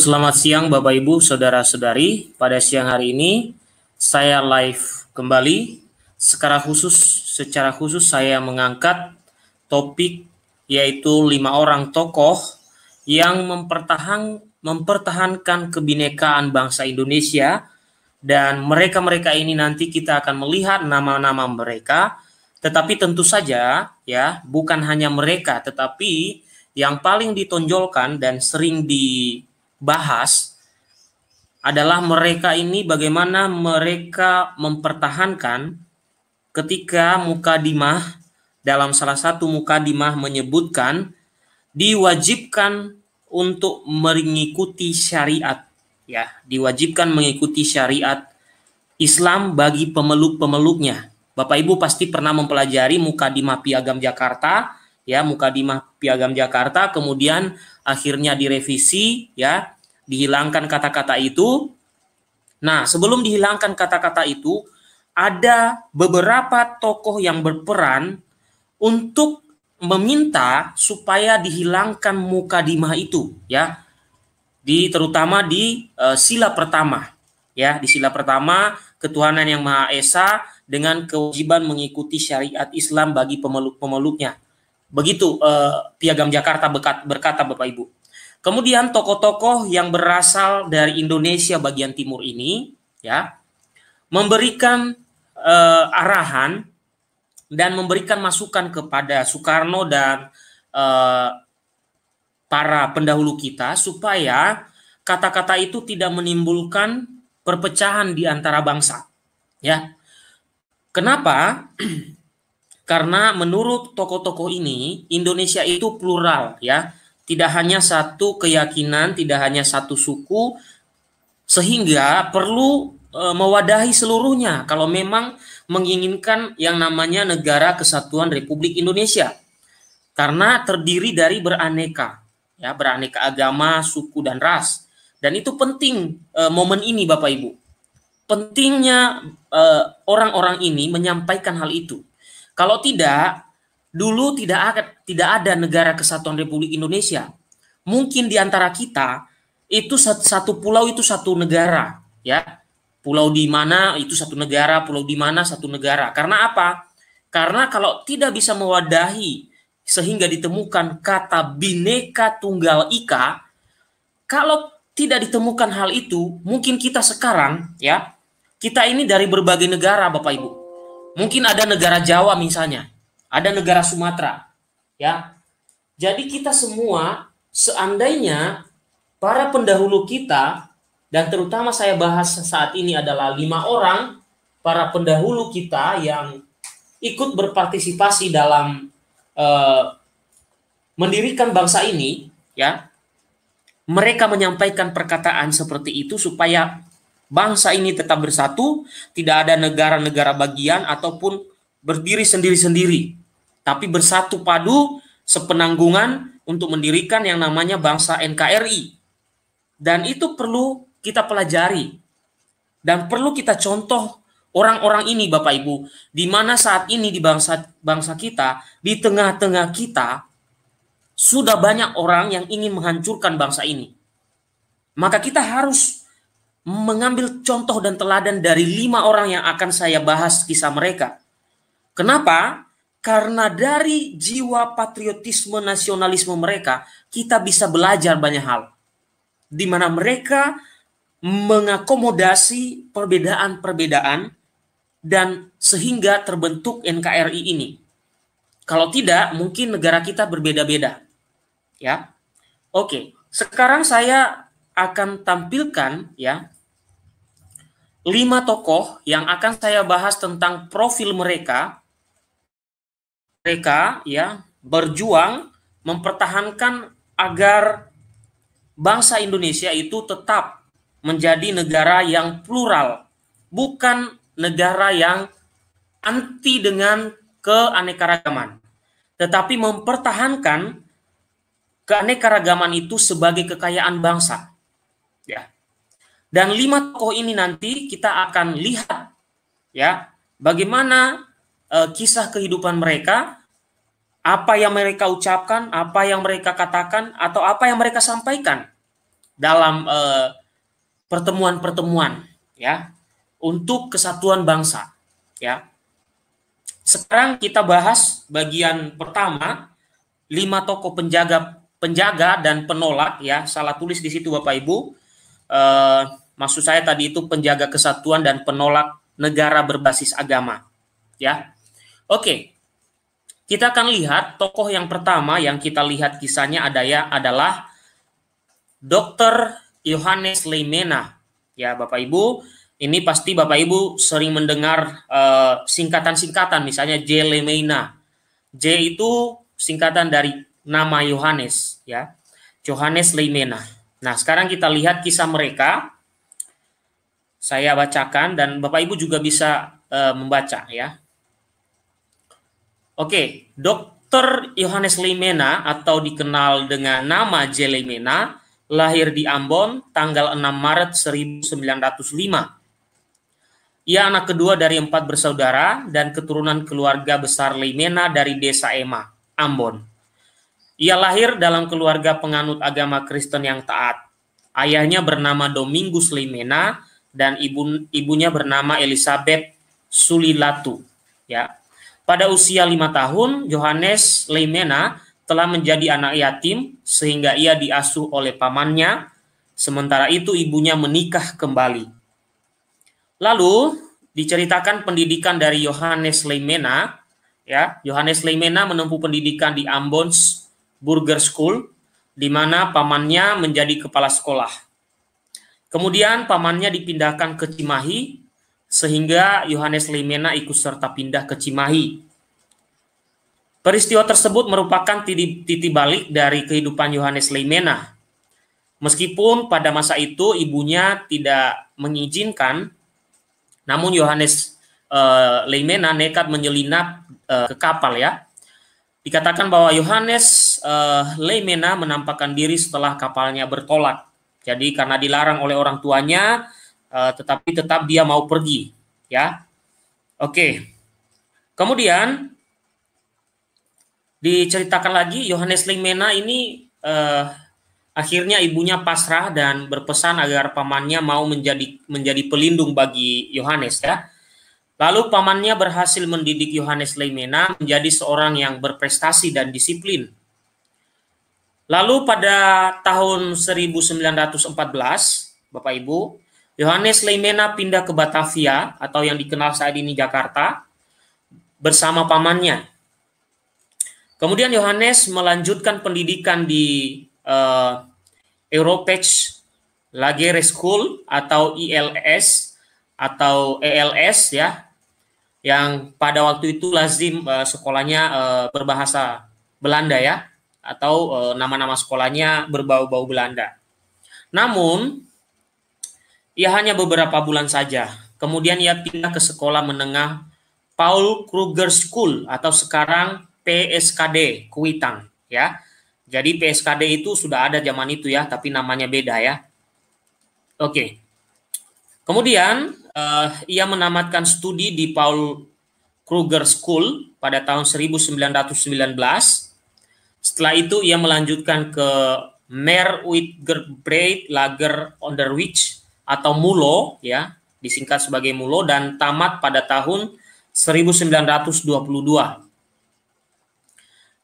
selamat siang Bapak Ibu, saudara-saudari. Pada siang hari ini saya live kembali. Secara khusus, secara khusus saya mengangkat topik yaitu lima orang tokoh yang mempertahan, mempertahankan kebinekaan bangsa Indonesia dan mereka-mereka ini nanti kita akan melihat nama-nama mereka. Tetapi tentu saja ya, bukan hanya mereka tetapi yang paling ditonjolkan dan sering di bahas adalah mereka ini bagaimana mereka mempertahankan ketika mukadimah dalam salah satu mukadimah menyebutkan diwajibkan untuk mengikuti syariat ya diwajibkan mengikuti syariat Islam bagi pemeluk-pemeluknya Bapak Ibu pasti pernah mempelajari mukadimah piagam Jakarta ya mukadimah piagam Jakarta kemudian akhirnya direvisi ya dihilangkan kata-kata itu nah sebelum dihilangkan kata-kata itu ada beberapa tokoh yang berperan untuk meminta supaya dihilangkan mukadimah itu ya di terutama di e, sila pertama ya di sila pertama ketuhanan yang maha esa dengan kewajiban mengikuti syariat Islam bagi pemeluk-pemeluknya Begitu eh, Piagam Jakarta berkata Bapak Ibu. Kemudian tokoh-tokoh yang berasal dari Indonesia bagian timur ini ya memberikan eh, arahan dan memberikan masukan kepada Soekarno dan eh, para pendahulu kita supaya kata-kata itu tidak menimbulkan perpecahan di antara bangsa. Ya. Kenapa? Karena menurut tokoh-tokoh ini, Indonesia itu plural ya. Tidak hanya satu keyakinan, tidak hanya satu suku, sehingga perlu e, mewadahi seluruhnya kalau memang menginginkan yang namanya negara kesatuan Republik Indonesia. Karena terdiri dari beraneka, ya beraneka agama, suku dan ras. Dan itu penting e, momen ini Bapak Ibu. Pentingnya e, orang-orang e, ini menyampaikan hal itu kalau tidak, dulu tidak ada, tidak ada negara kesatuan Republik Indonesia. Mungkin di antara kita itu satu pulau itu satu negara, ya. Pulau di mana itu satu negara, pulau di mana satu negara. Karena apa? Karena kalau tidak bisa mewadahi sehingga ditemukan kata bineka tunggal ika, kalau tidak ditemukan hal itu, mungkin kita sekarang ya, kita ini dari berbagai negara Bapak Ibu Mungkin ada negara Jawa misalnya, ada negara Sumatera, ya. Jadi kita semua seandainya para pendahulu kita dan terutama saya bahas saat ini adalah lima orang para pendahulu kita yang ikut berpartisipasi dalam eh, mendirikan bangsa ini, ya. Mereka menyampaikan perkataan seperti itu supaya bangsa ini tetap bersatu, tidak ada negara-negara bagian ataupun berdiri sendiri-sendiri, tapi bersatu padu sepenanggungan untuk mendirikan yang namanya bangsa NKRI. Dan itu perlu kita pelajari dan perlu kita contoh orang-orang ini Bapak Ibu, di mana saat ini di bangsa bangsa kita, di tengah-tengah kita sudah banyak orang yang ingin menghancurkan bangsa ini. Maka kita harus mengambil contoh dan teladan dari lima orang yang akan saya bahas kisah mereka. Kenapa? Karena dari jiwa patriotisme nasionalisme mereka, kita bisa belajar banyak hal. Di mana mereka mengakomodasi perbedaan-perbedaan dan sehingga terbentuk NKRI ini. Kalau tidak, mungkin negara kita berbeda-beda. Ya. Oke, sekarang saya akan tampilkan ya lima tokoh yang akan saya bahas tentang profil mereka. Mereka ya berjuang mempertahankan agar bangsa Indonesia itu tetap menjadi negara yang plural, bukan negara yang anti dengan keanekaragaman, tetapi mempertahankan keanekaragaman itu sebagai kekayaan bangsa. Dan lima tokoh ini nanti kita akan lihat ya bagaimana e, kisah kehidupan mereka, apa yang mereka ucapkan, apa yang mereka katakan, atau apa yang mereka sampaikan dalam eh, pertemuan-pertemuan ya untuk kesatuan bangsa ya. Sekarang kita bahas bagian pertama lima tokoh penjaga penjaga dan penolak ya salah tulis di situ Bapak Ibu. eh, Maksud saya tadi itu penjaga kesatuan dan penolak negara berbasis agama. Ya. Oke. Kita akan lihat tokoh yang pertama yang kita lihat kisahnya ada ya adalah Dr. Yohanes Leimena. Ya, Bapak Ibu, ini pasti Bapak Ibu sering mendengar eh, singkatan-singkatan uh, misalnya J Leimena. J itu singkatan dari nama Yohanes ya. Yohanes Leimena. Nah, sekarang kita lihat kisah mereka saya bacakan dan Bapak Ibu juga bisa e, membaca ya. Oke, Dr. Yohanes Limena atau dikenal dengan nama Jelimena lahir di Ambon tanggal 6 Maret 1905. Ia anak kedua dari empat bersaudara dan keturunan keluarga besar Limena dari desa Ema, Ambon. Ia lahir dalam keluarga penganut agama Kristen yang taat. Ayahnya bernama Domingus Limena, dan ibu ibunya bernama Elizabeth Sulilatu. Ya. Pada usia lima tahun, Johannes Leimena telah menjadi anak yatim sehingga ia diasuh oleh pamannya. Sementara itu ibunya menikah kembali. Lalu diceritakan pendidikan dari Johannes Leimena ya Johannes Leimena menempuh pendidikan di Ambons Burger School di mana pamannya menjadi kepala sekolah. Kemudian pamannya dipindahkan ke Cimahi sehingga Yohanes Limena ikut serta pindah ke Cimahi. Peristiwa tersebut merupakan titik balik dari kehidupan Yohanes Leimena. Meskipun pada masa itu ibunya tidak mengizinkan, namun Yohanes e, eh, Leimena nekat menyelinap e, ke kapal ya. Dikatakan bahwa Yohanes e, eh, Leimena menampakkan diri setelah kapalnya bertolak. Jadi karena dilarang oleh orang tuanya, uh, tetapi tetap dia mau pergi, ya. Oke. Okay. Kemudian diceritakan lagi Yohanes Limena ini uh, akhirnya ibunya pasrah dan berpesan agar pamannya mau menjadi menjadi pelindung bagi Yohanes ya. Lalu pamannya berhasil mendidik Yohanes Limena menjadi seorang yang berprestasi dan disiplin Lalu pada tahun 1914, Bapak Ibu, Yohanes Leimena pindah ke Batavia atau yang dikenal saat ini Jakarta bersama pamannya. Kemudian Yohanes melanjutkan pendidikan di uh, Europex Lagere School atau ILS atau ELS ya yang pada waktu itu lazim uh, sekolahnya uh, berbahasa Belanda ya atau eh, nama-nama sekolahnya berbau-bau Belanda. Namun, ia hanya beberapa bulan saja. Kemudian ia pindah ke sekolah menengah Paul Kruger School atau sekarang PSKD Kuitang ya. Jadi PSKD itu sudah ada zaman itu ya, tapi namanya beda ya. Oke. Kemudian e, ia menamatkan studi di Paul Kruger School pada tahun 1919 setelah itu ia melanjutkan ke Mer Witgerbreid Lager Onderwich atau Mulo ya, disingkat sebagai Mulo dan tamat pada tahun 1922.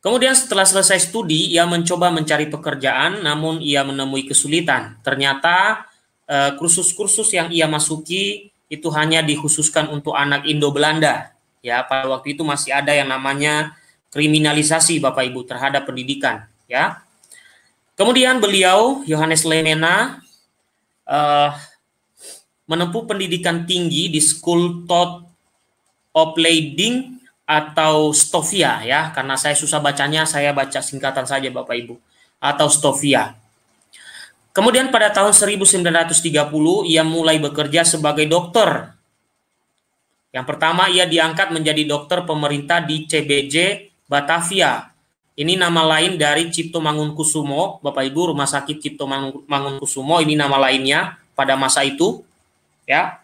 Kemudian setelah selesai studi ia mencoba mencari pekerjaan namun ia menemui kesulitan. Ternyata eh, kursus-kursus yang ia masuki itu hanya dikhususkan untuk anak Indo Belanda. Ya, pada waktu itu masih ada yang namanya kriminalisasi Bapak Ibu terhadap pendidikan ya. Kemudian beliau Yohanes Lemena uh, eh, menempuh pendidikan tinggi di School Tot of Leiding atau Stofia, ya karena saya susah bacanya saya baca singkatan saja Bapak Ibu atau Stofia. Kemudian pada tahun 1930 ia mulai bekerja sebagai dokter. Yang pertama ia diangkat menjadi dokter pemerintah di CBJ Batavia. Ini nama lain dari Cipto Mangunkusumo, Bapak Ibu, Rumah Sakit Cipto Mangunkusumo ini nama lainnya pada masa itu, ya.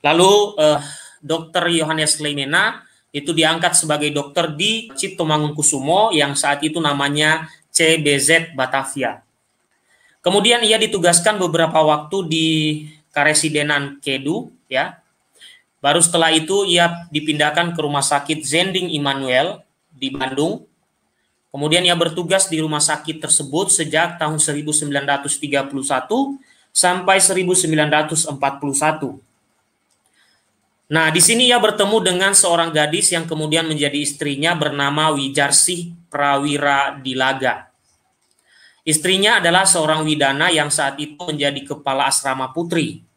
Lalu eh, Dokter Yohanes Leimena itu diangkat sebagai dokter di Cipto Mangunkusumo yang saat itu namanya CBZ Batavia. Kemudian ia ditugaskan beberapa waktu di Karesidenan Kedu, ya, Baru setelah itu ia dipindahkan ke Rumah Sakit Zending Immanuel di Bandung. Kemudian ia bertugas di rumah sakit tersebut sejak tahun 1931 sampai 1941. Nah, di sini ia bertemu dengan seorang gadis yang kemudian menjadi istrinya bernama Wijarsih Prawira Dilaga. Istrinya adalah seorang widana yang saat itu menjadi kepala asrama putri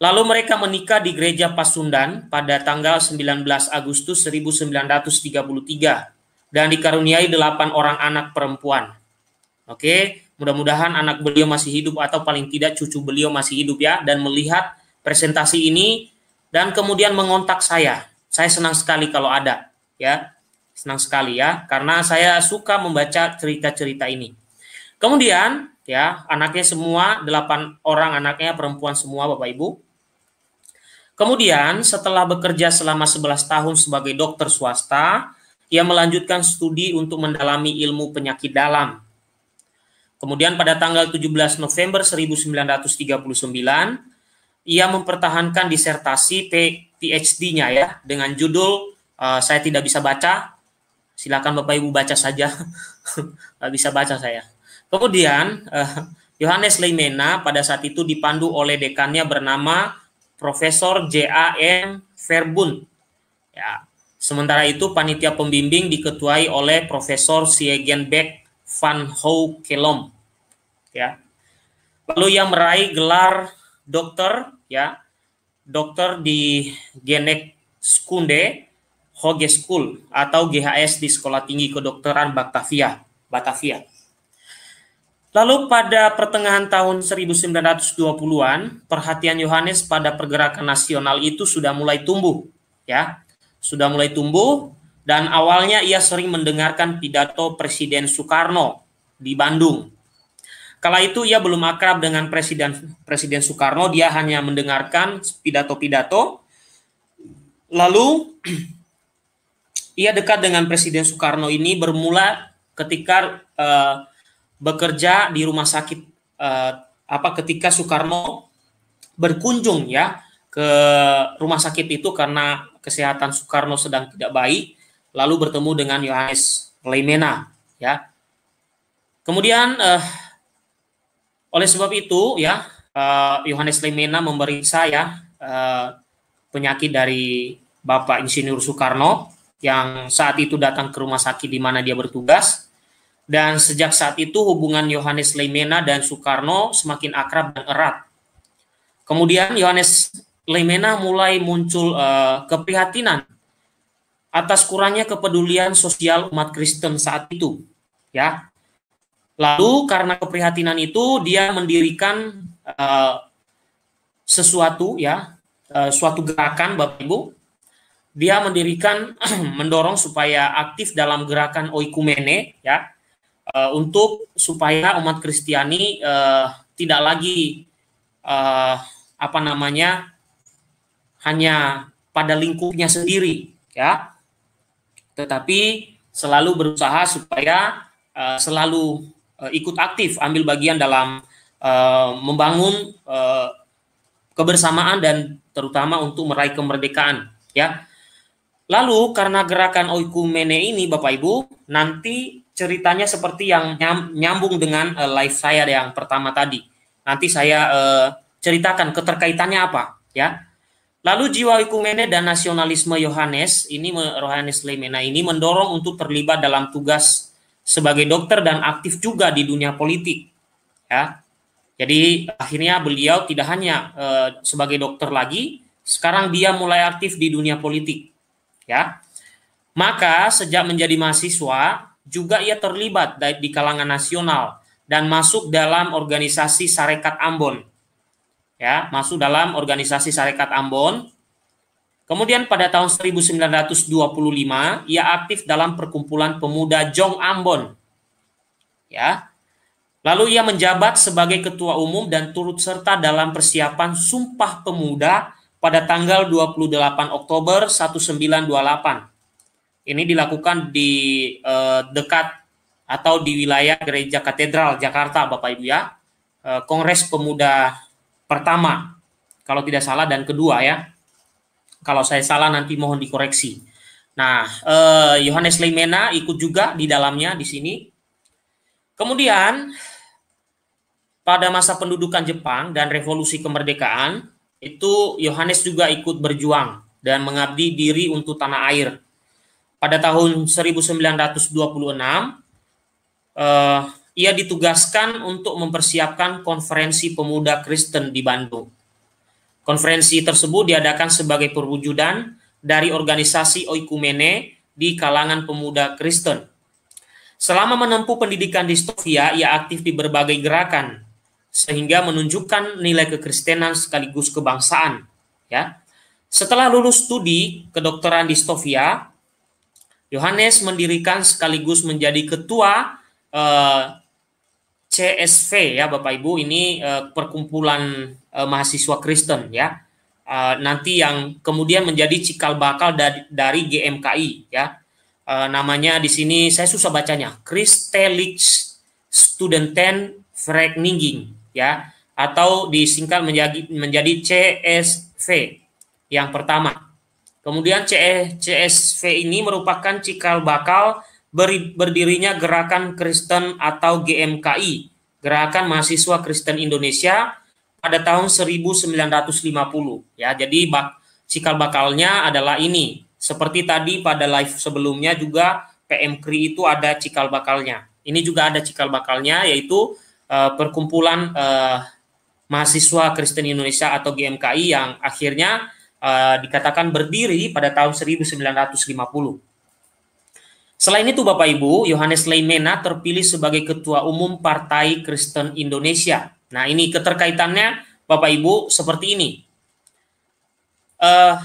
Lalu mereka menikah di gereja Pasundan pada tanggal 19 Agustus 1933 dan dikaruniai delapan orang anak perempuan. Oke, mudah-mudahan anak beliau masih hidup atau paling tidak cucu beliau masih hidup ya dan melihat presentasi ini dan kemudian mengontak saya. Saya senang sekali kalau ada ya. Senang sekali ya karena saya suka membaca cerita-cerita ini. Kemudian ya, anaknya semua delapan orang anaknya perempuan semua Bapak Ibu. Kemudian setelah bekerja selama 11 tahun sebagai dokter swasta, ia melanjutkan studi untuk mendalami ilmu penyakit dalam. Kemudian pada tanggal 17 November 1939, ia mempertahankan disertasi PhD-nya ya dengan judul uh, saya tidak bisa baca. Silakan Bapak Ibu baca saja. Nggak bisa baca saya. Kemudian uh, eh, Johannes Leimena pada saat itu dipandu oleh dekannya bernama Profesor J.A.M. Verbun. Ya. Sementara itu panitia pembimbing diketuai oleh Profesor Siegenbeck van Houkelom. Ya. Lalu yang meraih gelar dokter ya, dokter di Genek Skunde School atau GHS di Sekolah Tinggi Kedokteran Batavia, Batavia. Lalu pada pertengahan tahun 1920-an, perhatian Yohanes pada pergerakan nasional itu sudah mulai tumbuh, ya. Sudah mulai tumbuh dan awalnya ia sering mendengarkan pidato Presiden Soekarno di Bandung. Kala itu ia belum akrab dengan Presiden Presiden Soekarno, dia hanya mendengarkan pidato-pidato. Lalu ia dekat dengan Presiden Soekarno ini bermula ketika eh, bekerja di rumah sakit eh, apa ketika Soekarno berkunjung ya ke rumah sakit itu karena kesehatan Soekarno sedang tidak baik lalu bertemu dengan Yohanes Leimena ya kemudian eh, oleh sebab itu ya eh, Yohanes eh, Leimena memeriksa ya eh, penyakit dari Bapak Insinyur Soekarno yang saat itu datang ke rumah sakit di mana dia bertugas dan sejak saat itu hubungan Yohanes Leimena dan Soekarno semakin akrab dan erat. Kemudian Yohanes Leimena mulai muncul uh, keprihatinan atas kurangnya kepedulian sosial umat Kristen saat itu, ya. Lalu karena keprihatinan itu dia mendirikan uh, sesuatu ya, uh, suatu gerakan Bapak Ibu. Dia mendirikan mendorong supaya aktif dalam gerakan oikumene ya uh, untuk supaya umat Kristiani uh, tidak lagi uh, apa namanya hanya pada lingkupnya sendiri ya tetapi selalu berusaha supaya uh, selalu uh, ikut aktif ambil bagian dalam uh, membangun uh, kebersamaan dan terutama untuk meraih kemerdekaan ya lalu karena gerakan oikumene ini Bapak Ibu nanti ceritanya seperti yang nyambung dengan uh, live saya yang pertama tadi. Nanti saya uh, ceritakan keterkaitannya apa, ya. Lalu jiwa ikumene dan nasionalisme Yohanes ini Yohanes Lemena ini mendorong untuk terlibat dalam tugas sebagai dokter dan aktif juga di dunia politik. Ya. Jadi akhirnya beliau tidak hanya uh, sebagai dokter lagi, sekarang dia mulai aktif di dunia politik. Ya. Maka sejak menjadi mahasiswa, juga ia terlibat di kalangan nasional dan masuk dalam organisasi Sarekat Ambon. Ya, masuk dalam organisasi Sarekat Ambon. Kemudian pada tahun 1925 ia aktif dalam perkumpulan pemuda Jong Ambon. Ya. Lalu ia menjabat sebagai ketua umum dan turut serta dalam persiapan Sumpah Pemuda pada tanggal 28 Oktober 1928 ini dilakukan di eh, dekat atau di wilayah Gereja Katedral Jakarta, Bapak Ibu ya. Eh, Kongres Pemuda pertama, kalau tidak salah dan kedua ya. Kalau saya salah nanti mohon dikoreksi. Nah, eh, Yohanes eh, Leimena ikut juga di dalamnya di sini. Kemudian pada masa pendudukan Jepang dan revolusi kemerdekaan itu Yohanes juga ikut berjuang dan mengabdi diri untuk tanah air pada tahun 1926 eh, ia ditugaskan untuk mempersiapkan konferensi pemuda Kristen di Bandung. Konferensi tersebut diadakan sebagai perwujudan dari organisasi oikumene di kalangan pemuda Kristen. Selama menempuh pendidikan di Stofia, ia aktif di berbagai gerakan sehingga menunjukkan nilai kekristenan sekaligus kebangsaan, ya. Setelah lulus studi kedokteran di Stofia. Yohanes mendirikan sekaligus menjadi ketua eh, CSV ya Bapak Ibu ini eh, perkumpulan eh, mahasiswa Kristen ya. Eh, nanti yang kemudian menjadi cikal bakal dari, dari GMKI ya. Eh, namanya di sini saya susah bacanya. Kristelich Studenten Vereniging ya atau disingkat menjadi menjadi CSV yang pertama Kemudian CSV e, ini merupakan cikal bakal berdirinya Gerakan Kristen atau GMKI, Gerakan Mahasiswa Kristen Indonesia pada tahun 1950 ya. Jadi bak, cikal bakalnya adalah ini. Seperti tadi pada live sebelumnya juga PMKRI itu ada cikal bakalnya. Ini juga ada cikal bakalnya yaitu uh, perkumpulan uh, mahasiswa Kristen Indonesia atau GMKI yang akhirnya Eh, dikatakan berdiri pada tahun 1950. Selain itu Bapak Ibu, Yohanes Leimena terpilih sebagai ketua umum Partai Kristen Indonesia. Nah, ini keterkaitannya Bapak Ibu seperti ini. Eh,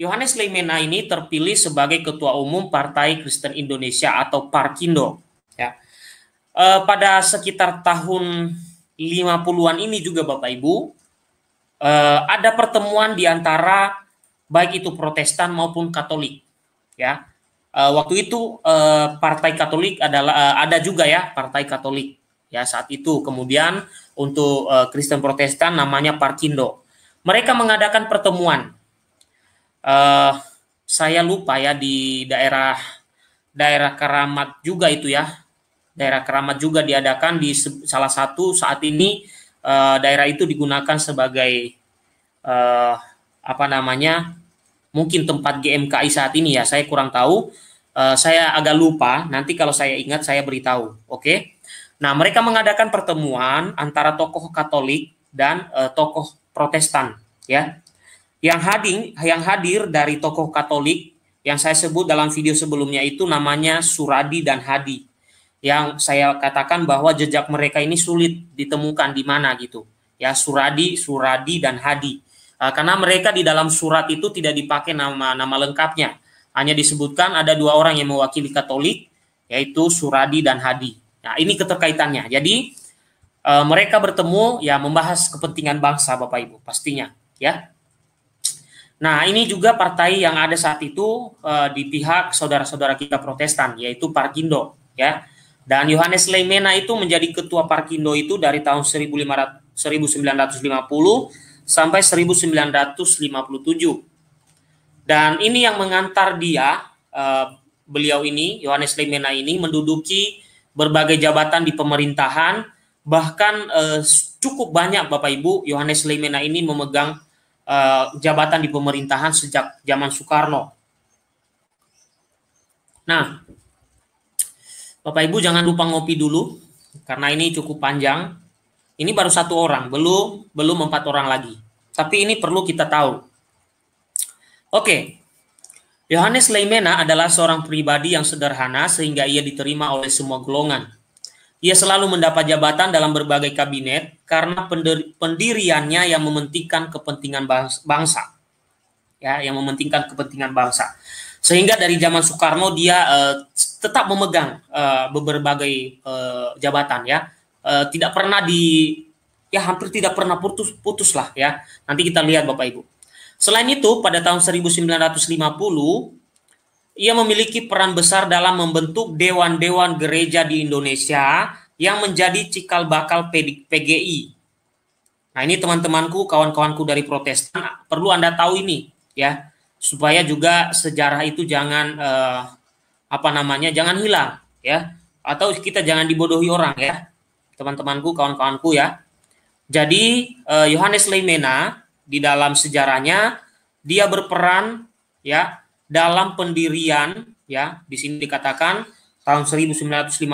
Yohanes uh, Leimena ini terpilih sebagai ketua umum Partai Kristen Indonesia atau Parkindo ya. Uh, pada sekitar tahun 50-an ini juga Bapak Ibu, eh, ada pertemuan di antara baik itu Protestan maupun Katolik, ya. Eh, waktu itu eh, Partai Katolik adalah eh, ada juga ya Partai Katolik ya saat itu. Kemudian untuk eh, Kristen Protestan namanya Parkindo. Mereka mengadakan pertemuan. Eh, saya lupa ya di daerah daerah Keramat juga itu ya daerah keramat juga diadakan di salah satu saat ini uh, daerah itu digunakan sebagai uh, apa namanya mungkin tempat GMKI saat ini ya saya kurang tahu uh, saya agak lupa nanti kalau saya ingat saya beritahu oke okay? nah mereka mengadakan pertemuan antara tokoh Katolik dan uh, tokoh Protestan ya yang hadir yang hadir dari tokoh Katolik yang saya sebut dalam video sebelumnya itu namanya Suradi dan Hadi yang saya katakan bahwa jejak mereka ini sulit ditemukan di mana gitu. Ya Suradi, Suradi dan Hadi. Uh, karena mereka di dalam surat itu tidak dipakai nama nama lengkapnya. Hanya disebutkan ada dua orang yang mewakili Katolik yaitu Suradi dan Hadi. Nah, ini keterkaitannya. Jadi uh, mereka bertemu ya membahas kepentingan bangsa Bapak Ibu pastinya, ya. Nah, ini juga partai yang ada saat itu uh, di pihak saudara-saudara kita Protestan yaitu Parkindo, ya. Dan Yohanes Leimena itu menjadi ketua Parkindo itu dari tahun 1500, 1950 sampai 1957. Dan ini yang mengantar dia, eh, beliau ini, Yohanes Leimena ini, menduduki berbagai jabatan di pemerintahan, bahkan eh, cukup banyak Bapak Ibu, Yohanes Leimena ini memegang eh, jabatan di pemerintahan sejak zaman Soekarno. Nah, Bapak Ibu jangan lupa ngopi dulu karena ini cukup panjang. Ini baru satu orang, belum belum empat orang lagi. Tapi ini perlu kita tahu. Oke, Yohanes Leimena adalah seorang pribadi yang sederhana sehingga ia diterima oleh semua golongan. Ia selalu mendapat jabatan dalam berbagai kabinet karena pendiriannya yang mementingkan kepentingan bangsa. Ya, yang mementingkan kepentingan bangsa. Sehingga dari zaman Soekarno dia uh, tetap memegang uh, berbagai uh, jabatan ya. Uh, tidak pernah di ya hampir tidak pernah putus putus lah ya. Nanti kita lihat Bapak Ibu. Selain itu pada tahun 1950 ia memiliki peran besar dalam membentuk dewan-dewan gereja di Indonesia yang menjadi cikal bakal PGI. Nah ini teman-temanku, kawan-kawanku dari Protestan perlu anda tahu ini ya supaya juga sejarah itu jangan eh, apa namanya jangan hilang ya atau kita jangan dibodohi orang ya teman-temanku kawan-kawanku ya jadi Yohanes eh, Leimena di dalam sejarahnya dia berperan ya dalam pendirian ya di sini dikatakan tahun 1950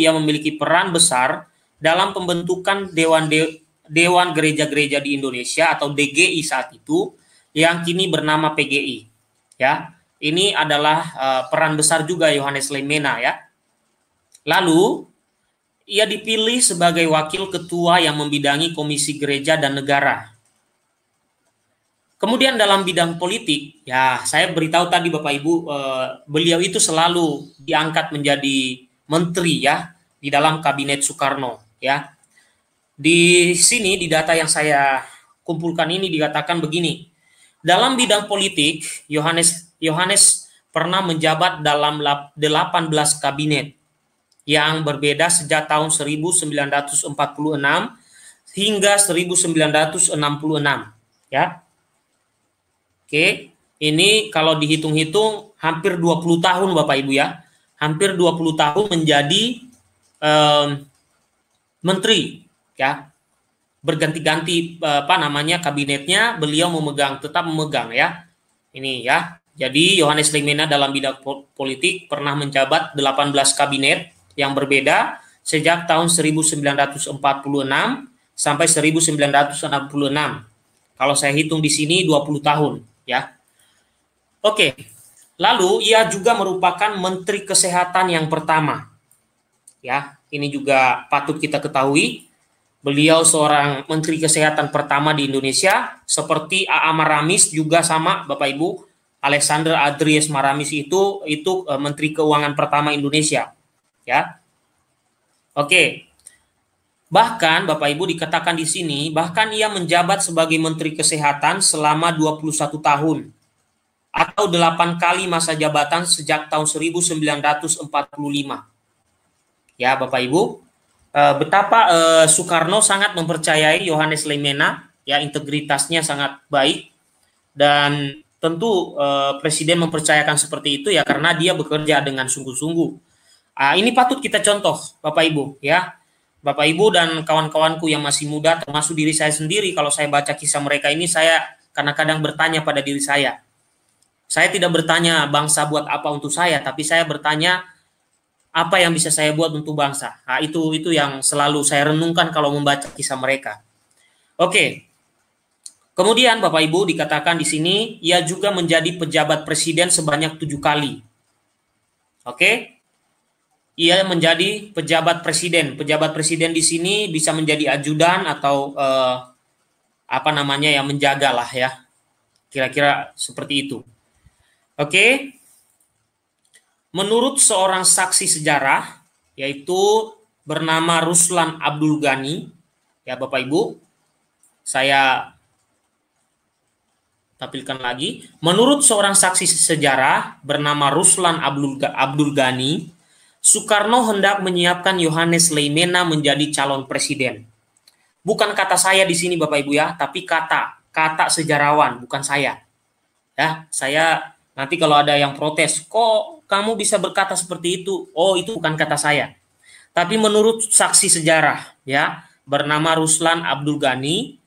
ia memiliki peran besar dalam pembentukan dewan de, dewan gereja-gereja di Indonesia atau DGI saat itu yang kini bernama PGI. Ya, ini adalah uh, peran besar juga Yohanes Lemena ya. Lalu ia dipilih sebagai wakil ketua yang membidangi Komisi Gereja dan Negara. Kemudian dalam bidang politik, ya saya beritahu tadi Bapak Ibu, eh, beliau itu selalu diangkat menjadi menteri ya di dalam kabinet Soekarno ya. Di sini di data yang saya kumpulkan ini dikatakan begini, dalam bidang politik, Yohanes Yohanes pernah menjabat dalam 18 kabinet yang berbeda sejak tahun 1946 hingga 1966 ya. Oke, ini kalau dihitung-hitung hampir 20 tahun Bapak Ibu ya. Hampir 20 tahun menjadi um, menteri ya berganti-ganti apa namanya kabinetnya beliau memegang tetap memegang ya ini ya jadi Yohanes Limena dalam bidang politik pernah menjabat 18 kabinet yang berbeda sejak tahun 1946 sampai 1966 kalau saya hitung di sini 20 tahun ya oke lalu ia juga merupakan menteri kesehatan yang pertama ya ini juga patut kita ketahui Beliau seorang menteri kesehatan pertama di Indonesia, seperti A.A. Maramis juga sama Bapak Ibu. Alexander Adries Maramis itu itu eh, menteri keuangan pertama Indonesia. Ya. Oke. Bahkan Bapak Ibu dikatakan di sini, bahkan ia menjabat sebagai menteri kesehatan selama 21 tahun atau 8 kali masa jabatan sejak tahun 1945. Ya, Bapak Ibu, Eh, betapa uh, Soekarno sangat mempercayai Yohanes Lemena, ya integritasnya sangat baik dan tentu uh, presiden mempercayakan seperti itu ya karena dia bekerja dengan sungguh-sungguh. Uh, ini patut kita contoh, Bapak Ibu, ya. Bapak Ibu dan kawan-kawanku yang masih muda termasuk diri saya sendiri kalau saya baca kisah mereka ini saya kadang-kadang bertanya pada diri saya. Saya tidak bertanya bangsa buat apa untuk saya, tapi saya bertanya apa yang bisa saya buat untuk bangsa? Nah, itu itu yang selalu saya renungkan kalau membaca kisah mereka. Oke. Kemudian Bapak Ibu dikatakan di sini ia juga menjadi pejabat presiden sebanyak tujuh kali. Oke. Ia menjadi pejabat presiden. Pejabat presiden di sini bisa menjadi ajudan atau eh, apa namanya yang menjagalah ya. Kira-kira seperti itu. Oke. Menurut seorang saksi sejarah, yaitu bernama Ruslan Abdul Ghani, ya Bapak Ibu, saya tampilkan lagi. Menurut seorang saksi sejarah bernama Ruslan Abdul, Abdul Ghani, Soekarno hendak menyiapkan Yohanes Leimena menjadi calon presiden. Bukan kata saya di sini Bapak Ibu ya, tapi kata kata sejarawan, bukan saya. Ya, saya nanti kalau ada yang protes, kok kamu bisa berkata seperti itu. Oh, itu bukan kata saya. Tapi menurut saksi sejarah, ya, bernama Ruslan Abdul Ghani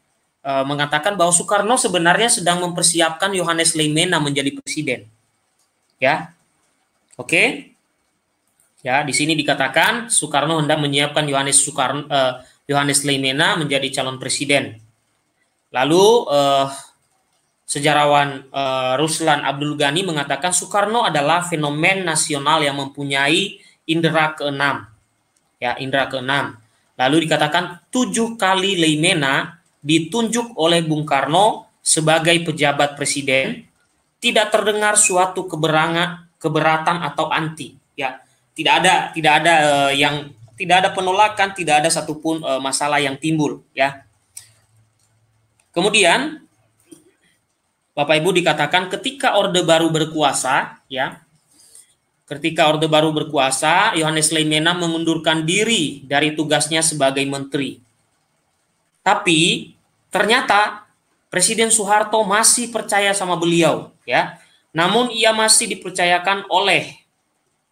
e, mengatakan bahwa Soekarno sebenarnya sedang mempersiapkan Yohanes Leimena menjadi presiden. Ya. Oke. Okay? Ya, di sini dikatakan Soekarno hendak menyiapkan Yohanes Soekarno eh, Yohanes Leimena menjadi calon presiden. Lalu e, sejarawan uh, Ruslan Abdul Ghani mengatakan Soekarno adalah fenomen nasional yang mempunyai indera keenam. Ya, indera keenam. Lalu dikatakan tujuh kali Leimena ditunjuk oleh Bung Karno sebagai pejabat presiden, tidak terdengar suatu keberangan, keberatan atau anti. Ya, tidak ada, tidak ada uh, yang tidak ada penolakan, tidak ada satupun uh, masalah yang timbul. Ya. Kemudian Bapak Ibu dikatakan ketika Orde Baru berkuasa, ya, ketika Orde Baru berkuasa, Yohanes Leimena mengundurkan diri dari tugasnya sebagai menteri. Tapi ternyata Presiden Soeharto masih percaya sama beliau, ya. Namun ia masih dipercayakan oleh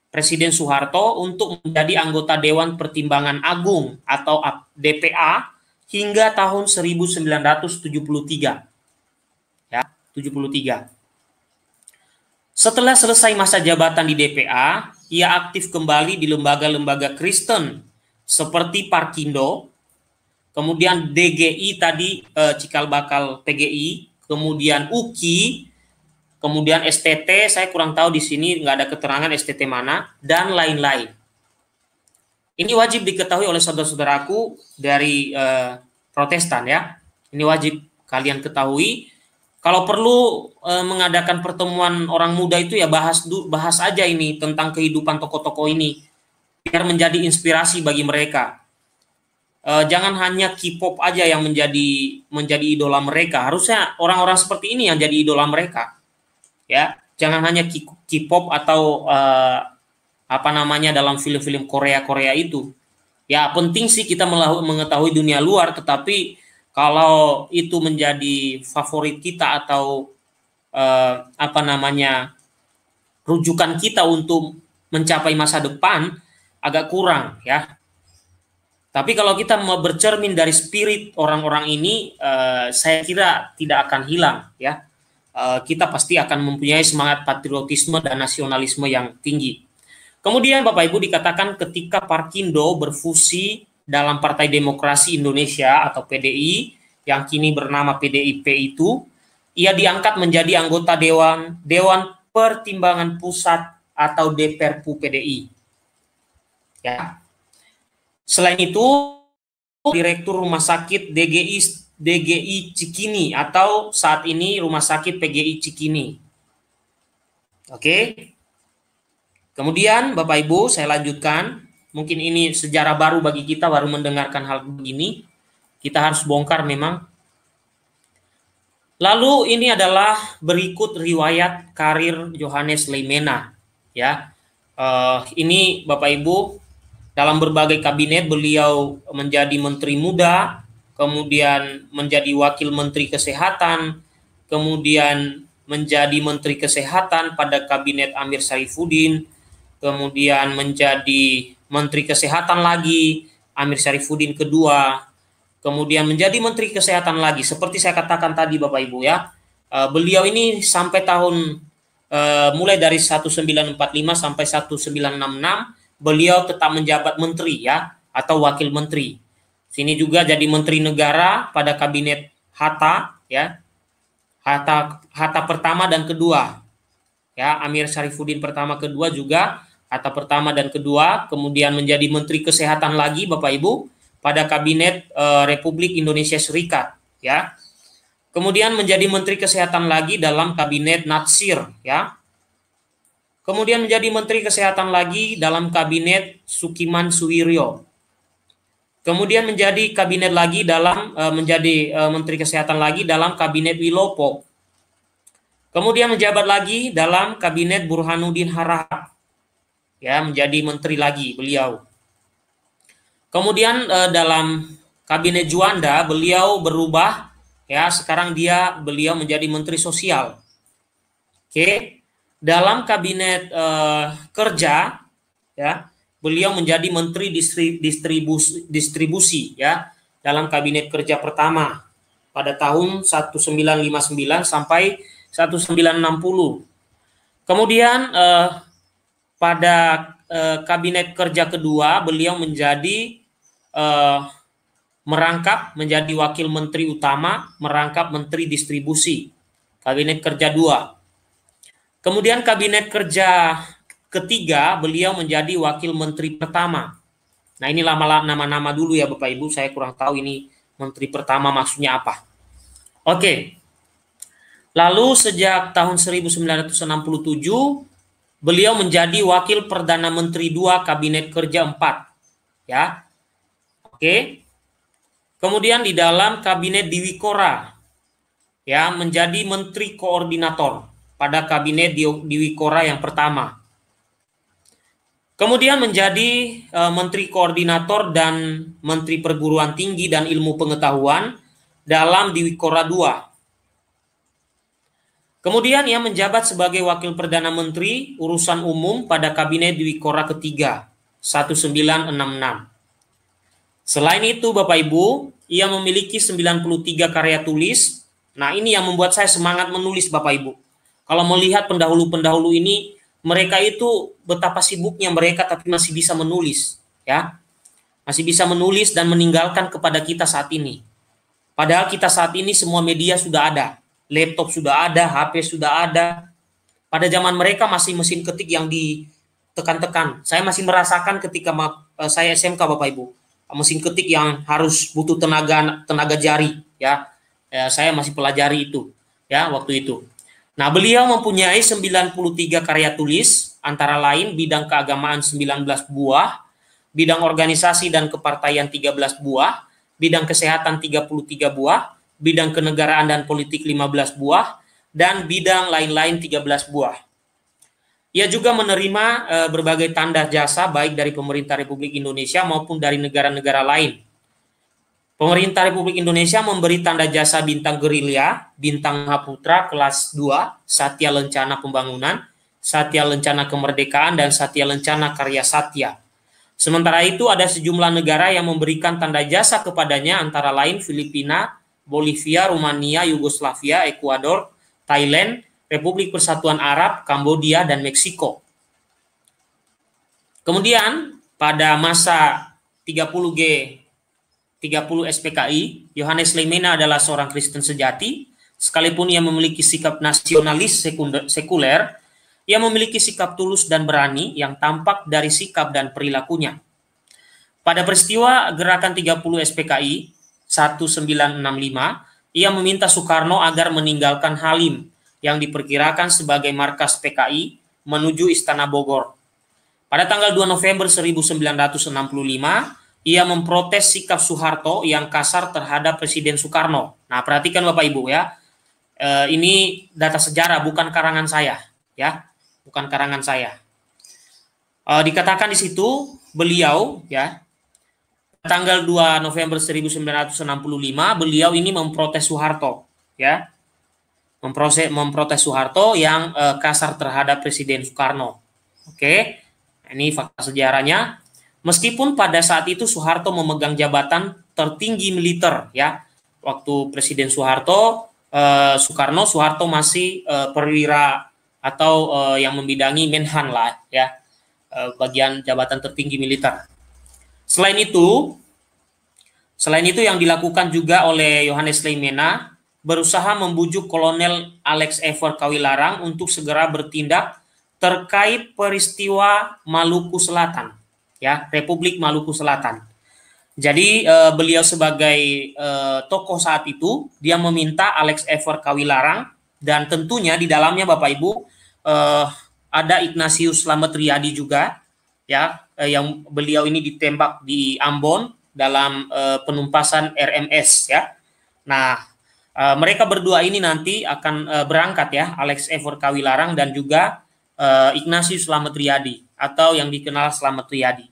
Presiden Soeharto untuk menjadi anggota Dewan Pertimbangan Agung atau DPA hingga tahun 1973. 73. Setelah selesai masa jabatan di DPA, ia aktif kembali di lembaga-lembaga Kristen seperti Parkindo, kemudian DGI tadi eh, cikal bakal PGI, kemudian UKI, kemudian STT, saya kurang tahu di sini nggak ada keterangan STT mana dan lain-lain. Ini wajib diketahui oleh saudara-saudaraku dari eh, Protestan ya. Ini wajib kalian ketahui kalau perlu e, mengadakan pertemuan orang muda itu ya bahas bahas aja ini tentang kehidupan tokoh-tokoh ini biar menjadi inspirasi bagi mereka. E, jangan hanya K-pop aja yang menjadi menjadi idola mereka. Harusnya orang-orang seperti ini yang jadi idola mereka. Ya, jangan hanya K-pop atau e, apa namanya dalam film-film Korea-Korea itu. Ya, penting sih kita mengetahui dunia luar tetapi kalau itu menjadi favorit kita atau eh, apa namanya rujukan kita untuk mencapai masa depan agak kurang ya. Tapi kalau kita mau bercermin dari spirit orang-orang ini, eh, saya kira tidak akan hilang ya. Eh, kita pasti akan mempunyai semangat patriotisme dan nasionalisme yang tinggi. Kemudian Bapak Ibu dikatakan ketika Parkindo berfusi dalam Partai Demokrasi Indonesia atau PDI yang kini bernama PDIP itu, ia diangkat menjadi anggota Dewan Dewan Pertimbangan Pusat atau DPRPU PDI. Ya. Selain itu, Direktur Rumah Sakit DGI DGI Cikini atau saat ini Rumah Sakit PGI Cikini. Oke. Kemudian Bapak Ibu, saya lanjutkan mungkin ini sejarah baru bagi kita baru mendengarkan hal begini. Kita harus bongkar memang. Lalu ini adalah berikut riwayat karir Johannes Leimena ya. Uh, ini Bapak Ibu dalam berbagai kabinet beliau menjadi menteri muda, kemudian menjadi wakil menteri kesehatan, kemudian menjadi menteri kesehatan pada kabinet Amir Saifuddin, kemudian menjadi Menteri Kesehatan lagi, Amir Syarifuddin kedua, kemudian menjadi Menteri Kesehatan lagi. Seperti saya katakan tadi Bapak Ibu ya, eh, beliau ini sampai tahun eh, mulai dari 1945 sampai 1966 beliau tetap menjabat menteri ya atau wakil menteri. Sini juga jadi menteri negara pada kabinet Hatta ya. Hatta Hatta pertama dan kedua. Ya, Amir Syarifuddin pertama kedua juga kata pertama dan kedua, kemudian menjadi Menteri Kesehatan lagi Bapak Ibu pada kabinet e, Republik Indonesia Serikat ya. Kemudian menjadi Menteri Kesehatan lagi dalam kabinet Natsir ya. Kemudian menjadi Menteri Kesehatan lagi dalam kabinet Sukiman Suwiryo. Kemudian menjadi kabinet lagi dalam e, menjadi e, Menteri Kesehatan lagi dalam kabinet Wilopo. Kemudian menjabat lagi dalam kabinet Burhanuddin Harahap ya menjadi menteri lagi beliau. Kemudian eh, dalam kabinet Juanda beliau berubah ya sekarang dia beliau menjadi menteri sosial. Oke. Dalam kabinet eh, kerja ya beliau menjadi menteri distribusi distribusi ya dalam kabinet kerja pertama pada tahun 1959 sampai 1960. Kemudian eh, pada eh, kabinet kerja kedua beliau menjadi eh, merangkap menjadi wakil menteri utama, merangkap menteri distribusi. Kabinet kerja dua. Kemudian kabinet kerja ketiga beliau menjadi wakil menteri pertama. Nah ini lama nama-nama dulu ya Bapak Ibu, saya kurang tahu ini menteri pertama maksudnya apa. Oke. Lalu sejak tahun 1967 beliau menjadi wakil perdana menteri 2 kabinet kerja 4 ya oke kemudian di dalam kabinet Diwikora ya menjadi menteri koordinator pada kabinet Diwikora yang pertama kemudian menjadi e, menteri koordinator dan menteri perguruan tinggi dan ilmu pengetahuan dalam Diwikora 2 Kemudian ia menjabat sebagai wakil perdana menteri urusan umum pada kabinet Dwi Kora ketiga 1966. Selain itu Bapak Ibu, ia memiliki 93 karya tulis. Nah, ini yang membuat saya semangat menulis Bapak Ibu. Kalau melihat pendahulu-pendahulu ini, mereka itu betapa sibuknya mereka tapi masih bisa menulis, ya. Masih bisa menulis dan meninggalkan kepada kita saat ini. Padahal kita saat ini semua media sudah ada laptop sudah ada, HP sudah ada. Pada zaman mereka masih mesin ketik yang ditekan-tekan. Saya masih merasakan ketika eh, saya SMK Bapak Ibu, mesin ketik yang harus butuh tenaga tenaga jari ya. ya saya masih pelajari itu ya waktu itu. Nah, beliau mempunyai 93 karya tulis antara lain bidang keagamaan 19 buah, bidang organisasi dan kepartaian 13 buah, bidang kesehatan 33 buah, bidang kenegaraan dan politik 15 buah, dan bidang lain-lain 13 buah. Ia juga menerima uh, berbagai tanda jasa baik dari pemerintah Republik Indonesia maupun dari negara-negara lain. Pemerintah Republik Indonesia memberi tanda jasa bintang gerilya, bintang Haputra kelas 2, Satya Lencana Pembangunan, Satya Lencana Kemerdekaan, dan Satya Lencana Karya Satya. Sementara itu ada sejumlah negara yang memberikan tanda jasa kepadanya antara lain Filipina, Bolivia, Rumania, Yugoslavia, Ekuador, Thailand, Republik Persatuan Arab, Kamboja, dan Meksiko. Kemudian pada masa 30G 30 SPKI, Yohanes Lemena adalah seorang Kristen sejati, sekalipun ia memiliki sikap nasionalis sekuler, ia memiliki sikap tulus dan berani yang tampak dari sikap dan perilakunya. Pada peristiwa gerakan 30 SPKI, 1965, ia meminta Soekarno agar meninggalkan Halim yang diperkirakan sebagai markas PKI menuju Istana Bogor. Pada tanggal 2 November 1965, ia memprotes sikap Soeharto yang kasar terhadap Presiden Soekarno. Nah, perhatikan Bapak Ibu ya. E, ini data sejarah bukan karangan saya, ya. Bukan karangan saya. E, dikatakan di situ beliau ya tanggal 2 November 1965 beliau ini memprotes Soeharto ya memproses memprotes Soeharto yang eh, kasar terhadap Presiden Soekarno oke okay? ini fakta sejarahnya meskipun pada saat itu Soeharto memegang jabatan tertinggi militer ya waktu Presiden Soeharto eh, Soekarno Soeharto masih eh, perwira atau yang membidangi Menhan lah ya bagian jabatan tertinggi militer Selain itu, selain itu yang dilakukan juga oleh Yohanes Leimena berusaha membujuk Kolonel Alex Ever Kawilarang untuk segera bertindak terkait peristiwa Maluku Selatan, ya Republik Maluku Selatan. Jadi eh, beliau sebagai eh, tokoh saat itu dia meminta Alex Ever Kawilarang dan tentunya di dalamnya Bapak Ibu eh, ada Ignatius Slamet juga ya eh, yang beliau ini ditembak di Ambon dalam eh, penumpasan RMS ya. Nah, eh, mereka berdua ini nanti akan eh, berangkat ya, Alex Evor Kawilarang dan juga eh, Ignatius Slamet Riyadi atau yang dikenal Slamet Riyadi.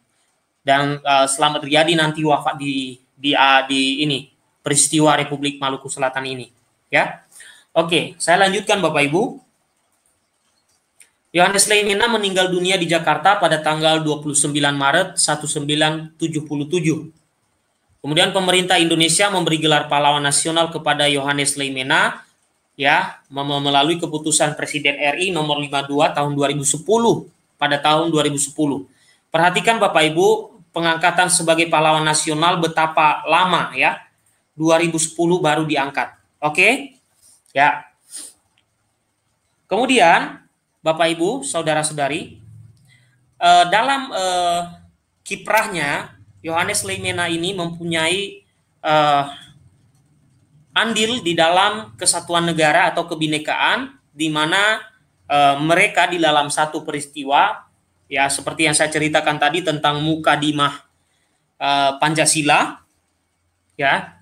Dan eh, Slamet Riyadi nanti wafat di di ah, di ini peristiwa Republik Maluku Selatan ini ya. Oke, saya lanjutkan Bapak Ibu. Yohanes Leimena meninggal dunia di Jakarta pada tanggal 29 Maret 1977. Kemudian pemerintah Indonesia memberi gelar pahlawan nasional kepada Yohanes Leimena ya melalui keputusan Presiden RI nomor 52 tahun 2010 pada tahun 2010. Perhatikan Bapak Ibu, pengangkatan sebagai pahlawan nasional betapa lama ya. 2010 baru diangkat. Oke? Ya. Kemudian Bapak Ibu, saudara-saudari, eh, dalam eh, kiprahnya Yohanes Leimena ini mempunyai eh, andil di dalam kesatuan negara atau kebinekaan di mana eh, mereka di dalam satu peristiwa ya seperti yang saya ceritakan tadi tentang muka eh, Pancasila ya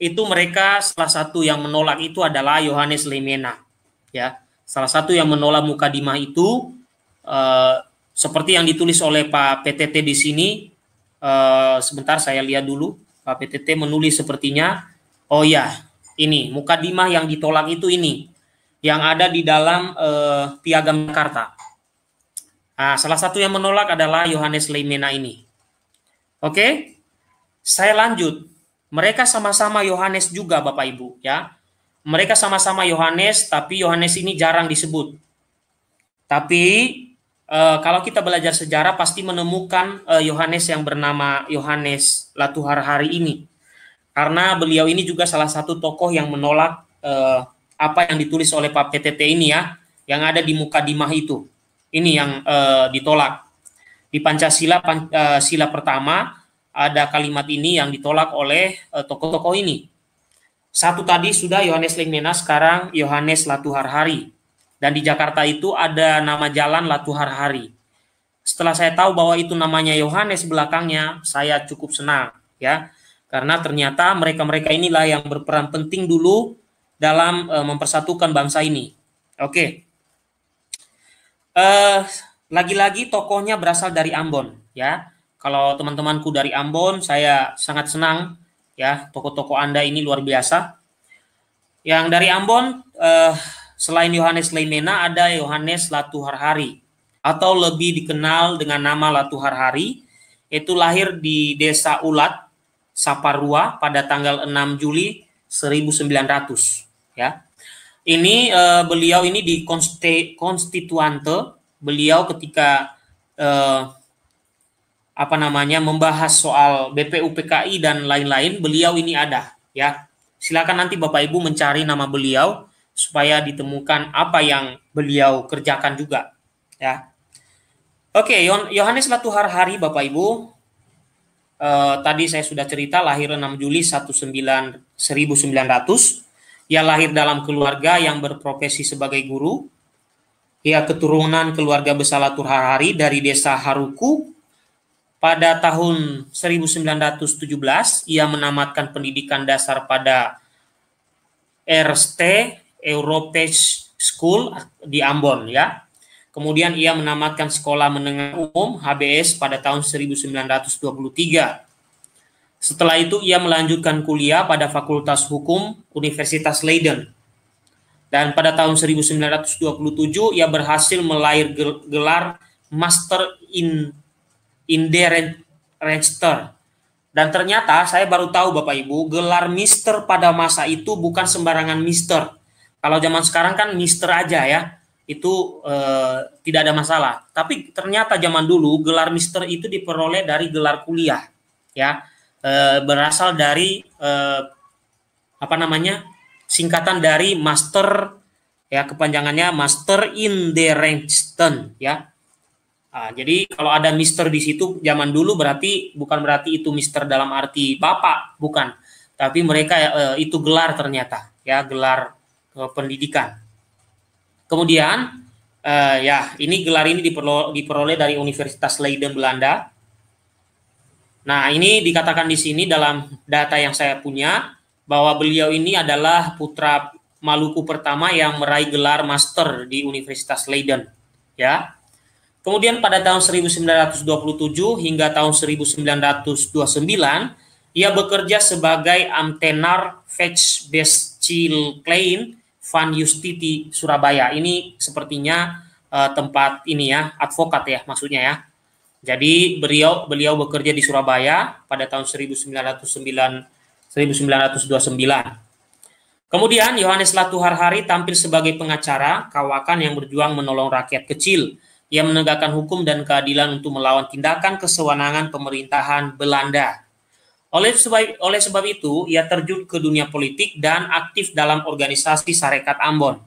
itu mereka salah satu yang menolak itu adalah Yohanes Lemena ya Salah satu yang menolak mukadimah itu uh, seperti yang ditulis oleh Pak PTT di sini. uh, sebentar saya lihat dulu. Pak PTT menulis sepertinya, oh ya, ini mukadimah yang ditolak itu ini yang ada di dalam uh, Piagam Jakarta. Nah, salah satu yang menolak adalah Yohanes Leimena ini. Oke. Saya lanjut. Mereka sama-sama Yohanes juga Bapak Ibu ya mereka sama-sama Yohanes, tapi Yohanes ini jarang disebut. Tapi uh, kalau kita belajar sejarah pasti menemukan eh, Yohanes uh, yang bernama Yohanes Latuhar hari ini. Karena beliau ini juga salah satu tokoh yang menolak uh, apa yang ditulis oleh Pak PTT ini ya, yang ada di muka dimah itu. Ini yang ditolak. Di Pancasila pan, sila pertama ada kalimat ini yang ditolak oleh tokoh-tokoh ini satu tadi sudah Yohanes Lingmena, sekarang Yohanes Latuharhari. Dan di Jakarta itu ada nama jalan Latuharhari. Setelah saya tahu bahwa itu namanya Yohanes belakangnya, saya cukup senang ya. Karena ternyata mereka-mereka inilah yang berperan penting dulu dalam uh, mempersatukan bangsa ini. Oke. Okay. Uh, eh, lagi-lagi tokohnya berasal dari Ambon ya. Kalau teman-temanku dari Ambon, saya sangat senang ya toko-toko Anda ini luar biasa. Yang dari Ambon eh, selain Yohanes Leimena ada Yohanes Latuharhari atau lebih dikenal dengan nama Latuharhari itu lahir di Desa Ulat Saparua pada tanggal 6 Juli 1900 ya. Ini eh, beliau ini di konstituante, beliau ketika eh, apa namanya membahas soal BPUPKI dan lain-lain, beliau ini ada ya. Silakan nanti Bapak Ibu mencari nama beliau supaya ditemukan apa yang beliau kerjakan juga ya. Oke, Yohanes Latuhar Hari Bapak Ibu. Eh, tadi saya sudah cerita lahir 6 Juli 1990 1900. Ia lahir dalam keluarga yang berprofesi sebagai guru. Ia keturunan keluarga besar Latuhar Hari dari desa Haruku, pada tahun 1917 ia menamatkan pendidikan dasar pada RST Europees School di Ambon ya. Kemudian ia menamatkan sekolah menengah umum HBS pada tahun 1923. Setelah itu ia melanjutkan kuliah pada Fakultas Hukum Universitas Leiden. Dan pada tahun 1927 ia berhasil melayar gelar Master in in Inde Register, Dan ternyata saya baru tahu Bapak Ibu, gelar Mister pada masa itu bukan sembarangan Mister. Kalau zaman sekarang kan Mister aja ya, itu eh, tidak ada masalah. Tapi ternyata zaman dulu gelar Mister itu diperoleh dari gelar kuliah, ya, eh, berasal dari eh, apa namanya singkatan dari Master, ya kepanjangannya Master in the Rangston ya. Nah, jadi kalau ada Mister di situ zaman dulu berarti bukan berarti itu Mister dalam arti bapak, bukan. Tapi mereka e, itu gelar ternyata, ya gelar e, pendidikan. Kemudian e, ya ini gelar ini diperoleh, diperoleh dari Universitas Leiden Belanda. Nah ini dikatakan di sini dalam data yang saya punya bahwa beliau ini adalah putra Maluku pertama yang meraih gelar master di Universitas Leiden, ya. Kemudian pada tahun 1927 hingga tahun 1929 ia bekerja sebagai amtenar Bestil Klein Van Justiti Surabaya. Ini sepertinya uh, tempat ini ya, advokat ya maksudnya ya. Jadi beliau beliau bekerja di Surabaya pada tahun 1909 1929. Kemudian Yohanes Latuharhari tampil sebagai pengacara kawakan yang berjuang menolong rakyat kecil ia menegakkan hukum dan keadilan untuk melawan tindakan kesewenangan pemerintahan Belanda. Oleh sebab, oleh sebab itu, ia terjun ke dunia politik dan aktif dalam organisasi Sarekat Ambon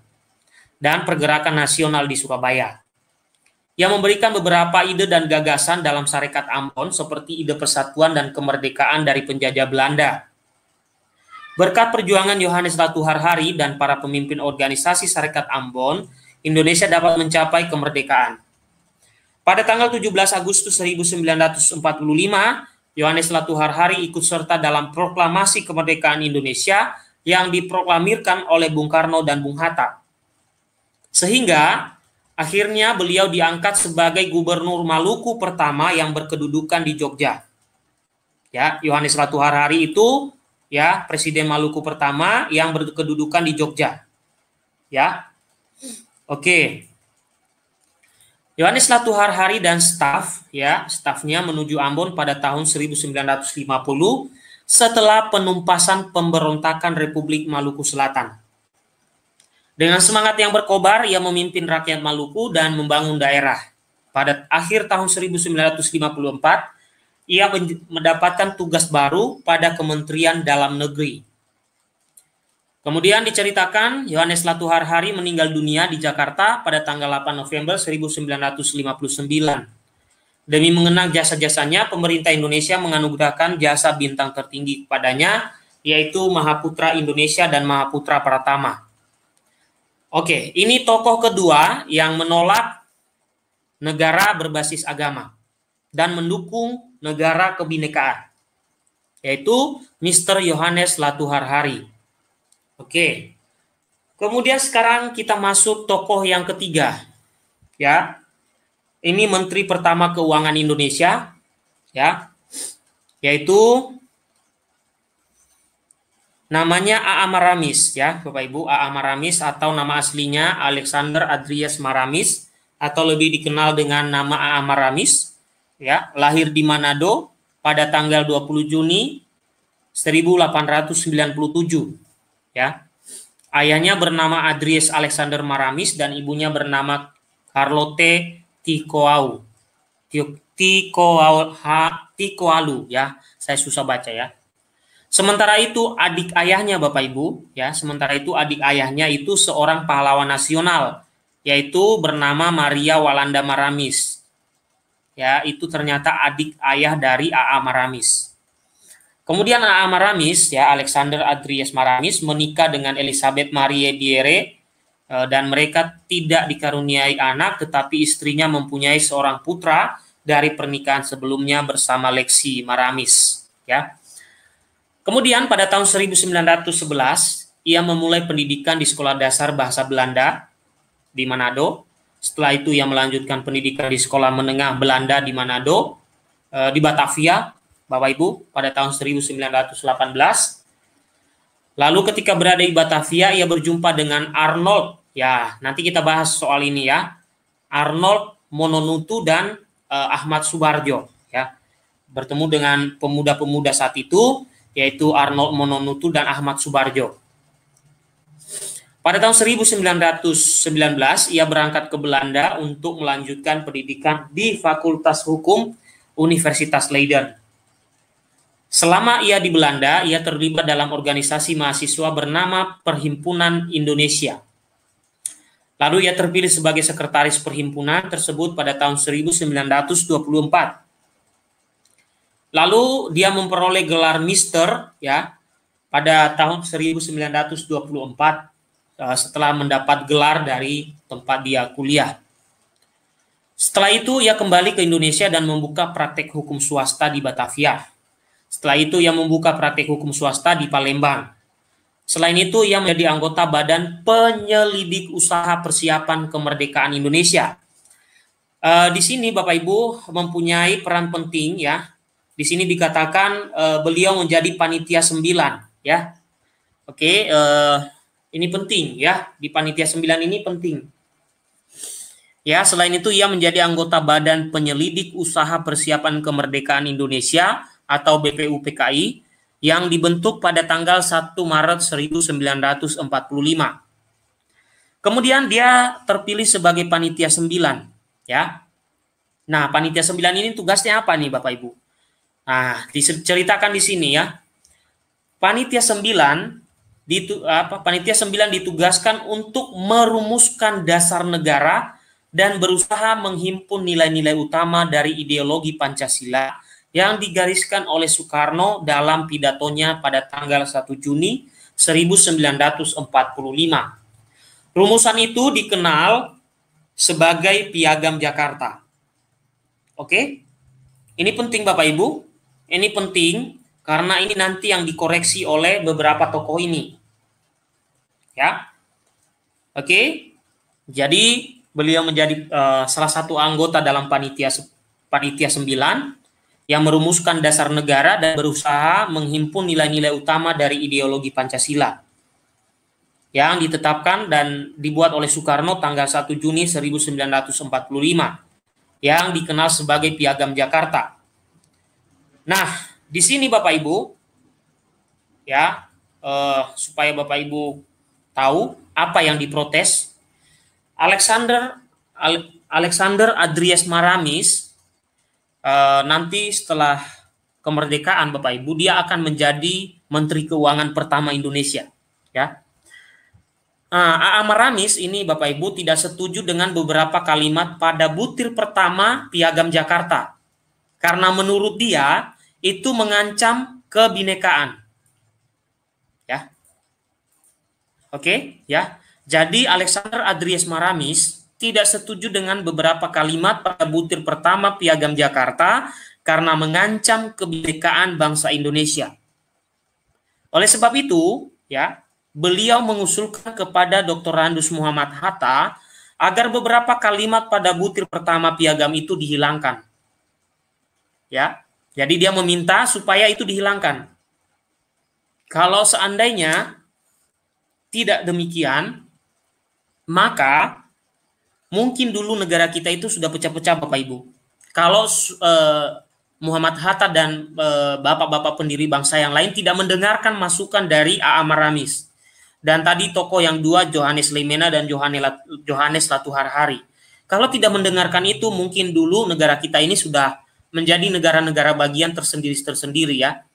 dan Pergerakan Nasional di Surabaya. Ia memberikan beberapa ide dan gagasan dalam Sarekat Ambon seperti ide persatuan dan kemerdekaan dari penjajah Belanda. Berkat perjuangan Yohanes Ratu Harhari dan para pemimpin organisasi Sarekat Ambon, Indonesia dapat mencapai kemerdekaan. Pada tanggal 17 Agustus 1945, Yohanes Latuharhari ikut serta dalam proklamasi kemerdekaan Indonesia yang diproklamirkan oleh Bung Karno dan Bung Hatta. Sehingga akhirnya beliau diangkat sebagai gubernur Maluku pertama yang berkedudukan di Jogja. Ya, Yohanes Latuharhari itu ya presiden Maluku pertama yang berkedudukan di Jogja. Ya. Oke. Yohanes hari dan staf ya, stafnya menuju Ambon pada tahun 1950 setelah penumpasan pemberontakan Republik Maluku Selatan. Dengan semangat yang berkobar, ia memimpin rakyat Maluku dan membangun daerah. Pada akhir tahun 1954, ia mendapatkan tugas baru pada Kementerian Dalam Negeri Kemudian diceritakan Yohanes Latuharhari meninggal dunia di Jakarta pada tanggal 8 November 1959. Demi mengenang jasa-jasanya, pemerintah Indonesia menganugerahkan jasa bintang tertinggi kepadanya, yaitu Mahaputra Indonesia dan Mahaputra Pratama. Oke, ini tokoh kedua yang menolak negara berbasis agama dan mendukung negara kebinekaan, yaitu Mr. Yohanes Latuharhari. Oke. Kemudian sekarang kita masuk tokoh yang ketiga. Ya. Ini Menteri Pertama Keuangan Indonesia, ya. Yaitu namanya A.A. Maramis ya, Bapak Ibu, A.A. Maramis atau nama aslinya Alexander Adrias Maramis atau lebih dikenal dengan nama A.A. Maramis ya, lahir di Manado pada tanggal 20 Juni 1897 ya. Ayahnya bernama Adries Alexander Maramis dan ibunya bernama Carlote Tikoau. Tikoau Tikoalu ya. Saya susah baca ya. Sementara itu adik ayahnya Bapak Ibu ya, sementara itu adik ayahnya itu seorang pahlawan nasional yaitu bernama Maria Walanda Maramis. Ya, itu ternyata adik ayah dari AA Maramis. Kemudian Amaramis, Maramis, ya Alexander Adrias Maramis menikah dengan Elizabeth Marie Biere e, dan mereka tidak dikaruniai anak tetapi istrinya mempunyai seorang putra dari pernikahan sebelumnya bersama Lexi Maramis, ya. Kemudian pada tahun 1911 ia memulai pendidikan di Sekolah Dasar Bahasa Belanda di Manado. Setelah itu ia melanjutkan pendidikan di Sekolah Menengah Belanda di Manado, e, di Batavia Bapak Ibu pada tahun 1918. Lalu ketika berada di Batavia ia berjumpa dengan Arnold. Ya, nanti kita bahas soal ini ya. Arnold Mononutu dan eh, Ahmad Subarjo ya. Bertemu dengan pemuda-pemuda saat itu yaitu Arnold Mononutu dan Ahmad Subarjo. Pada tahun 1919 ia berangkat ke Belanda untuk melanjutkan pendidikan di Fakultas Hukum Universitas Leiden. Selama ia di Belanda, ia terlibat dalam organisasi mahasiswa bernama Perhimpunan Indonesia. Lalu ia terpilih sebagai sekretaris perhimpunan tersebut pada tahun 1924. Lalu dia memperoleh gelar Mister ya pada tahun 1924 eh, setelah mendapat gelar dari tempat dia kuliah. Setelah itu ia kembali ke Indonesia dan membuka praktek hukum swasta di Batavia. Setelah itu ia membuka praktik hukum swasta di Palembang. Selain itu ia menjadi anggota Badan Penyelidik Usaha Persiapan Kemerdekaan Indonesia. E, di sini Bapak Ibu mempunyai peran penting ya. Di sini dikatakan e, beliau menjadi panitia sembilan ya. Oke, e, ini penting ya. Di panitia sembilan ini penting. Ya, selain itu ia menjadi anggota Badan Penyelidik Usaha Persiapan Kemerdekaan Indonesia atau BPUPKI yang dibentuk pada tanggal 1 Maret 1945. Kemudian dia terpilih sebagai panitia 9, ya. Nah, panitia 9 ini tugasnya apa nih Bapak Ibu? Nah, diceritakan di sini ya. Panitia 9 di apa panitia 9 ditugaskan untuk merumuskan dasar negara dan berusaha menghimpun nilai-nilai utama dari ideologi Pancasila yang digariskan oleh Soekarno dalam pidatonya pada tanggal 1 Juni 1945. Rumusan itu dikenal sebagai Piagam Jakarta. Oke? Ini penting Bapak Ibu. Ini penting karena ini nanti yang dikoreksi oleh beberapa tokoh ini. Ya. Oke? Jadi beliau menjadi uh, salah satu anggota dalam panitia panitia sembilan yang merumuskan dasar negara dan berusaha menghimpun nilai-nilai utama dari ideologi Pancasila yang ditetapkan dan dibuat oleh Soekarno tanggal 1 Juni 1945 yang dikenal sebagai Piagam Jakarta. Nah, di sini Bapak Ibu ya eh, supaya Bapak Ibu tahu apa yang diprotes Alexander Alexander Adries Maramis Eh, nanti setelah kemerdekaan Bapak Ibu dia akan menjadi menteri keuangan pertama Indonesia ya. Nah, eh, AA Maramis ini Bapak Ibu tidak setuju dengan beberapa kalimat pada butir pertama Piagam Jakarta. Karena menurut dia itu mengancam kebinekaan. Ya. Oke, ya. Jadi Alexander Adries Maramis tidak setuju dengan beberapa kalimat pada butir pertama Piagam Jakarta karena mengancam kebinekaan bangsa Indonesia. Oleh sebab itu, ya, beliau mengusulkan kepada Dr. Randus Muhammad Hatta agar beberapa kalimat pada butir pertama piagam itu dihilangkan. Ya. Jadi dia meminta supaya itu dihilangkan. Kalau seandainya tidak demikian, maka Mungkin dulu negara kita itu sudah pecah-pecah Bapak Ibu. Kalau eh, Muhammad Hatta dan eh, bapak-bapak eh, pendiri bangsa yang lain tidak mendengarkan masukan dari A.A. Maramis. Dan tadi tokoh yang dua Johannes Limena dan Johannes Latuharhari. Kalau tidak mendengarkan itu mungkin dulu negara kita ini sudah menjadi negara-negara bagian tersendiri-tersendiri ya.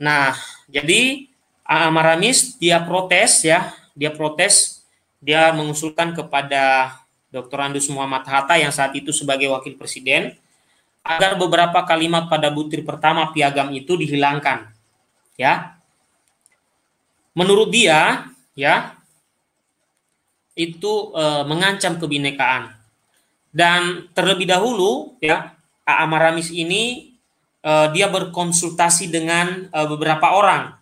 Nah, jadi A.A. Maramis dia protes ya, dia protes, dia mengusulkan kepada Dr. Andus Muhammad Hatta yang saat itu sebagai wakil presiden agar beberapa kalimat pada butir pertama piagam itu dihilangkan. Ya. Menurut dia, ya, itu e, mengancam kebinekaan. Dan terlebih dahulu ya A.A. Maramis ini e, dia berkonsultasi dengan e, beberapa orang.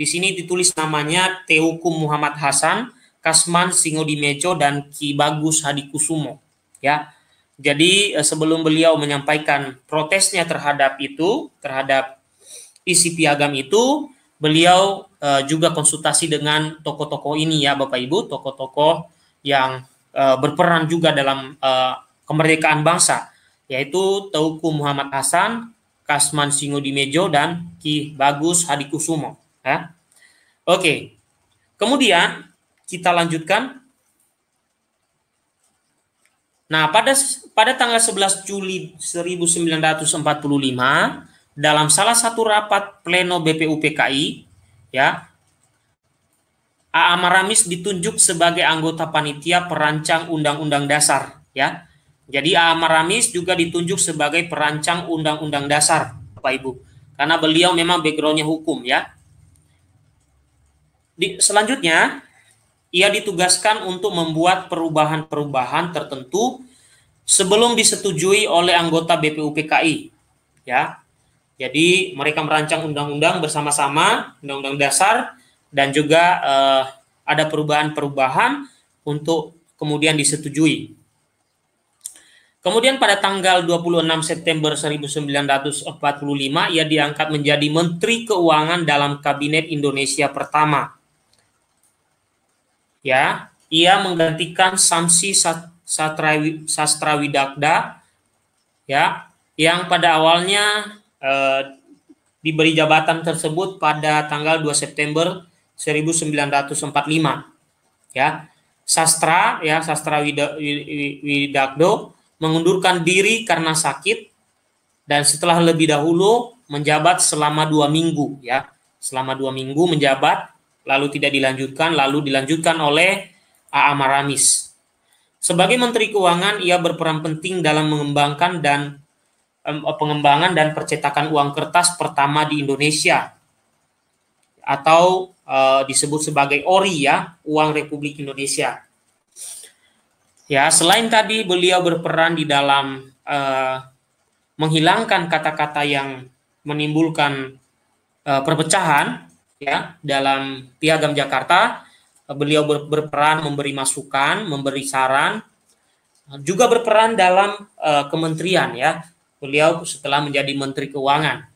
Di sini ditulis namanya Teukum Muhammad Hasan Kasman Singo Dimeco dan Ki Bagus Hadi Kusumo ya. Jadi eh, sebelum beliau menyampaikan protesnya terhadap itu, terhadap isi piagam itu, beliau uh, juga konsultasi dengan tokoh-tokoh ini ya Bapak Ibu, tokoh-tokoh yang uh, berperan juga dalam uh, kemerdekaan bangsa, yaitu Teuku Muhammad Hasan, Kasman Singo Dimejo dan Ki Bagus Hadi Kusumo ya. Oke. Kemudian kita lanjutkan. Nah, pada pada tanggal 11 Juli 1945 dalam salah satu rapat pleno BPUPKI ya A.A. Maramis ditunjuk sebagai anggota panitia perancang undang-undang dasar ya. Jadi A.A. Maramis juga ditunjuk sebagai perancang undang-undang dasar Bapak Ibu karena beliau memang backgroundnya hukum ya. Di, selanjutnya ia ditugaskan untuk membuat perubahan-perubahan tertentu sebelum disetujui oleh anggota BPUPKI. Ya. Jadi mereka merancang undang-undang bersama-sama, undang-undang dasar dan juga eh, ada perubahan-perubahan untuk kemudian disetujui. Kemudian pada tanggal 26 September 1945 ia diangkat menjadi Menteri Keuangan dalam Kabinet Indonesia pertama ya ia menggantikan Samsi sastra widakda ya yang pada awalnya eh, diberi jabatan tersebut pada tanggal 2 September 1945 ya Sastra ya Sastra Widakdo mengundurkan diri karena sakit dan setelah lebih dahulu menjabat selama dua minggu ya selama dua minggu menjabat lalu tidak dilanjutkan, lalu dilanjutkan oleh A.A. Maramis. Sebagai Menteri Keuangan, ia berperan penting dalam mengembangkan dan eh, pengembangan dan percetakan uang kertas pertama di Indonesia atau eh, disebut sebagai ORI ya, Uang Republik Indonesia. Ya, selain tadi beliau berperan di dalam eh, menghilangkan kata-kata yang menimbulkan eh, perpecahan, ya dalam Piagam Jakarta eh, beliau berperan memberi masukan, memberi saran, eh, juga berperan dalam uh, kementerian ya. Beliau setelah menjadi Menteri Keuangan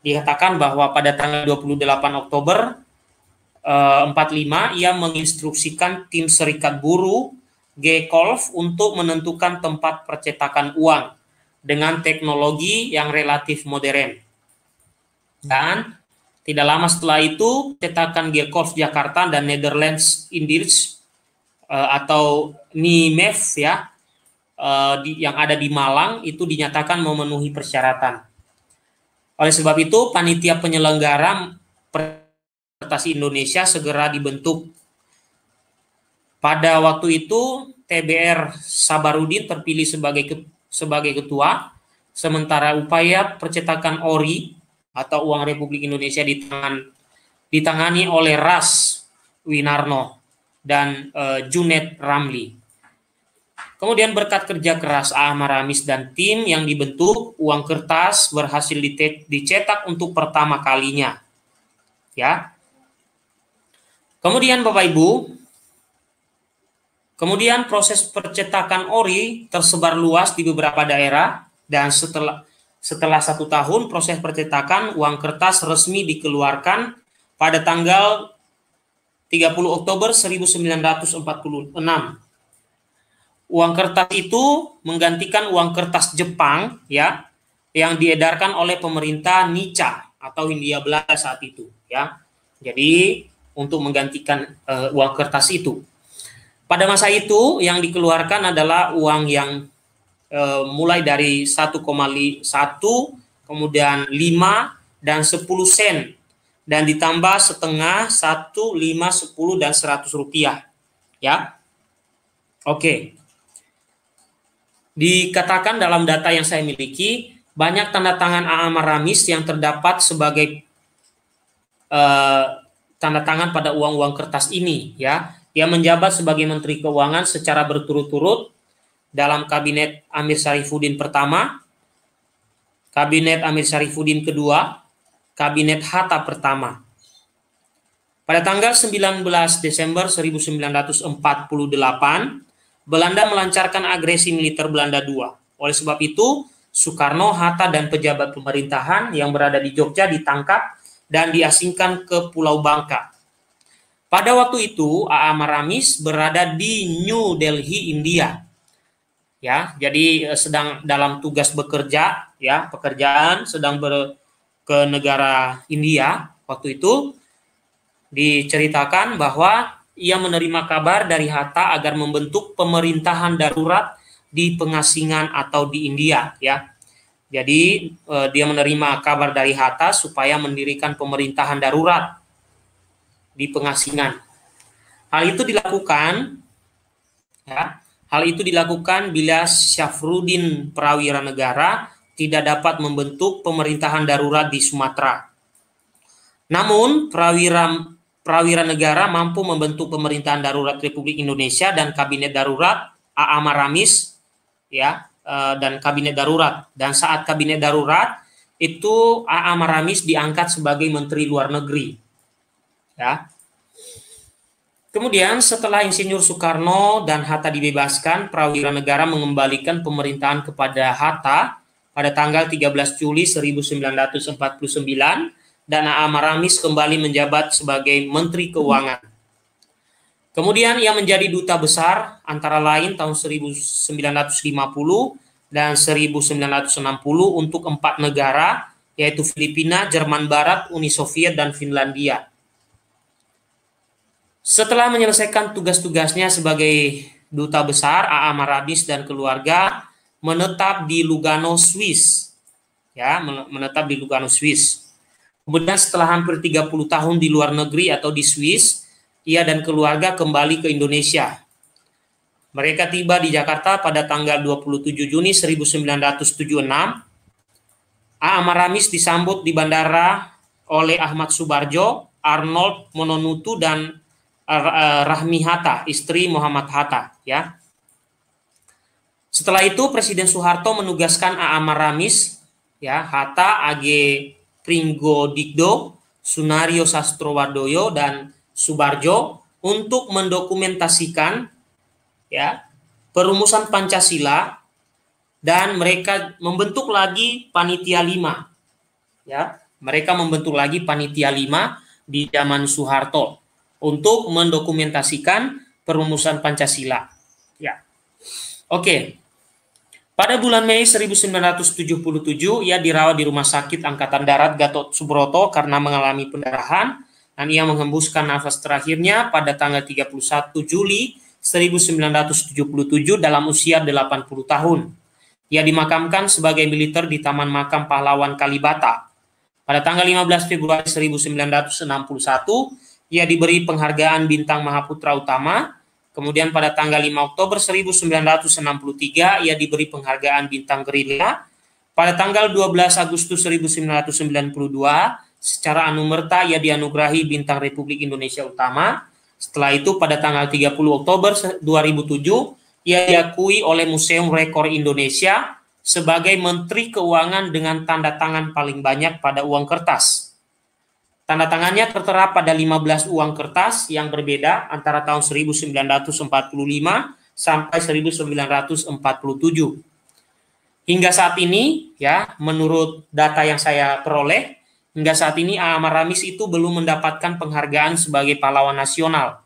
dikatakan bahwa pada tanggal 28 Oktober uh, 45 ia menginstruksikan tim Serikat Buruh Gekolf untuk menentukan tempat percetakan uang dengan teknologi yang relatif modern. Dan tidak lama setelah itu, cetakan Gekov Jakarta dan Netherlands Indies eh, atau NIMEF ya, eh, yang ada di Malang itu dinyatakan memenuhi persyaratan. Oleh sebab itu, panitia penyelenggara prestasi Indonesia segera dibentuk. Pada waktu itu, TBR Sabarudin terpilih sebagai sebagai ketua, sementara upaya percetakan ORI atau uang Republik Indonesia di tangan ditangani oleh Ras Winarno dan e, Junet Ramli. Kemudian berkat kerja keras Ahmad Ramis dan tim yang dibentuk, uang kertas berhasil dicetak untuk pertama kalinya. Ya. Kemudian Bapak Ibu, kemudian proses percetakan ori tersebar luas di beberapa daerah dan setelah setelah satu tahun, proses percetakan uang kertas resmi dikeluarkan pada tanggal 30 Oktober 1946. Uang kertas itu menggantikan uang kertas Jepang ya yang diedarkan oleh pemerintah Nica atau Hindia Belanda saat itu ya. Jadi untuk menggantikan uh, uang kertas itu. Pada masa itu yang dikeluarkan adalah uang yang Eh, mulai dari 1,1 kemudian 5 dan 10 sen dan ditambah setengah 1, 5, 10 dan 100 rupiah. Ya. Oke. Dikatakan dalam data yang saya miliki banyak tanda tangan AA Maramis yang terdapat sebagai uh, tanda tangan pada uang-uang kertas ini ya. Dia menjabat sebagai menteri keuangan secara berturut-turut dalam kabinet Amir Syarifuddin pertama, kabinet Amir Syarifuddin kedua, kabinet Hatta pertama. Pada tanggal 19 Desember 1948, Belanda melancarkan agresi militer Belanda II. Oleh sebab itu, Soekarno, Hatta, dan pejabat pemerintahan yang berada di Jogja ditangkap dan diasingkan ke Pulau Bangka. Pada waktu itu, A.A. Maramis berada di New Delhi, India ya. Jadi eh, sedang dalam tugas bekerja ya, pekerjaan sedang ber, ke negara India waktu itu diceritakan bahwa ia menerima kabar dari Hatta agar membentuk pemerintahan darurat di pengasingan atau di India ya. Jadi eh, dia menerima kabar dari Hatta supaya mendirikan pemerintahan darurat di pengasingan. Hal itu dilakukan ya Hal itu dilakukan bila Syafruddin Prawira Negara tidak dapat membentuk pemerintahan darurat di Sumatera. Namun, Prawira Prawira Negara mampu membentuk pemerintahan darurat Republik Indonesia dan kabinet darurat AA Maramis ya eh, dan kabinet darurat dan saat kabinet darurat itu AA Maramis diangkat sebagai menteri luar negeri. Ya. Kemudian setelah Insinyur Soekarno dan Hatta dibebaskan, Prawira Negara mengembalikan pemerintahan kepada Hatta pada tanggal 13 Juli 1949 dan A.A. Maramis kembali menjabat sebagai Menteri Keuangan. Kemudian ia menjadi duta besar antara lain tahun 1950 dan 1960 untuk empat negara yaitu Filipina, Jerman Barat, Uni Soviet, dan Finlandia. Setelah menyelesaikan tugas-tugasnya sebagai duta besar, AA Maradis dan keluarga menetap di Lugano, Swiss. Ya, menetap di Lugano, Swiss. Kemudian setelah hampir 30 tahun di luar negeri atau di Swiss, ia dan keluarga kembali ke Indonesia mereka tiba di Jakarta pada tanggal 27 Juni 1976. A. Amaramis disambut di bandara oleh Ahmad Subarjo, Arnold Mononutu, dan Eh, Rahmi Hatta, istri Muhammad Hatta, ya. Setelah itu Presiden Soeharto menugaskan A.A. Maramis, ya, Hatta, AG Pringgo Dikdo, Sunario Sastrowardoyo dan Subarjo untuk mendokumentasikan ya perumusan Pancasila dan mereka membentuk lagi panitia lima, Ya, mereka membentuk lagi panitia 5 di zaman Soeharto untuk mendokumentasikan perumusan Pancasila. Ya. Oke. Pada bulan Mei 1977 ia dirawat di Rumah Sakit Angkatan Darat Gatot Subroto karena mengalami pendarahan dan ia menghembuskan nafas terakhirnya pada tanggal 31 Juli 1977 dalam usia 80 tahun. Ia dimakamkan sebagai militer di Taman Makam Pahlawan Kalibata. Pada tanggal 15 Februari 1961, ia diberi penghargaan Bintang Mahaputra Utama. Kemudian pada tanggal 5 Oktober 1963 ia diberi penghargaan Bintang Gerilya. Pada tanggal 12 Agustus 1992 secara anumerta ia dianugerahi Bintang Republik Indonesia Utama. Setelah itu pada tanggal 30 Oktober 2007 ia diakui oleh Museum Rekor Indonesia sebagai Menteri Keuangan dengan tanda tangan paling banyak pada uang kertas. Tanda tangannya tertera pada 15 uang kertas yang berbeda antara tahun 1945 sampai 1947. Hingga saat ini, ya, menurut data yang saya peroleh, hingga saat ini Amar Ramis itu belum mendapatkan penghargaan sebagai pahlawan nasional.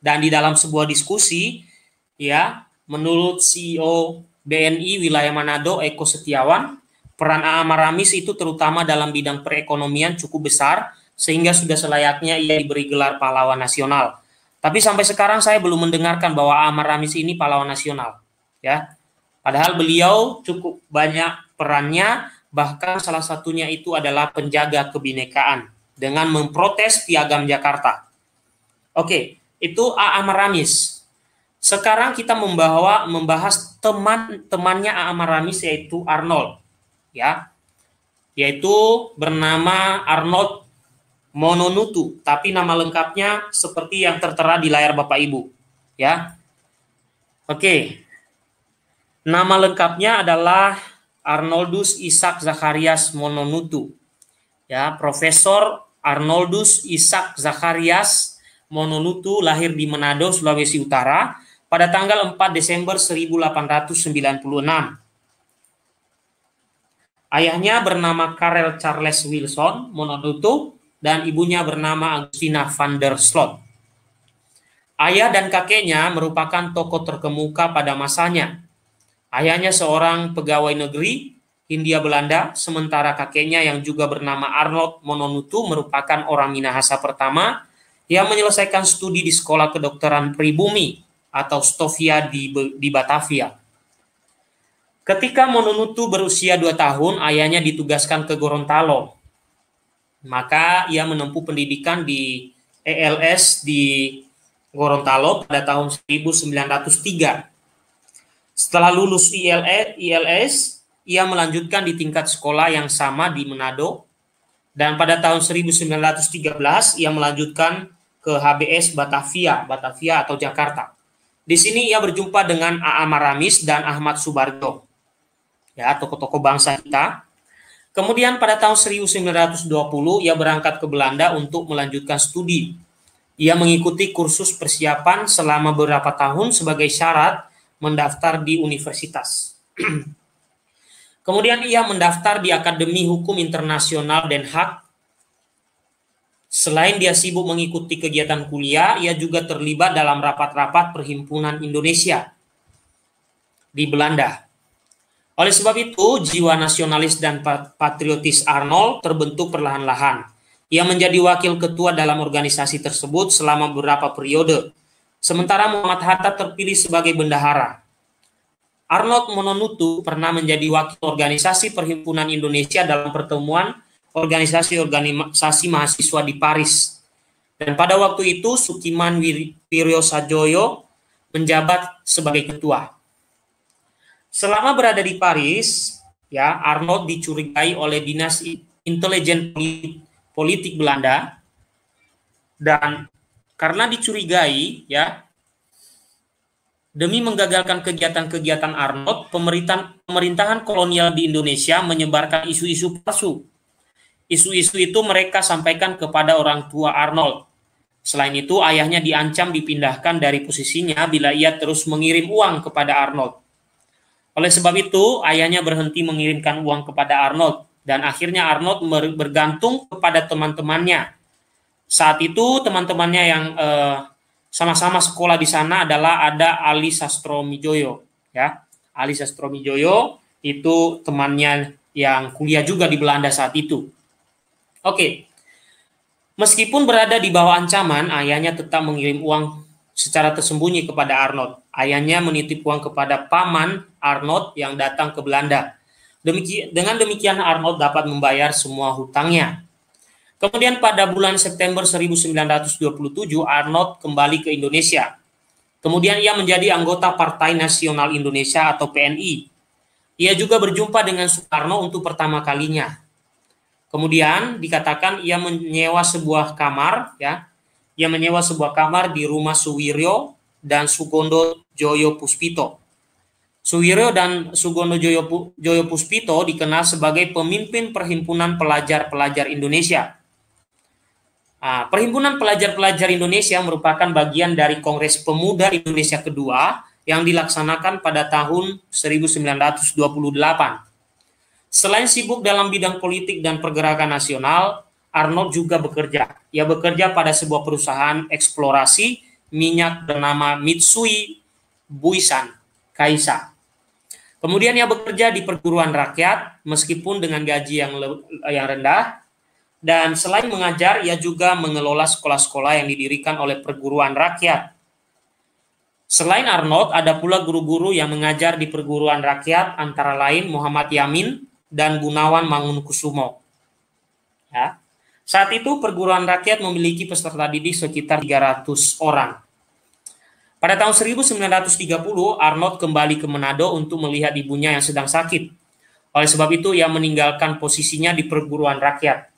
Dan di dalam sebuah diskusi, ya, menurut CEO BNI wilayah Manado Eko Setiawan, Peran A.A. Maramis itu terutama dalam bidang perekonomian cukup besar, sehingga sudah selayaknya ia diberi gelar pahlawan nasional. Tapi sampai sekarang saya belum mendengarkan bahwa A.A. Maramis ini pahlawan nasional. ya. Padahal beliau cukup banyak perannya, bahkan salah satunya itu adalah penjaga kebinekaan dengan memprotes piagam Jakarta. Oke, itu A.A. Maramis. Sekarang kita membawa membahas teman-temannya A.A. Maramis yaitu Arnold ya yaitu bernama Arnold Mononutu, tapi nama lengkapnya seperti yang tertera di layar Bapak Ibu, ya. Oke. Nama lengkapnya adalah Arnoldus Isaac Zacharias Mononutu. Ya, Profesor Arnoldus Isaac Zacharias Mononutu lahir di Manado, Sulawesi Utara pada tanggal 4 Desember 1896 Ayahnya bernama Karel Charles Wilson Mononutu dan ibunya bernama Agustina van der Slot. Ayah dan kakeknya merupakan tokoh terkemuka pada masanya. Ayahnya seorang pegawai negeri Hindia Belanda, sementara kakeknya yang juga bernama Arnold Mononutu merupakan orang Minahasa pertama yang menyelesaikan studi di Sekolah Kedokteran Pribumi atau Stofia di, di Batavia. Ketika Mononutu berusia dua tahun, ayahnya ditugaskan ke Gorontalo. Maka ia menempuh pendidikan di ELS di Gorontalo pada tahun 1903. Setelah lulus ELS, ia melanjutkan di tingkat sekolah yang sama di Manado dan pada tahun 1913 ia melanjutkan ke HBS Batavia, Batavia atau Jakarta. Di sini ia berjumpa dengan A.A. Maramis dan Ahmad Subarjo ya tokoh-tokoh bangsa kita. Kemudian pada tahun 1920 ia berangkat ke Belanda untuk melanjutkan studi. Ia mengikuti kursus persiapan selama beberapa tahun sebagai syarat mendaftar di universitas. Kemudian ia mendaftar di Akademi Hukum Internasional Den Haag. Selain dia sibuk mengikuti kegiatan kuliah, ia juga terlibat dalam rapat-rapat Perhimpunan Indonesia di Belanda. Oleh sebab itu, jiwa nasionalis dan patriotis Arnold terbentuk perlahan-lahan. Ia menjadi wakil ketua dalam organisasi tersebut selama beberapa periode. Sementara Muhammad Hatta terpilih sebagai bendahara. Arnold Mononutu pernah menjadi wakil organisasi Perhimpunan Indonesia dalam pertemuan organisasi-organisasi mahasiswa di Paris. Dan pada waktu itu Sukiman Wiryo Sajoyo menjabat sebagai ketua. Selama berada di Paris, ya Arnold dicurigai oleh dinas intelijen politik Belanda dan karena dicurigai ya Demi menggagalkan kegiatan-kegiatan Arnold, pemerintahan, pemerintahan kolonial di Indonesia menyebarkan isu-isu palsu. Isu-isu itu mereka sampaikan kepada orang tua Arnold. Selain itu, ayahnya diancam dipindahkan dari posisinya bila ia terus mengirim uang kepada Arnold. Oleh sebab itu, ayahnya berhenti mengirimkan uang kepada Arnold dan akhirnya Arnold bergantung kepada teman-temannya. Saat itu teman-temannya yang eh, sama-sama eh, sekolah di sana adalah ada Ali Sastro Mijoyo, ya. Ali Sastro Mijoyo itu temannya yang kuliah juga di Belanda saat itu. Oke. Meskipun berada di bawah ancaman, ayahnya tetap mengirim uang secara tersembunyi kepada Arnold. Ayahnya menitip uang kepada paman Arnold yang datang ke Belanda. Demiki, dengan demikian Arnold dapat membayar semua hutangnya. Kemudian pada bulan September 1927 Arnold kembali ke Indonesia. Kemudian ia menjadi anggota Partai Nasional Indonesia atau PNI. Ia juga berjumpa dengan Soekarno untuk pertama kalinya. Kemudian dikatakan ia menyewa sebuah kamar ya yang menyewa sebuah kamar di rumah Suwiryo dan Sugondo Joyo Puspito. Suwiryo dan Sugondo Joyo, Joyo Puspito dikenal sebagai pemimpin Perhimpunan Pelajar-Pelajar Indonesia. Nah, Perhimpunan Pelajar-Pelajar Indonesia merupakan bagian dari Kongres Pemuda Indonesia kedua yang dilaksanakan pada tahun 1928. Selain sibuk dalam bidang politik dan pergerakan nasional, Arnold juga bekerja. Ia bekerja pada sebuah perusahaan eksplorasi minyak bernama Mitsui Buisan Kaisa. Kemudian ia bekerja di perguruan rakyat meskipun dengan gaji yang yang rendah dan selain mengajar ia juga mengelola sekolah-sekolah yang didirikan oleh perguruan rakyat. Selain Arnold, ada pula guru-guru yang mengajar di perguruan rakyat antara lain Muhammad Yamin dan Gunawan Mangunkusumo. Ya. Saat itu perguruan rakyat memiliki peserta didik sekitar 300 orang. Pada tahun 1930, Arnold kembali ke Manado untuk melihat ibunya yang sedang sakit. Oleh sebab itu, ia meninggalkan posisinya di perguruan rakyat.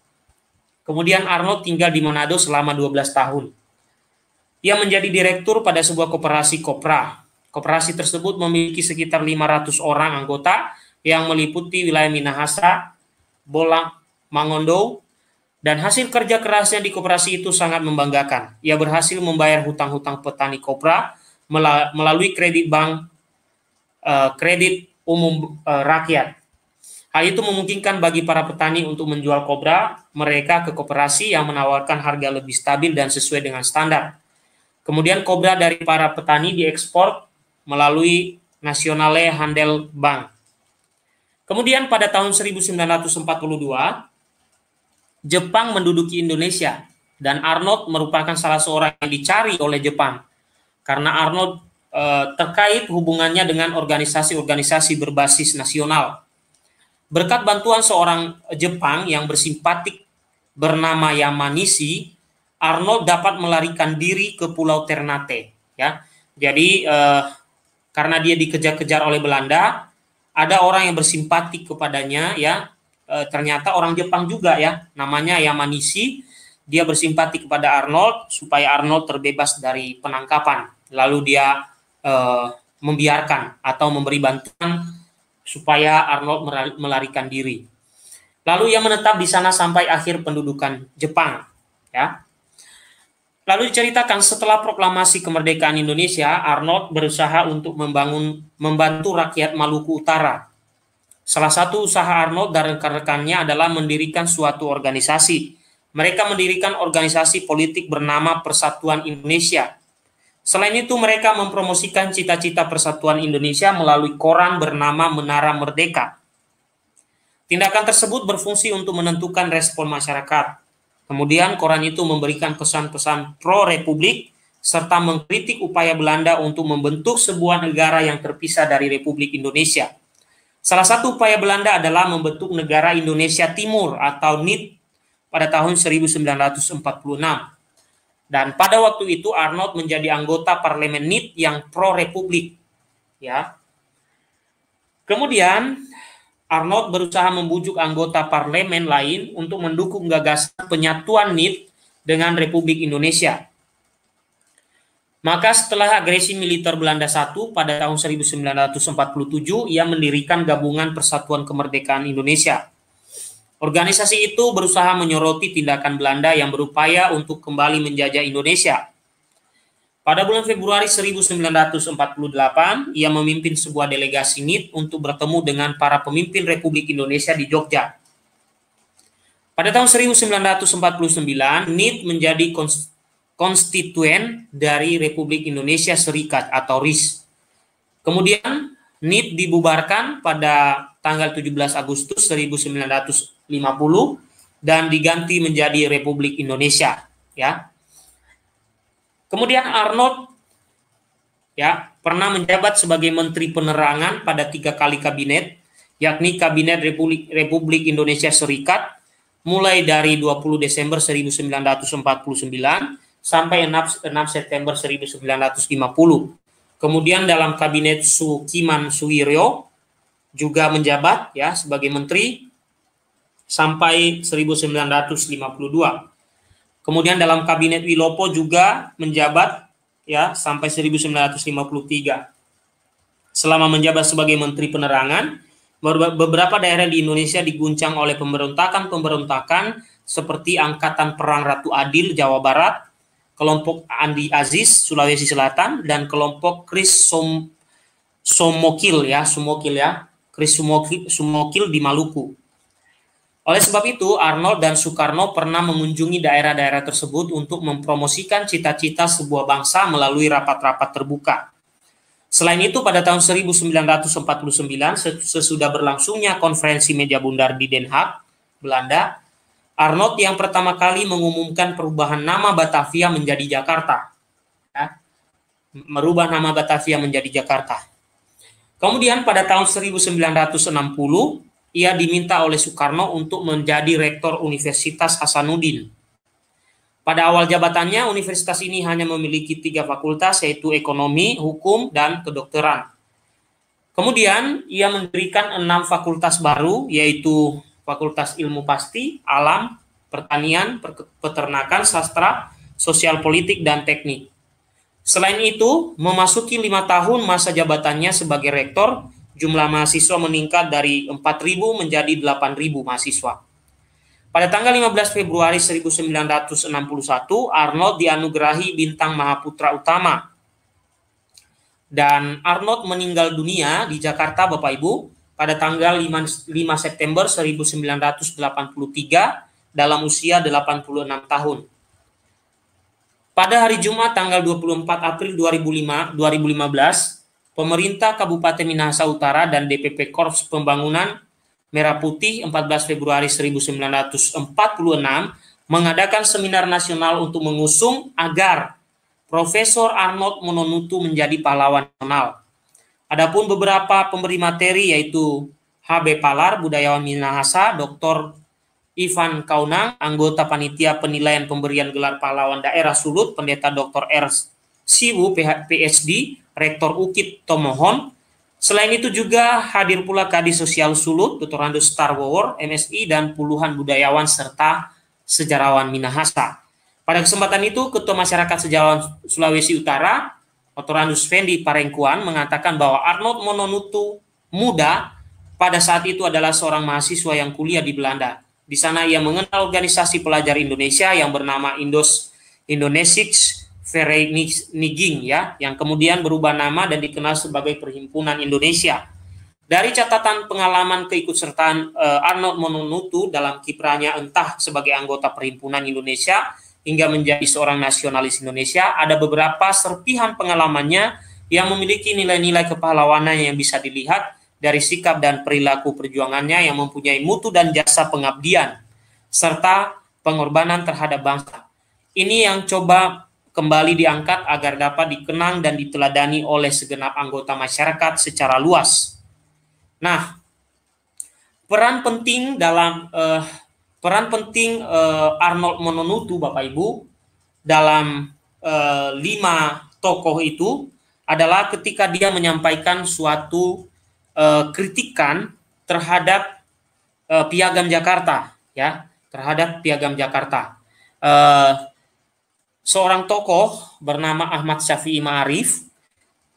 Kemudian Arnold tinggal di Manado selama 12 tahun. Ia menjadi direktur pada sebuah koperasi kopra. Koperasi tersebut memiliki sekitar 500 orang anggota yang meliputi wilayah Minahasa, Bolang, Mangondo, dan hasil kerja kerasnya di koperasi itu sangat membanggakan. Ia berhasil membayar hutang-hutang petani kopra melalui kredit bank uh, kredit umum uh, rakyat. Hal itu memungkinkan bagi para petani untuk menjual kobra mereka ke koperasi yang menawarkan harga lebih stabil dan sesuai dengan standar. Kemudian kobra dari para petani diekspor melalui Nasionale Handel Bank. Kemudian pada tahun 1942, Jepang menduduki Indonesia dan Arnold merupakan salah seorang yang dicari oleh Jepang karena Arnold e, terkait hubungannya dengan organisasi-organisasi berbasis nasional. Berkat bantuan seorang Jepang yang bersimpatik bernama Yamanishi, Arnold dapat melarikan diri ke Pulau Ternate. Ya, jadi e, karena dia dikejar-kejar oleh Belanda, ada orang yang bersimpatik kepadanya, ya, e, ternyata orang Jepang juga ya, namanya Yamanishi. Dia bersimpati kepada Arnold supaya Arnold terbebas dari penangkapan. Lalu dia e, membiarkan atau memberi bantuan supaya Arnold melarikan diri. Lalu ia menetap di sana sampai akhir pendudukan Jepang. Ya. Lalu diceritakan setelah proklamasi kemerdekaan Indonesia, Arnold berusaha untuk membangun membantu rakyat Maluku Utara Salah satu usaha Arnold dan rekan-rekannya adalah mendirikan suatu organisasi. Mereka mendirikan organisasi politik bernama Persatuan Indonesia. Selain itu, mereka mempromosikan cita-cita persatuan Indonesia melalui koran bernama Menara Merdeka. Tindakan tersebut berfungsi untuk menentukan respon masyarakat. Kemudian, koran itu memberikan pesan-pesan pro-republik serta mengkritik upaya Belanda untuk membentuk sebuah negara yang terpisah dari Republik Indonesia. Salah satu upaya Belanda adalah membentuk negara Indonesia Timur atau NIT pada tahun 1946. Dan pada waktu itu Arnold menjadi anggota parlemen NIT yang pro republik. Ya. Kemudian Arnold berusaha membujuk anggota parlemen lain untuk mendukung gagasan penyatuan NIT dengan Republik Indonesia. Maka setelah agresi militer Belanda I pada tahun 1947, ia mendirikan Gabungan Persatuan Kemerdekaan Indonesia. Organisasi itu berusaha menyoroti tindakan Belanda yang berupaya untuk kembali menjajah Indonesia. Pada bulan Februari 1948, ia memimpin sebuah delegasi NIT untuk bertemu dengan para pemimpin Republik Indonesia di Jogja. Pada tahun 1949, NIT menjadi konstitusi konstituen dari Republik Indonesia Serikat atau RIS. Kemudian NIT dibubarkan pada tanggal 17 Agustus 1950 dan diganti menjadi Republik Indonesia, ya. Kemudian Arnold ya, pernah menjabat sebagai menteri penerangan pada tiga kali kabinet, yakni kabinet Republik Republik Indonesia Serikat mulai dari 20 Desember 1949 sampai 6, 6 September 1950. Kemudian dalam kabinet Sukiman Suwiryo juga menjabat ya sebagai menteri sampai 1952. Kemudian dalam kabinet Wilopo juga menjabat ya sampai 1953. Selama menjabat sebagai menteri penerangan, beberapa daerah di Indonesia diguncang oleh pemberontakan-pemberontakan seperti angkatan perang Ratu Adil Jawa Barat kelompok Andi Aziz Sulawesi Selatan dan kelompok Kris Som Somokil ya, Somokil ya, Kris Somokil, Somokil di Maluku. Oleh sebab itu, Arnold dan Soekarno pernah mengunjungi daerah-daerah tersebut untuk mempromosikan cita-cita sebuah bangsa melalui rapat-rapat terbuka. Selain itu, pada tahun 1949, sesudah berlangsungnya konferensi media bundar di Den Haag, Belanda, Arnold yang pertama kali mengumumkan perubahan nama Batavia menjadi Jakarta. Ya, merubah nama Batavia menjadi Jakarta. Kemudian pada tahun 1960, ia diminta oleh Soekarno untuk menjadi rektor Universitas Hasanuddin. Pada awal jabatannya, universitas ini hanya memiliki tiga fakultas, yaitu ekonomi, hukum, dan kedokteran. Kemudian, ia memberikan enam fakultas baru, yaitu Fakultas Ilmu Pasti, Alam, Pertanian, Peternakan, Sastra, Sosial Politik, dan Teknik. Selain itu, memasuki lima tahun masa jabatannya sebagai rektor, jumlah mahasiswa meningkat dari 4.000 menjadi 8.000 mahasiswa. Pada tanggal 15 Februari 1961, Arnold dianugerahi bintang Mahaputra Utama. Dan Arnold meninggal dunia di Jakarta, Bapak Ibu, pada tanggal 5, 5 September 1983 dalam usia 86 tahun. Pada hari Jumat tanggal 24 April 2005, 2015, pemerintah Kabupaten Minahasa Utara dan DPP Korps Pembangunan Merah Putih 14 Februari 1946 mengadakan seminar nasional untuk mengusung agar Profesor Arnold Mononutu menjadi pahlawan nasional Adapun beberapa pemberi materi yaitu HB Palar, budayawan Minahasa, Dr. Ivan Kaunang, anggota panitia penilaian pemberian gelar pahlawan daerah Sulut, Pendeta Dr. R. Siwu, PhD, Rektor Ukit Tomohon. Selain itu juga hadir pula Kadi Sosial Sulut, Dr. Star War, MSI, dan puluhan budayawan serta sejarawan Minahasa. Pada kesempatan itu, Ketua Masyarakat Sejarawan Sulawesi Utara, Otoranus Fendi parengkuan mengatakan bahwa Arnold Mononutu muda pada saat itu adalah seorang mahasiswa yang kuliah di Belanda. Di sana ia mengenal organisasi pelajar Indonesia yang bernama Indos Indonesics Vereniging ya, yang kemudian berubah nama dan dikenal sebagai Perhimpunan Indonesia. Dari catatan pengalaman keikutsertaan eh, Arnold Mononutu dalam kiprahnya entah sebagai anggota Perhimpunan Indonesia hingga menjadi seorang nasionalis Indonesia, ada beberapa serpihan pengalamannya yang memiliki nilai-nilai kepahlawanan yang bisa dilihat dari sikap dan perilaku perjuangannya yang mempunyai mutu dan jasa pengabdian serta pengorbanan terhadap bangsa. Ini yang coba kembali diangkat agar dapat dikenang dan diteladani oleh segenap anggota masyarakat secara luas. Nah, peran penting dalam eh, peran penting uh, Arnold Mononutu Bapak Ibu dalam uh, lima tokoh itu adalah ketika dia menyampaikan suatu uh, kritikan terhadap uh, Piagam Jakarta ya terhadap Piagam Jakarta uh, seorang tokoh bernama Ahmad Syafi'i Ma'arif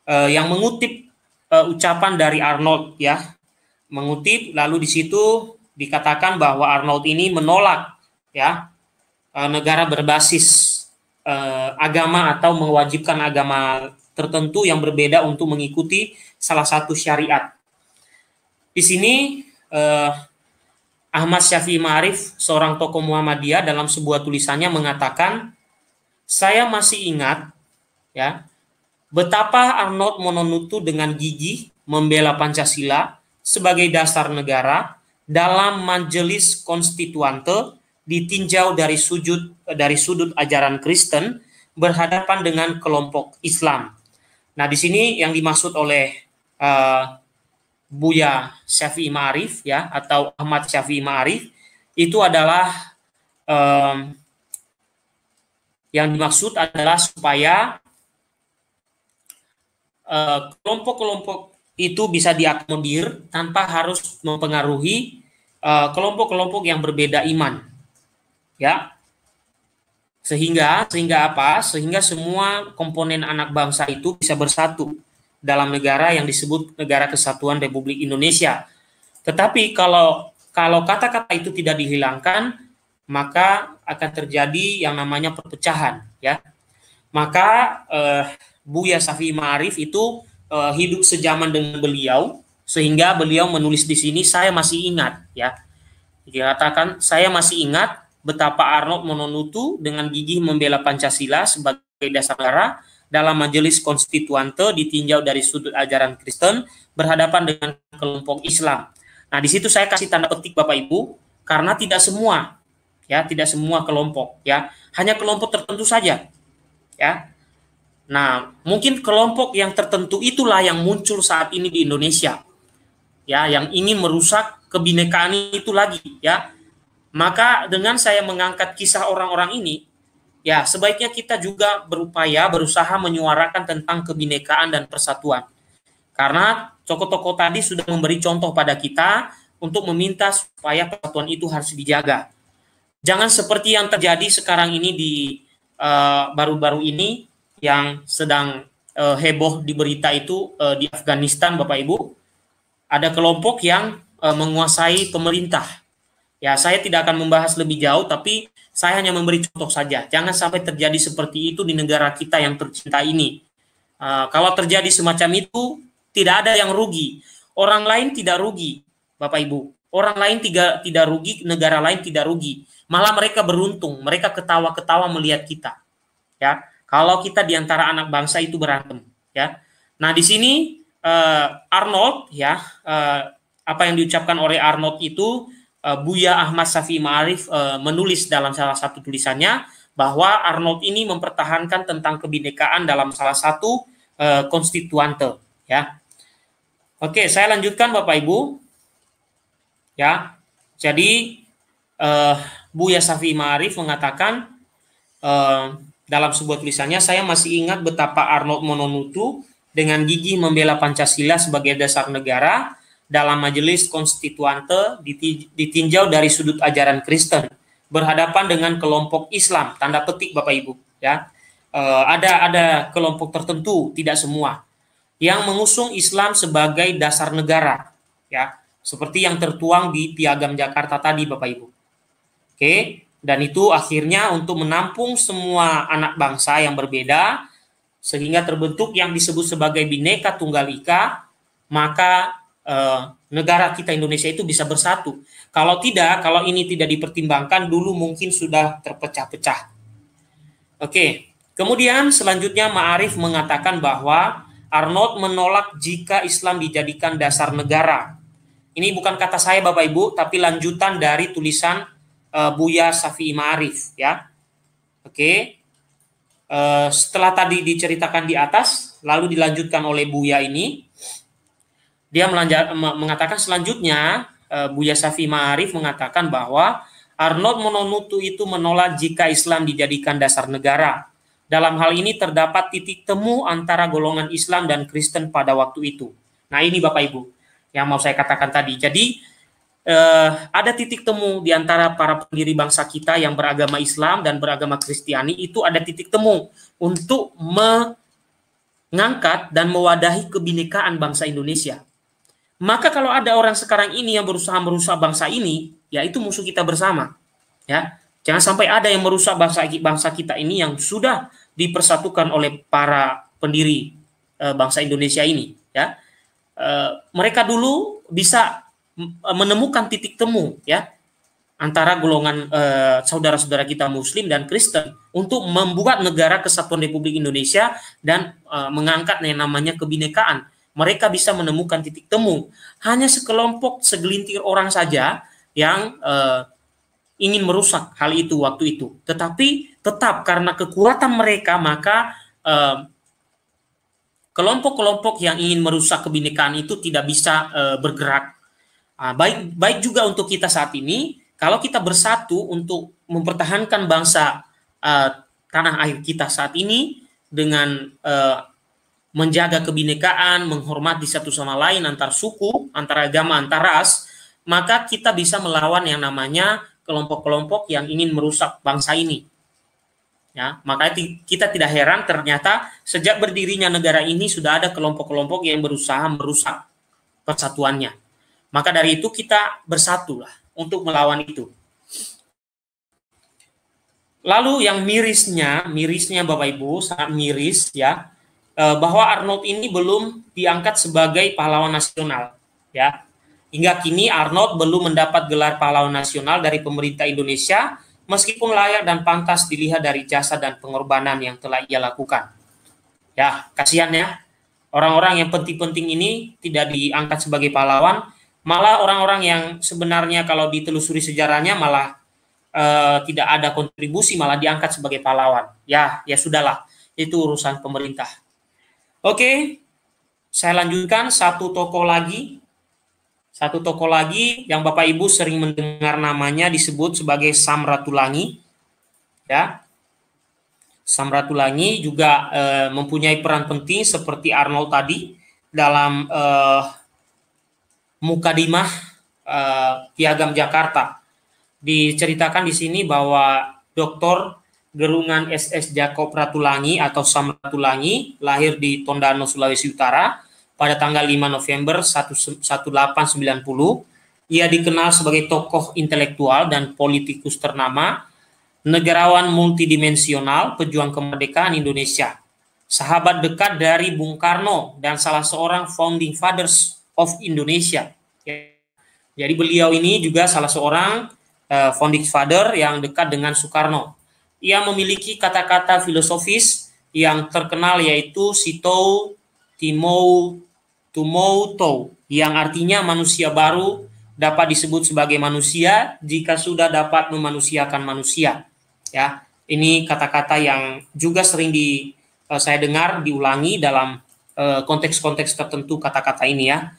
uh, yang mengutip uh, ucapan dari Arnold ya mengutip lalu di situ dikatakan bahwa Arnold ini menolak ya eh, negara berbasis eh, agama atau mewajibkan agama tertentu yang berbeda untuk mengikuti salah satu syariat. Di sini eh, Ahmad Syafi'i Ma'arif, seorang tokoh Muhammadiyah dalam sebuah tulisannya mengatakan, "Saya masih ingat ya, betapa Arnold Mononutu dengan gigi membela Pancasila sebagai dasar negara dalam majelis konstituante ditinjau dari sudut dari sudut ajaran Kristen berhadapan dengan kelompok Islam. Nah, di sini yang dimaksud oleh uh, Buya Syafi'i Ma'arif ya atau Ahmad Syafi'i Ma'arif itu adalah um, yang dimaksud adalah supaya eh, kelompok-kelompok uh, kelompok -kelompok itu bisa diakomodir tanpa harus mempengaruhi eh, kelompok-kelompok uh, yang berbeda iman. Ya. Sehingga sehingga apa? Sehingga semua komponen anak bangsa itu bisa bersatu dalam negara yang disebut Negara Kesatuan Republik Indonesia. Tetapi kalau kalau kata-kata itu tidak dihilangkan, maka akan terjadi yang namanya perpecahan, ya. Maka eh, Buya Safi Ma'arif itu Eh, hidup sejaman dengan beliau sehingga beliau menulis di sini saya masih ingat ya dikatakan saya masih ingat betapa Arnold Mononutu dengan gigih membela Pancasila sebagai dasar negara dalam majelis konstituante ditinjau dari sudut ajaran Kristen berhadapan dengan kelompok Islam. Nah, di situ saya kasih tanda petik Bapak Ibu karena tidak semua ya, tidak semua kelompok ya, hanya kelompok tertentu saja. Ya. Nah, mungkin kelompok yang tertentu itulah yang muncul saat ini di Indonesia. Ya, yang ingin merusak kebinekaan itu lagi, ya. Maka dengan saya mengangkat kisah orang-orang ini, ya, sebaiknya kita juga berupaya berusaha menyuarakan tentang kebinekaan dan persatuan. Karena tokoh-tokoh tadi sudah memberi contoh pada kita untuk meminta supaya persatuan itu harus dijaga. Jangan seperti yang terjadi sekarang ini di eh, baru-baru uh, baru -baru ini yang sedang uh, heboh di berita itu uh, di Afghanistan Bapak Ibu ada kelompok yang uh, menguasai pemerintah. Ya, saya tidak akan membahas lebih jauh tapi saya hanya memberi contoh saja. Jangan sampai terjadi seperti itu di negara kita yang tercinta ini. Uh, kalau terjadi semacam itu tidak ada yang rugi. Orang lain tidak rugi, Bapak Ibu. Orang lain tiga, tidak rugi, negara lain tidak rugi. Malah mereka beruntung, mereka ketawa-ketawa melihat kita. Ya. Kalau kita di antara anak bangsa itu berantem, ya. Nah, di sini uh, Arnold ya, uh, apa yang diucapkan oleh Arnold itu uh, Buya Ahmad Safi Ma'arif uh, menulis dalam salah satu tulisannya bahwa Arnold ini mempertahankan tentang kebinekaan dalam salah satu uh, konstituante, ya. Oke, saya lanjutkan Bapak Ibu. Ya. Jadi uh, Buya Safi Ma'arif mengatakan uh, dalam sebuah tulisannya, saya masih ingat betapa Arnold Mononutu dengan gigih membela Pancasila sebagai dasar negara dalam majelis konstituante ditinjau dari sudut ajaran Kristen berhadapan dengan kelompok Islam tanda petik Bapak Ibu ya e, ada ada kelompok tertentu tidak semua yang mengusung Islam sebagai dasar negara ya seperti yang tertuang di piagam Jakarta tadi Bapak Ibu oke dan itu akhirnya untuk menampung semua anak bangsa yang berbeda sehingga terbentuk yang disebut sebagai bineka tunggal ika maka eh, negara kita Indonesia itu bisa bersatu kalau tidak kalau ini tidak dipertimbangkan dulu mungkin sudah terpecah-pecah oke kemudian selanjutnya Ma'arif mengatakan bahwa Arnold menolak jika Islam dijadikan dasar negara ini bukan kata saya Bapak Ibu tapi lanjutan dari tulisan uh, Buya Safi Marif, ya. Oke. Okay. Uh, eh, setelah tadi diceritakan di atas, lalu dilanjutkan oleh Buya ini, dia melanja, mengatakan selanjutnya uh, Buya Safi Marif mengatakan bahwa Arnold Mononutu itu menolak jika Islam dijadikan dasar negara. Dalam hal ini terdapat titik temu antara golongan Islam dan Kristen pada waktu itu. Nah ini Bapak Ibu yang mau saya katakan tadi. Jadi eh, ada titik temu di antara para pendiri bangsa kita yang beragama Islam dan beragama Kristiani itu ada titik temu untuk mengangkat dan mewadahi kebinekaan bangsa Indonesia. Maka kalau ada orang sekarang ini yang berusaha merusak bangsa ini, ya itu musuh kita bersama. Ya, jangan sampai ada yang merusak bangsa bangsa kita ini yang sudah dipersatukan oleh para pendiri eh, bangsa Indonesia ini. Ya, eh, mereka dulu bisa Eh, menemukan titik temu ya antara golongan saudara eh, saudara-saudara kita Muslim dan Kristen untuk membuat negara kesatuan Republik Indonesia dan eh, mengangkat yang namanya kebinekaan. Mereka bisa menemukan titik temu. Hanya sekelompok segelintir orang saja yang eh, ingin merusak hal itu waktu itu. Tetapi tetap karena kekuatan mereka maka eh, kelompok-kelompok yang ingin merusak kebinekaan itu tidak bisa bergerak Nah, baik baik juga untuk kita saat ini kalau kita bersatu untuk mempertahankan bangsa uh, tanah air kita saat ini dengan uh, menjaga kebinekaan, menghormati satu sama lain antar suku, antar agama, antar ras, maka kita bisa melawan yang namanya kelompok-kelompok yang ingin merusak bangsa ini. Ya, maka kita tidak heran ternyata sejak berdirinya negara ini sudah ada kelompok-kelompok yang berusaha merusak persatuannya. Maka dari itu kita bersatulah untuk melawan itu. Lalu yang mirisnya, mirisnya Bapak Ibu, sangat miris ya, eh, bahwa Arnold ini belum diangkat sebagai pahlawan nasional ya. Hingga kini Arnold belum mendapat gelar pahlawan nasional dari pemerintah Indonesia meskipun layak dan pantas dilihat dari jasa dan pengorbanan yang telah ia lakukan. Ya, kasihan ya. Orang-orang yang penting-penting ini tidak diangkat sebagai pahlawan Malah orang-orang yang sebenarnya kalau ditelusuri sejarahnya malah e, tidak ada kontribusi, malah diangkat sebagai pahlawan. Ya, ya sudahlah. Itu urusan pemerintah. Oke, saya lanjutkan satu toko lagi. Satu toko lagi yang Bapak Ibu sering mendengar namanya disebut sebagai Samratulangi. Ya, Samratulangi juga e, mempunyai peran penting seperti Arnold tadi dalam e, Mukadimah uh, Jakarta. Diceritakan di sini bahwa Doktor Gerungan SS Jakob Ratulangi atau Sam Ratulangi lahir di Tondano, Sulawesi Utara pada tanggal 5 November 1890. Ia dikenal sebagai tokoh intelektual dan politikus ternama, negarawan multidimensional, pejuang kemerdekaan Indonesia, sahabat dekat dari Bung Karno dan salah seorang founding fathers of Indonesia. Ya. Jadi beliau ini juga salah seorang uh, founding father yang dekat dengan Soekarno. Ia memiliki kata-kata filosofis yang terkenal yaitu Sito Timou Tumouto yang artinya manusia baru dapat disebut sebagai manusia jika sudah dapat memanusiakan manusia. Ya, ini kata-kata yang juga sering di uh, saya dengar diulangi dalam eh, konteks-konteks uh, tertentu kata-kata ini ya.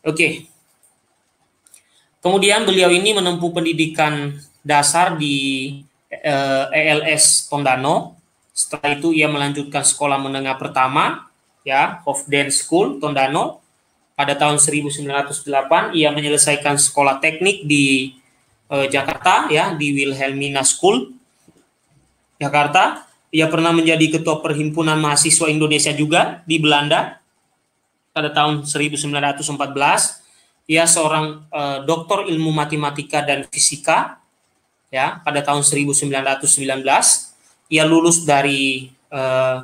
Oke. Kemudian beliau ini menempuh pendidikan dasar di ELS eh, e Tondano. Setelah itu ia melanjutkan sekolah menengah pertama ya, of Dance School Tondano. Pada tahun 1908 ia menyelesaikan sekolah teknik di eh, Jakarta ya, di Wilhelmina School Jakarta. Ia pernah menjadi ketua perhimpunan mahasiswa Indonesia juga di Belanda pada tahun 1914. Ia seorang uh, doktor ilmu matematika dan fisika ya pada tahun 1919. Ia lulus dari uh, eh,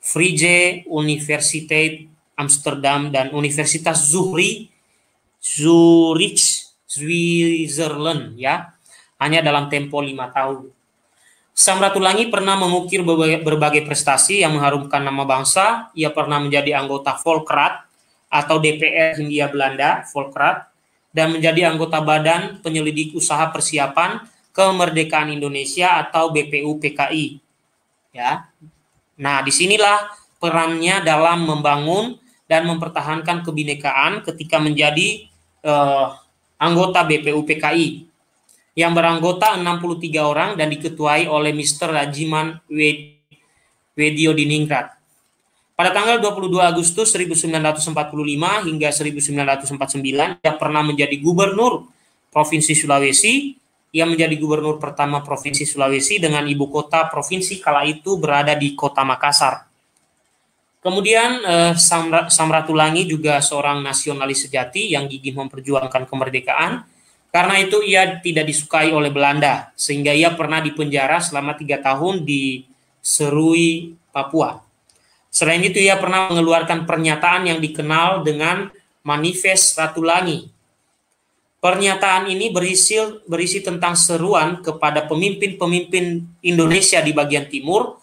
Frije Universiteit Amsterdam dan Universitas Zuhri Zurich Switzerland ya hanya dalam tempo lima tahun Samratulangi pernah mengukir berbagai prestasi yang mengharumkan nama bangsa. Ia pernah menjadi anggota Volkrat atau DPR Hindia Belanda, Volkrat, dan menjadi anggota Badan Penyelidik Usaha Persiapan Kemerdekaan Indonesia atau BPU PKI. Ya. Nah, disinilah perannya dalam membangun dan mempertahankan kebinekaan ketika menjadi eh, anggota BPUPKI yang beranggota 63 orang dan diketuai oleh Mr. Rajiman Wedio Diningrat. Pada tanggal 22 Agustus 1945 hingga 1949, ia pernah menjadi gubernur Provinsi Sulawesi. Ia menjadi gubernur pertama Provinsi Sulawesi dengan ibu kota provinsi kala itu berada di kota Makassar. Kemudian eh, Samratulangi juga seorang nasionalis sejati yang gigih memperjuangkan kemerdekaan karena itu ia tidak disukai oleh Belanda, sehingga ia pernah dipenjara selama tiga tahun di Serui, Papua. Selain itu, ia pernah mengeluarkan pernyataan yang dikenal dengan Manifest Ratu Langi. Pernyataan ini berisi, berisi tentang seruan kepada pemimpin-pemimpin Indonesia di bagian timur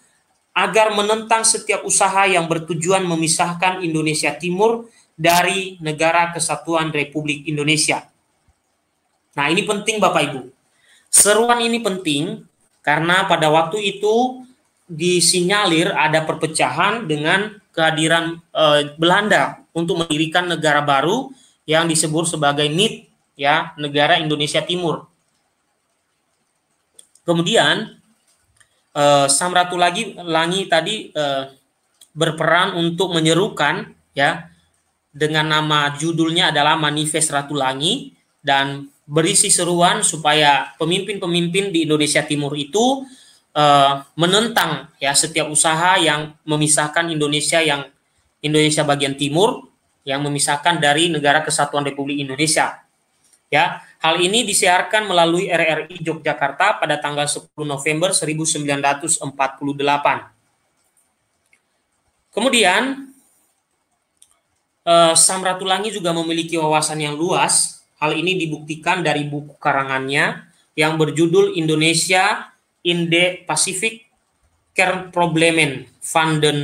agar menentang setiap usaha yang bertujuan memisahkan Indonesia Timur dari Negara Kesatuan Republik Indonesia Nah, ini penting Bapak Ibu. Seruan ini penting karena pada waktu itu disinyalir ada perpecahan dengan kehadiran eh, Belanda untuk mendirikan negara baru yang disebut sebagai NIT ya, negara Indonesia Timur. Kemudian eh, Samratu lagi Langi tadi eh, berperan untuk menyerukan ya dengan nama judulnya adalah Manifest Ratu Langi dan berisi seruan supaya pemimpin-pemimpin di Indonesia Timur itu uh, menentang ya setiap usaha yang memisahkan Indonesia yang Indonesia bagian timur yang memisahkan dari negara kesatuan Republik Indonesia. Ya, hal ini disiarkan melalui RRI Yogyakarta pada tanggal 10 November 1948. Kemudian eh, Samratulangi juga memiliki wawasan yang luas Hal ini dibuktikan dari buku karangannya yang berjudul Indonesia in the Pacific Kernproblemen van den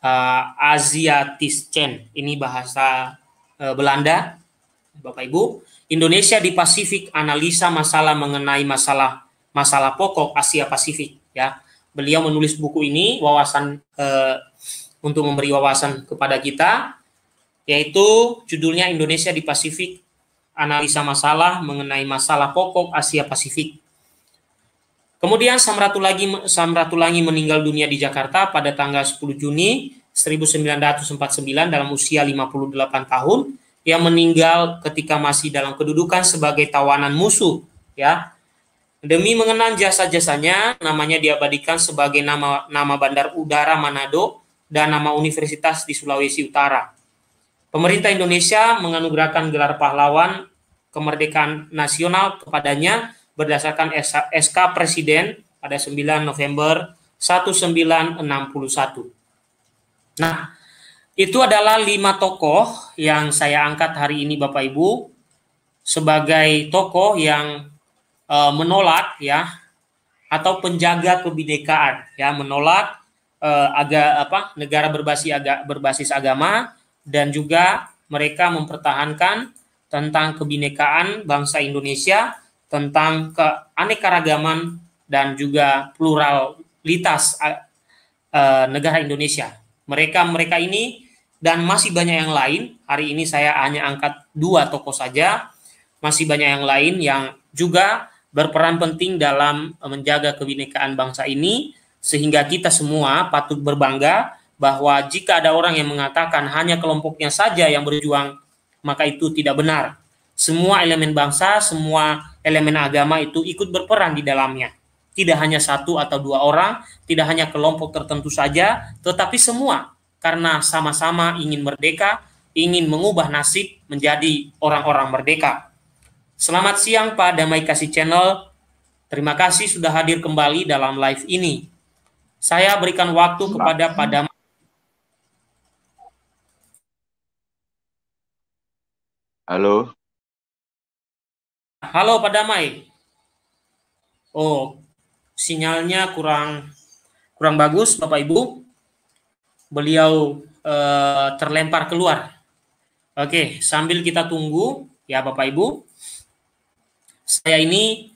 uh, eh, Asiatischen. Ini bahasa uh, Belanda, Bapak Ibu. Indonesia di Pasifik analisa masalah mengenai masalah masalah pokok Asia Pasifik ya. Beliau menulis buku ini wawasan uh, untuk memberi wawasan kepada kita yaitu judulnya Indonesia di Pasifik analisa masalah mengenai masalah pokok Asia Pasifik. Kemudian Samratulangi, Samratulangi meninggal dunia di Jakarta pada tanggal 10 Juni 1949 dalam usia 58 tahun. Ia meninggal ketika masih dalam kedudukan sebagai tawanan musuh, ya. Demi mengenang jasa-jasanya, namanya diabadikan sebagai nama nama bandar udara Manado dan nama universitas di Sulawesi Utara. Pemerintah Indonesia menganugerahkan gelar pahlawan kemerdekaan nasional kepadanya berdasarkan SK Presiden pada 9 November 1961. Nah, itu adalah lima tokoh yang saya angkat hari ini Bapak Ibu sebagai tokoh yang e, menolak ya atau penjaga kebinekaan ya menolak e, agak apa negara berbasis agak berbasis agama dan juga mereka mempertahankan tentang kebinekaan bangsa Indonesia, tentang keanekaragaman dan juga pluralitas e, negara Indonesia. Mereka-mereka ini dan masih banyak yang lain. Hari ini saya hanya angkat dua tokoh saja. Masih banyak yang lain yang juga berperan penting dalam menjaga kebinekaan bangsa ini sehingga kita semua patut berbangga bahwa jika ada orang yang mengatakan hanya kelompoknya saja yang berjuang, maka itu tidak benar. Semua elemen bangsa, semua elemen agama itu ikut berperan di dalamnya. Tidak hanya satu atau dua orang, tidak hanya kelompok tertentu saja, tetapi semua karena sama-sama ingin merdeka, ingin mengubah nasib menjadi orang-orang merdeka. Selamat siang Pak Damai Kasih Channel. Terima kasih sudah hadir kembali dalam live ini. Saya berikan waktu kepada Pak Damai Halo. Halo Pak Damai. Oh, sinyalnya kurang kurang bagus Bapak Ibu. Beliau eh, terlempar keluar. Oke, sambil kita tunggu ya Bapak Ibu. Saya ini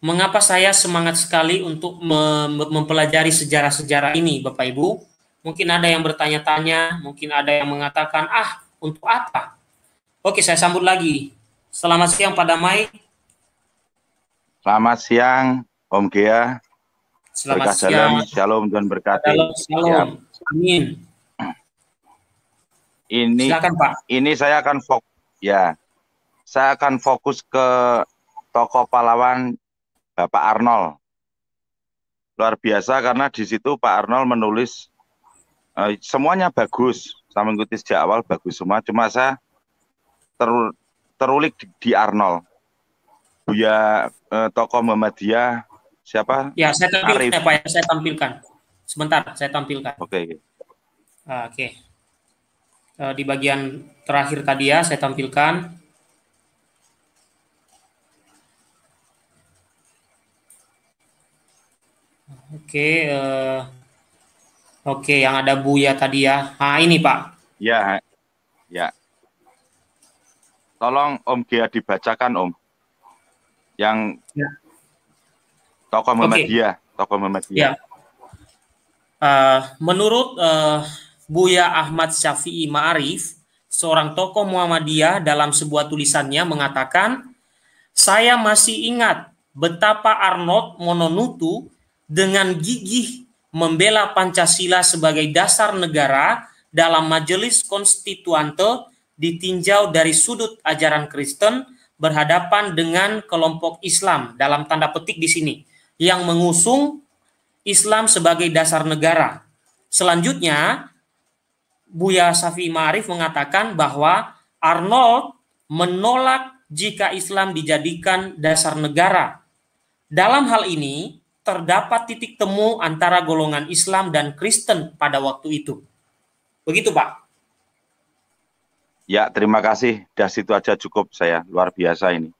mengapa saya semangat sekali untuk mem mempelajari sejarah-sejarah ini Bapak Ibu? Mungkin ada yang bertanya-tanya, mungkin ada yang mengatakan, "Ah, untuk apa?" Oke, saya sambut lagi. Selamat siang Pak Damai. Selamat siang Om Kia. Selamat Berkah siang. Dalam, shalom dan berkati. Shalom, shalom. Amin. Ini Silakan, Pak. Ini saya akan fokus ya. Saya akan fokus ke tokoh pahlawan Bapak Arnold. Luar biasa karena di situ Pak Arnold menulis eh, semuanya bagus. Saya mengikuti sejak awal bagus semua. Cuma saya terulik di, di Arnold. Buya eh, tokoh Muhammadiyah siapa? Ya, saya tampilkan ya, Pak, ya, saya tampilkan. Sebentar, saya tampilkan. Oke. Okay. Oke. Ah, okay. Eh, di bagian terakhir tadi ya saya tampilkan. Oke, okay, eh, oke okay, yang ada Buya tadi ya. Ah ini Pak. Ya, ya. Tolong Om Gia dibacakan Om. Yang ya. tokoh Muhammadiyah, okay. tokoh Muhammadiyah. Ya. Uh, menurut uh, Buya Ahmad Syafi'i Ma'arif, seorang tokoh Muhammadiyah dalam sebuah tulisannya mengatakan, saya masih ingat betapa Arnold Mononutu dengan gigih membela Pancasila sebagai dasar negara dalam Majelis Konstituante ditinjau dari sudut ajaran Kristen berhadapan dengan kelompok Islam dalam tanda petik di sini yang mengusung Islam sebagai dasar negara. Selanjutnya Buya Safi Ma'arif mengatakan bahwa Arnold menolak jika Islam dijadikan dasar negara. Dalam hal ini terdapat titik temu antara golongan Islam dan Kristen pada waktu itu. Begitu, Pak. Ya, terima kasih. Dah situ aja cukup saya. Luar biasa ini.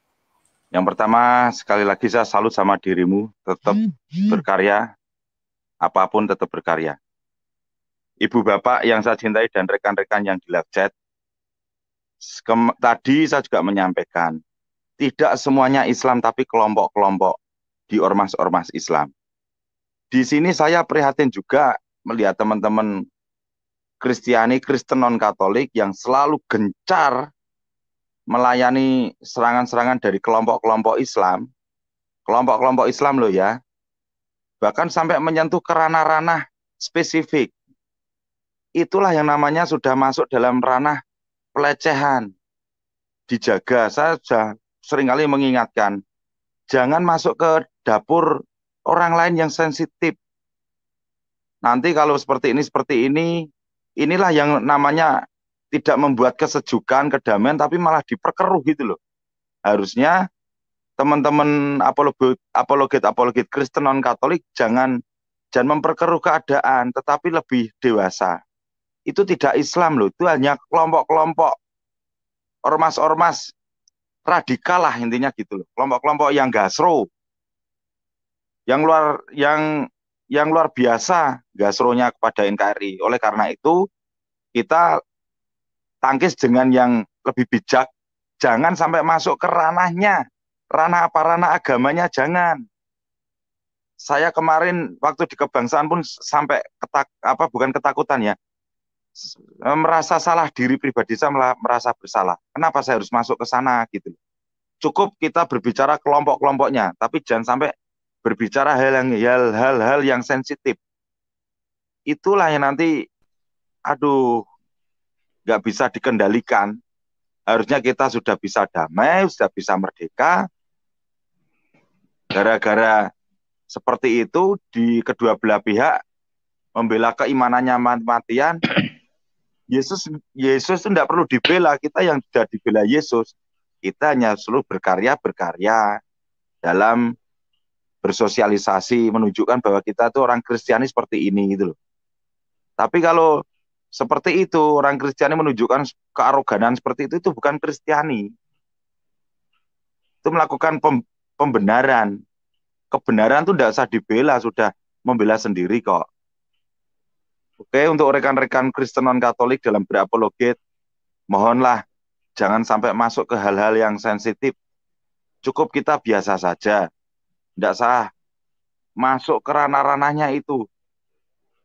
Yang pertama, sekali lagi saya salut sama dirimu. Tetap hmm, hmm. berkarya. Apapun tetap berkarya. Ibu bapak yang saya cintai dan rekan-rekan yang di live chat. Tadi saya juga menyampaikan. Tidak semuanya Islam, tapi kelompok-kelompok di ormas-ormas Islam. Di sini saya prihatin juga melihat teman-teman Kristiani Kristen non Katolik yang selalu gencar melayani serangan-serangan dari kelompok-kelompok Islam, kelompok-kelompok Islam loh ya, bahkan sampai menyentuh ke ranah-ranah spesifik. Itulah yang namanya sudah masuk dalam ranah pelecehan. Dijaga saya saja, seringkali mengingatkan, jangan masuk ke dapur orang lain yang sensitif. Nanti kalau seperti ini, seperti ini, inilah yang namanya tidak membuat kesejukan, kedamaian, tapi malah diperkeruh gitu loh. Harusnya teman-teman apologet, apologet, apologet Kristen non Katolik jangan jangan memperkeruh keadaan, tetapi lebih dewasa. Itu tidak Islam loh, itu hanya kelompok-kelompok ormas-ormas radikal lah intinya gitu loh. Kelompok-kelompok yang gasro, yang luar, yang yang luar biasa gasronya kepada NKRI. Oleh karena itu, kita tangkis dengan yang lebih bijak. Jangan sampai masuk ke ranahnya. Ranah apa? Ranah agamanya jangan. Saya kemarin waktu di kebangsaan pun sampai ketak, apa bukan ketakutan ya. Eh, merasa salah diri pribadi saya merasa bersalah. Kenapa saya harus masuk ke sana gitu. Cukup kita berbicara kelompok-kelompoknya, tapi jangan sampai berbicara hal yang hal-hal yang sensitif. Itulah yang nanti aduh nggak bisa dikendalikan. Harusnya kita sudah bisa damai, sudah bisa merdeka. Gara-gara seperti itu di kedua belah pihak membela keimanannya mati-matian. Yesus Yesus itu tidak perlu dibela, kita yang sudah dibela Yesus. Kita hanya selalu berkarya-berkarya dalam bersosialisasi menunjukkan bahwa kita tuh orang Kristiani seperti ini gitu loh. Tapi kalau seperti itu orang Kristiani menunjukkan kearoganan seperti itu itu bukan Kristiani. Itu melakukan pembenaran. Kebenaran tuh tidak usah dibela, sudah membela sendiri kok. Oke, untuk rekan-rekan Kristen non Katolik dalam berapologet, mohonlah jangan sampai masuk ke hal-hal yang sensitif. Cukup kita biasa saja tidak sah. Masuk ke ranah-ranahnya itu.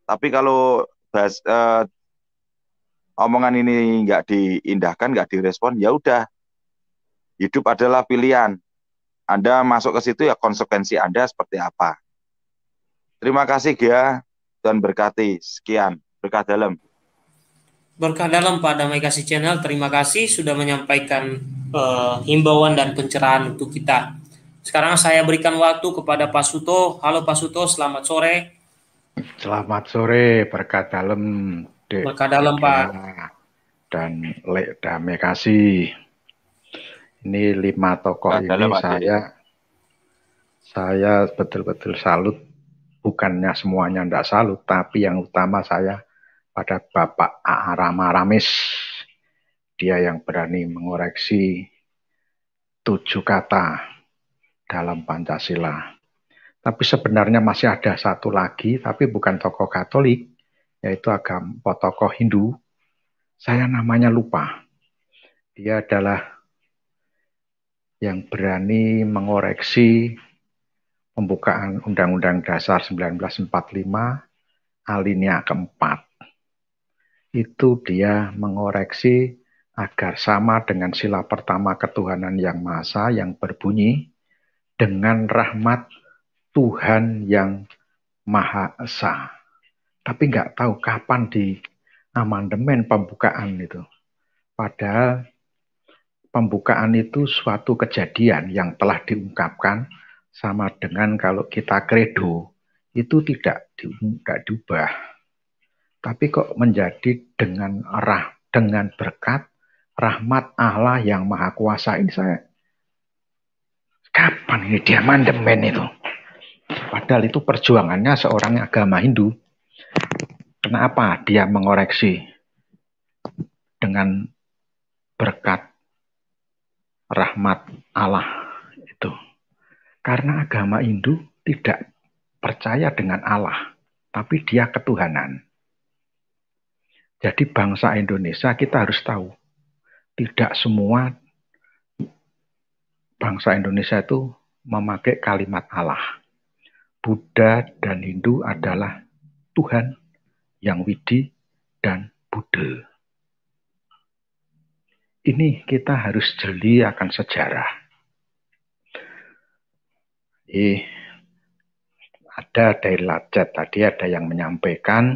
Tapi kalau bahas, eh, omongan ini nggak diindahkan, nggak direspon, ya udah. Hidup adalah pilihan. Anda masuk ke situ ya konsekuensi Anda seperti apa. Terima kasih Gia, dan berkati. Sekian, berkah dalam. Berkah dalam Pak Damai Kasih Channel, terima kasih sudah menyampaikan uh, himbauan dan pencerahan untuk kita. Sekarang saya berikan waktu kepada Pak Suto. Halo Pak Suto, selamat sore. Selamat sore, berkat dalam. berkat dalam Pak. Ya, dan Lek damai Kasih. Ini lima tokoh berkat ini dalam, saya saya betul-betul salut. Bukannya semuanya tidak salut, tapi yang utama saya pada Bapak Aarama Ramis. Dia yang berani mengoreksi tujuh kata dalam Pancasila. Tapi sebenarnya masih ada satu lagi, tapi bukan tokoh Katolik, yaitu agama tokoh Hindu. Saya namanya lupa. Dia adalah yang berani mengoreksi pembukaan Undang-Undang Dasar 1945 alinea keempat. Itu dia mengoreksi agar sama dengan sila pertama ketuhanan yang masa yang berbunyi dengan rahmat Tuhan yang Maha Esa. Tapi nggak tahu kapan di amandemen pembukaan itu. Padahal pembukaan itu suatu kejadian yang telah diungkapkan sama dengan kalau kita kredo itu tidak, di, tidak diubah. Tapi kok menjadi dengan rah, dengan berkat rahmat Allah yang Maha Kuasa ini saya Kapan ini dia mandemen itu? Padahal itu perjuangannya seorang agama Hindu. Kenapa dia mengoreksi dengan berkat rahmat Allah itu? Karena agama Hindu tidak percaya dengan Allah, tapi dia ketuhanan. Jadi bangsa Indonesia kita harus tahu, tidak semua bangsa Indonesia itu memakai kalimat Allah. Buddha dan Hindu adalah Tuhan yang widi dan Buddha. Ini kita harus jeli akan sejarah. Eh, ada dari Lacet tadi ada yang menyampaikan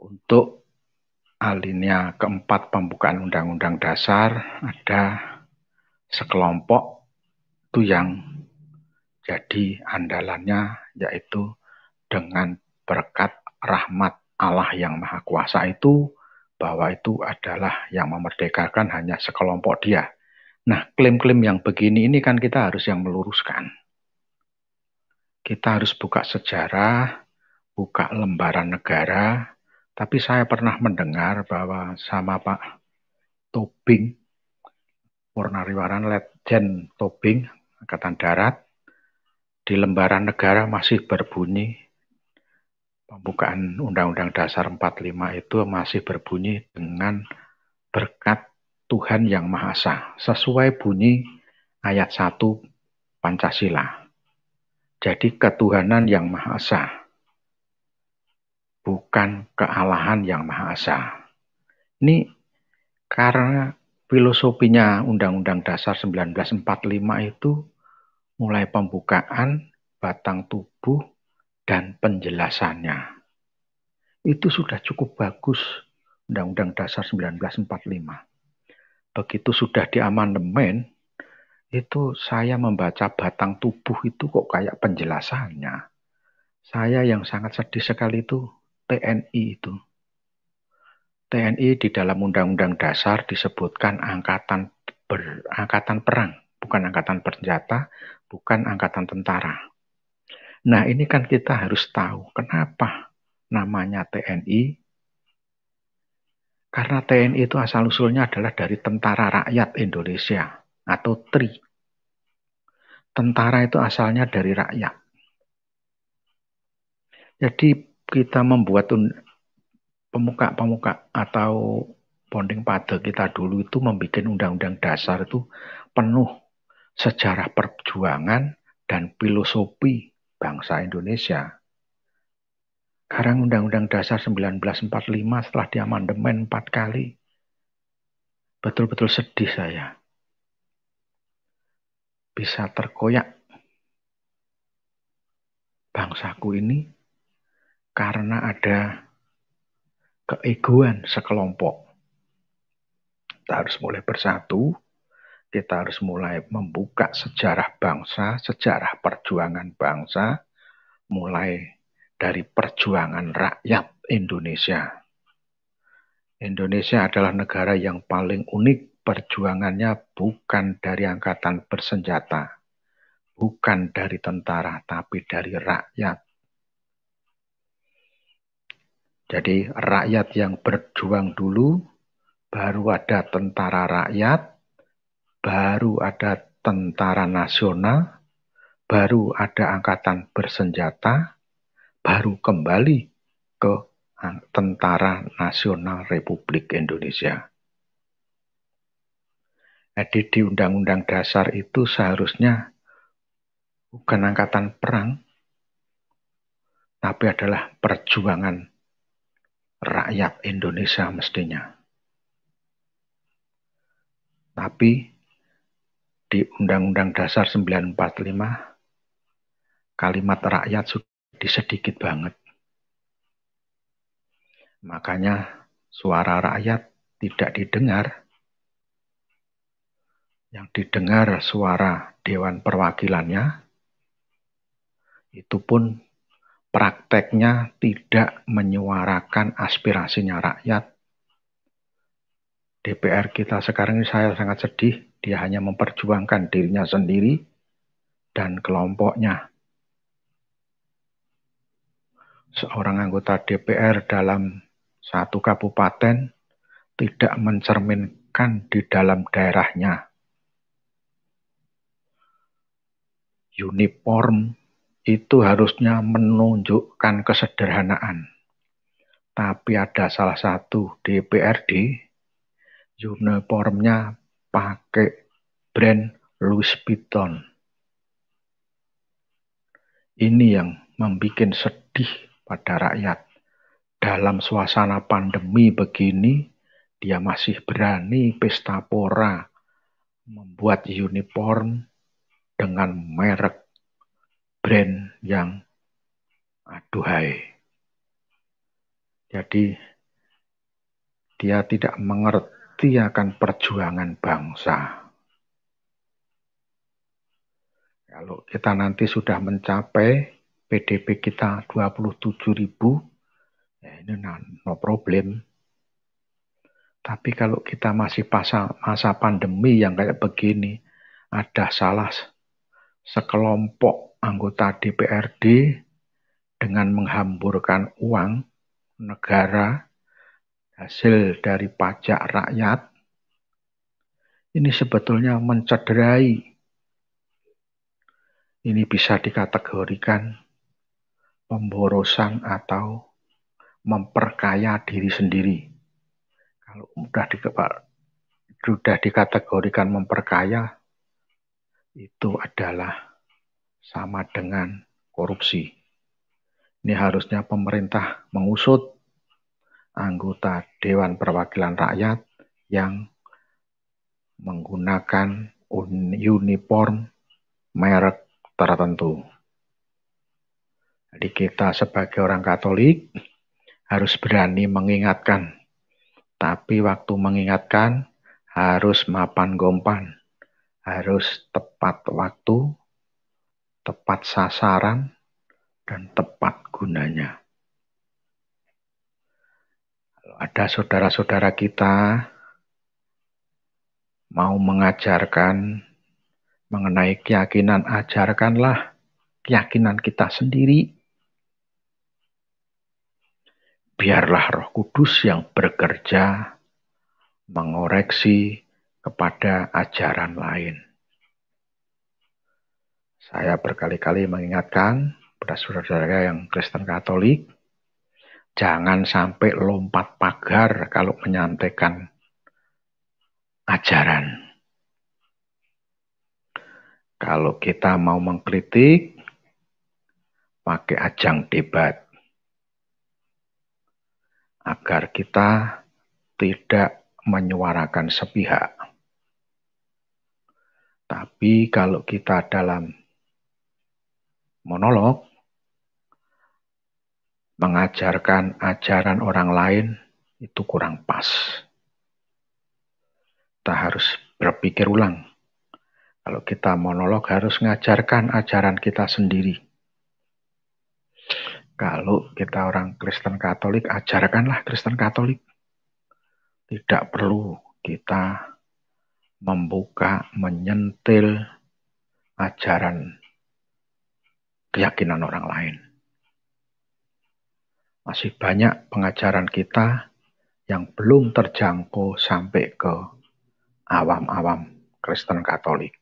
untuk alinea keempat pembukaan Undang-Undang Dasar ada sekelompok itu yang jadi andalannya yaitu dengan berkat rahmat Allah yang Maha Kuasa itu bahwa itu adalah yang memerdekakan hanya sekelompok dia. Nah, klaim-klaim yang begini ini kan kita harus yang meluruskan. Kita harus buka sejarah, buka lembaran negara, tapi saya pernah mendengar bahwa sama Pak Tobing, Purnariwaran Legend Tobing, Angkatan Darat, di lembaran negara masih berbunyi pembukaan Undang-Undang Dasar 45 itu masih berbunyi dengan berkat Tuhan Yang Maha Esa sesuai bunyi ayat 1 Pancasila. Jadi ketuhanan yang Maha Esa bukan kealahan yang Maha Esa. Ini karena filosofinya Undang-Undang Dasar 1945 itu mulai pembukaan batang tubuh dan penjelasannya. Itu sudah cukup bagus Undang-Undang Dasar 1945. Begitu sudah di amandemen, itu saya membaca batang tubuh itu kok kayak penjelasannya. Saya yang sangat sedih sekali itu TNI itu. TNI di dalam Undang-Undang Dasar disebutkan angkatan ber, angkatan perang, bukan angkatan bersenjata, bukan angkatan tentara. Nah, ini kan kita harus tahu kenapa namanya TNI. Karena TNI itu asal-usulnya adalah dari Tentara Rakyat Indonesia atau TRI. Tentara itu asalnya dari rakyat. Jadi kita membuat pemuka-pemuka atau bonding pada kita dulu itu membuat undang-undang dasar itu penuh sejarah perjuangan dan filosofi bangsa Indonesia. Sekarang Undang-Undang Dasar 1945 setelah diamandemen empat kali. Betul-betul sedih saya. Bisa terkoyak bangsaku ini karena ada keegoan sekelompok. Kita harus mulai bersatu, kita harus mulai membuka sejarah bangsa, sejarah perjuangan bangsa, mulai dari perjuangan rakyat Indonesia. Indonesia adalah negara yang paling unik perjuangannya bukan dari angkatan bersenjata, bukan dari tentara, tapi dari rakyat. Jadi rakyat yang berjuang dulu, baru ada tentara rakyat, baru ada tentara nasional, baru ada angkatan bersenjata, baru kembali ke Tentara Nasional Republik Indonesia. Jadi di Undang-Undang Dasar itu seharusnya bukan angkatan perang, tapi adalah perjuangan rakyat Indonesia mestinya. Tapi di Undang-Undang Dasar 945 kalimat rakyat sudah disedikit banget. Makanya suara rakyat tidak didengar. Yang didengar suara dewan perwakilannya itu pun prakteknya tidak menyuarakan aspirasinya rakyat. DPR kita sekarang ini saya sangat sedih, dia hanya memperjuangkan dirinya sendiri dan kelompoknya. Seorang anggota DPR dalam satu kabupaten tidak mencerminkan di dalam daerahnya. Uniform itu harusnya menunjukkan kesederhanaan. Tapi ada salah satu DPRD, uniformnya pakai brand Louis Vuitton. Ini yang membuat sedih pada rakyat. Dalam suasana pandemi begini, dia masih berani pesta pora membuat uniform dengan merek brand yang aduhai. Jadi dia tidak mengerti akan perjuangan bangsa. Kalau kita nanti sudah mencapai PDB kita 27 ribu, ya ini no problem. Tapi kalau kita masih masa, masa pandemi yang kayak begini, ada salah sekelompok anggota DPRD dengan menghamburkan uang negara hasil dari pajak rakyat ini sebetulnya mencederai. Ini bisa dikategorikan pemborosan atau memperkaya diri sendiri. Kalau mudah sudah dikategorikan memperkaya, itu adalah sama dengan korupsi. Ini harusnya pemerintah mengusut anggota Dewan Perwakilan Rakyat yang menggunakan uniform merek tertentu. Jadi kita sebagai orang Katolik harus berani mengingatkan. Tapi waktu mengingatkan harus mapan gompan, harus tepat waktu, tepat sasaran, dan tepat gunanya. Kalau ada saudara-saudara kita mau mengajarkan mengenai keyakinan, ajarkanlah keyakinan kita sendiri. Biarlah Roh Kudus yang bekerja mengoreksi kepada ajaran lain. Saya berkali-kali mengingatkan pada saudara-saudara yang Kristen Katolik, jangan sampai lompat pagar kalau menyampaikan ajaran. Kalau kita mau mengkritik, pakai ajang debat agar kita tidak menyuarakan sepihak. Tapi kalau kita dalam monolog, mengajarkan ajaran orang lain itu kurang pas. Kita harus berpikir ulang. Kalau kita monolog harus mengajarkan ajaran kita sendiri. Kalau kita orang Kristen Katolik, ajarkanlah Kristen Katolik. Tidak perlu kita membuka, menyentil ajaran keyakinan orang lain. Masih banyak pengajaran kita yang belum terjangkau sampai ke awam-awam Kristen Katolik.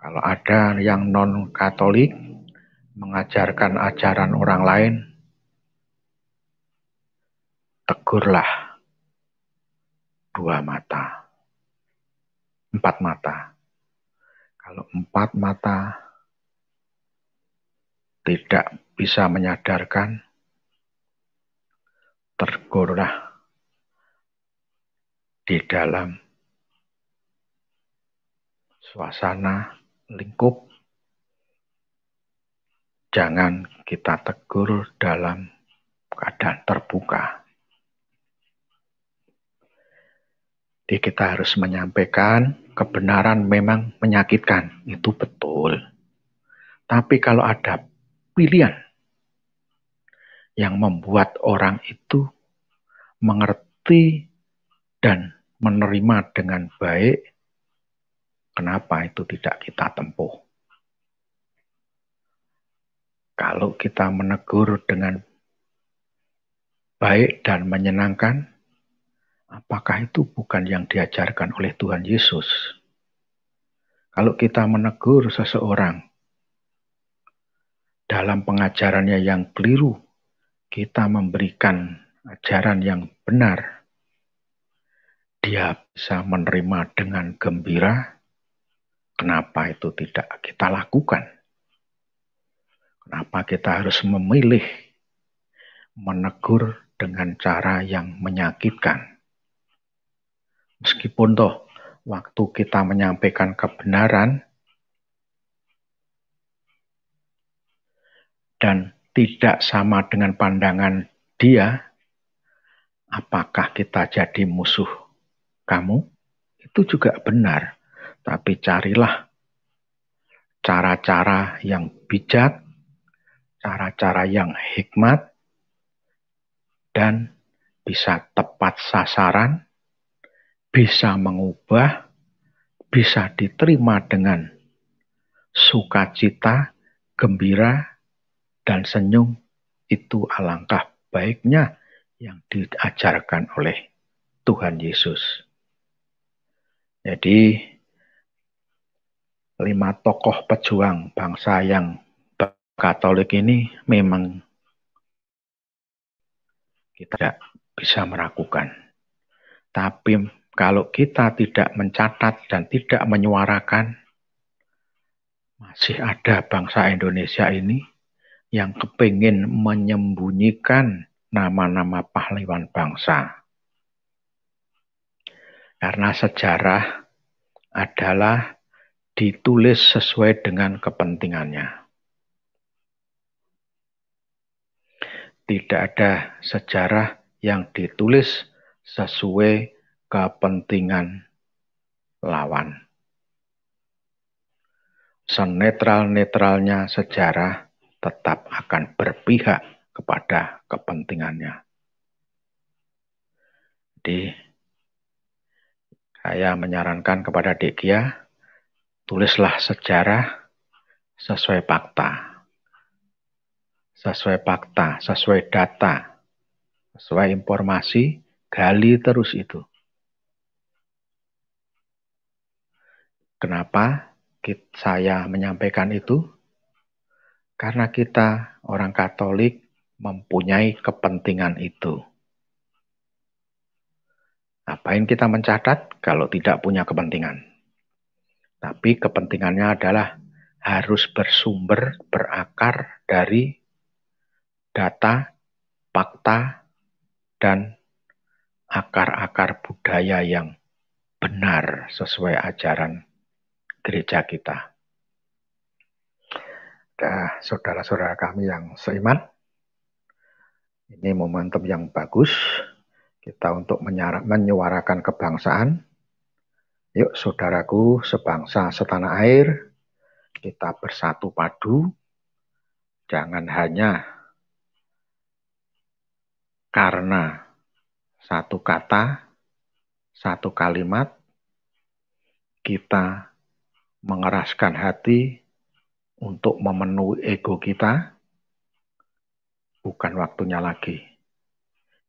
Kalau ada yang non-Katolik mengajarkan ajaran orang lain, tegurlah dua mata, empat mata. Kalau empat mata tidak bisa menyadarkan, tergorah di dalam suasana lingkup. Jangan kita tegur dalam keadaan terbuka. Jadi kita harus menyampaikan kebenaran memang menyakitkan, itu betul. Tapi kalau ada pilihan yang membuat orang itu mengerti dan menerima dengan baik kenapa itu tidak kita tempuh. Kalau kita menegur dengan baik dan menyenangkan, apakah itu bukan yang diajarkan oleh Tuhan Yesus? Kalau kita menegur seseorang dalam pengajarannya yang keliru, kita memberikan ajaran yang benar. Dia bisa menerima dengan gembira. Kenapa itu tidak kita lakukan? Kenapa kita harus memilih menegur dengan cara yang menyakitkan? Meskipun toh waktu kita menyampaikan kebenaran, dan tidak sama dengan pandangan dia, apakah kita jadi musuh kamu? Itu juga benar, tapi carilah cara-cara yang bijak, cara-cara yang hikmat, dan bisa tepat sasaran, bisa mengubah, bisa diterima dengan sukacita, gembira, dan senyum itu alangkah baiknya yang diajarkan oleh Tuhan Yesus. Jadi, lima tokoh pejuang bangsa yang Katolik ini memang kita tidak bisa meragukan. Tapi kalau kita tidak mencatat dan tidak menyuarakan, masih ada bangsa Indonesia ini yang kepingin menyembunyikan nama-nama pahlawan bangsa. Karena sejarah adalah ditulis sesuai dengan kepentingannya. Tidak ada sejarah yang ditulis sesuai kepentingan lawan. Senetral-netralnya sejarah tetap akan berpihak kepada kepentingannya. Jadi, saya menyarankan kepada Dekia, tulislah sejarah sesuai fakta. Sesuai fakta, sesuai data, sesuai informasi, gali terus itu. Kenapa saya menyampaikan itu? Karena kita, orang Katolik, mempunyai kepentingan itu. Apain kita mencatat kalau tidak punya kepentingan? Tapi kepentingannya adalah harus bersumber, berakar dari data, fakta, dan akar-akar budaya yang benar sesuai ajaran gereja kita kepada saudara-saudara kami yang seiman. Ini momentum yang bagus kita untuk menyuarakan kebangsaan. Yuk saudaraku sebangsa setanah air, kita bersatu padu. Jangan hanya karena satu kata, satu kalimat, kita mengeraskan hati untuk memenuhi ego kita, bukan waktunya lagi.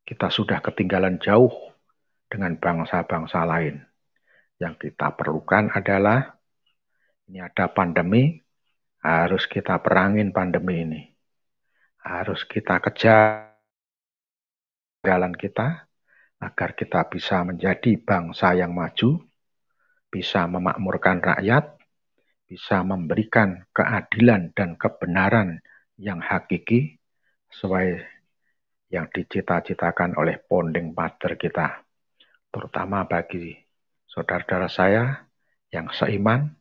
Kita sudah ketinggalan jauh dengan bangsa-bangsa lain. Yang kita perlukan adalah ini ada pandemi, harus kita perangin pandemi ini. Harus kita kejar jalan kita agar kita bisa menjadi bangsa yang maju, bisa memakmurkan rakyat, bisa memberikan keadilan dan kebenaran yang hakiki sesuai yang dicita-citakan oleh Ponding father kita, terutama bagi saudara-saudara saya yang seiman.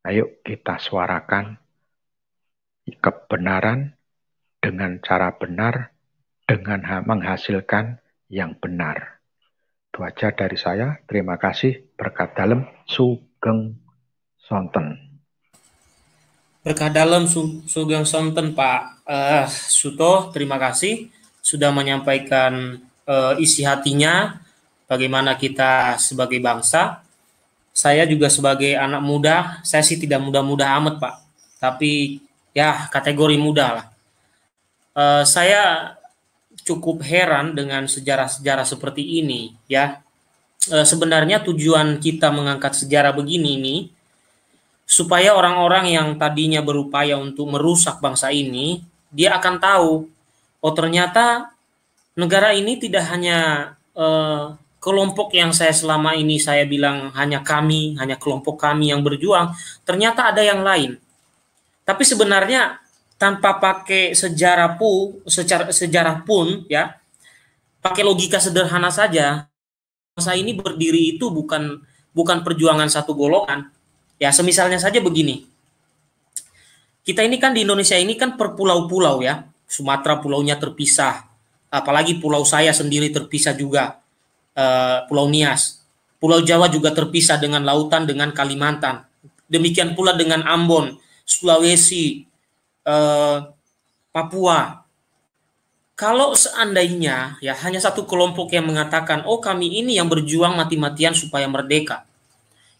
Ayo kita suarakan kebenaran dengan cara benar, dengan menghasilkan yang benar. Itu aja dari saya. Terima kasih. Berkat dalam Sugeng Sonten. Berkah dalam Sugeng Sonten Pak uh, Suto, terima kasih sudah menyampaikan uh, isi hatinya bagaimana kita sebagai bangsa. Saya juga sebagai anak muda, saya sih tidak muda-muda amat Pak, tapi ya kategori muda lah. Uh, saya cukup heran dengan sejarah-sejarah seperti ini ya. Uh, sebenarnya tujuan kita mengangkat sejarah begini nih supaya orang-orang yang tadinya berupaya untuk merusak bangsa ini, dia akan tahu oh ternyata negara ini tidak hanya eh, kelompok yang saya selama ini saya bilang hanya kami, hanya kelompok kami yang berjuang, ternyata ada yang lain. Tapi sebenarnya tanpa pakai sejarah pun, secara sejarah pun ya, pakai logika sederhana saja, bangsa ini berdiri itu bukan bukan perjuangan satu golongan, Ya, semisalnya saja begini. Kita ini kan di Indonesia ini kan per pulau-pulau ya. Sumatera pulaunya terpisah. Apalagi pulau saya sendiri terpisah juga. Eh, pulau Nias. Pulau Jawa juga terpisah dengan lautan, dengan Kalimantan. Demikian pula dengan Ambon, Sulawesi, eh, Papua. Kalau seandainya ya hanya satu kelompok yang mengatakan, oh kami ini yang berjuang mati-matian supaya merdeka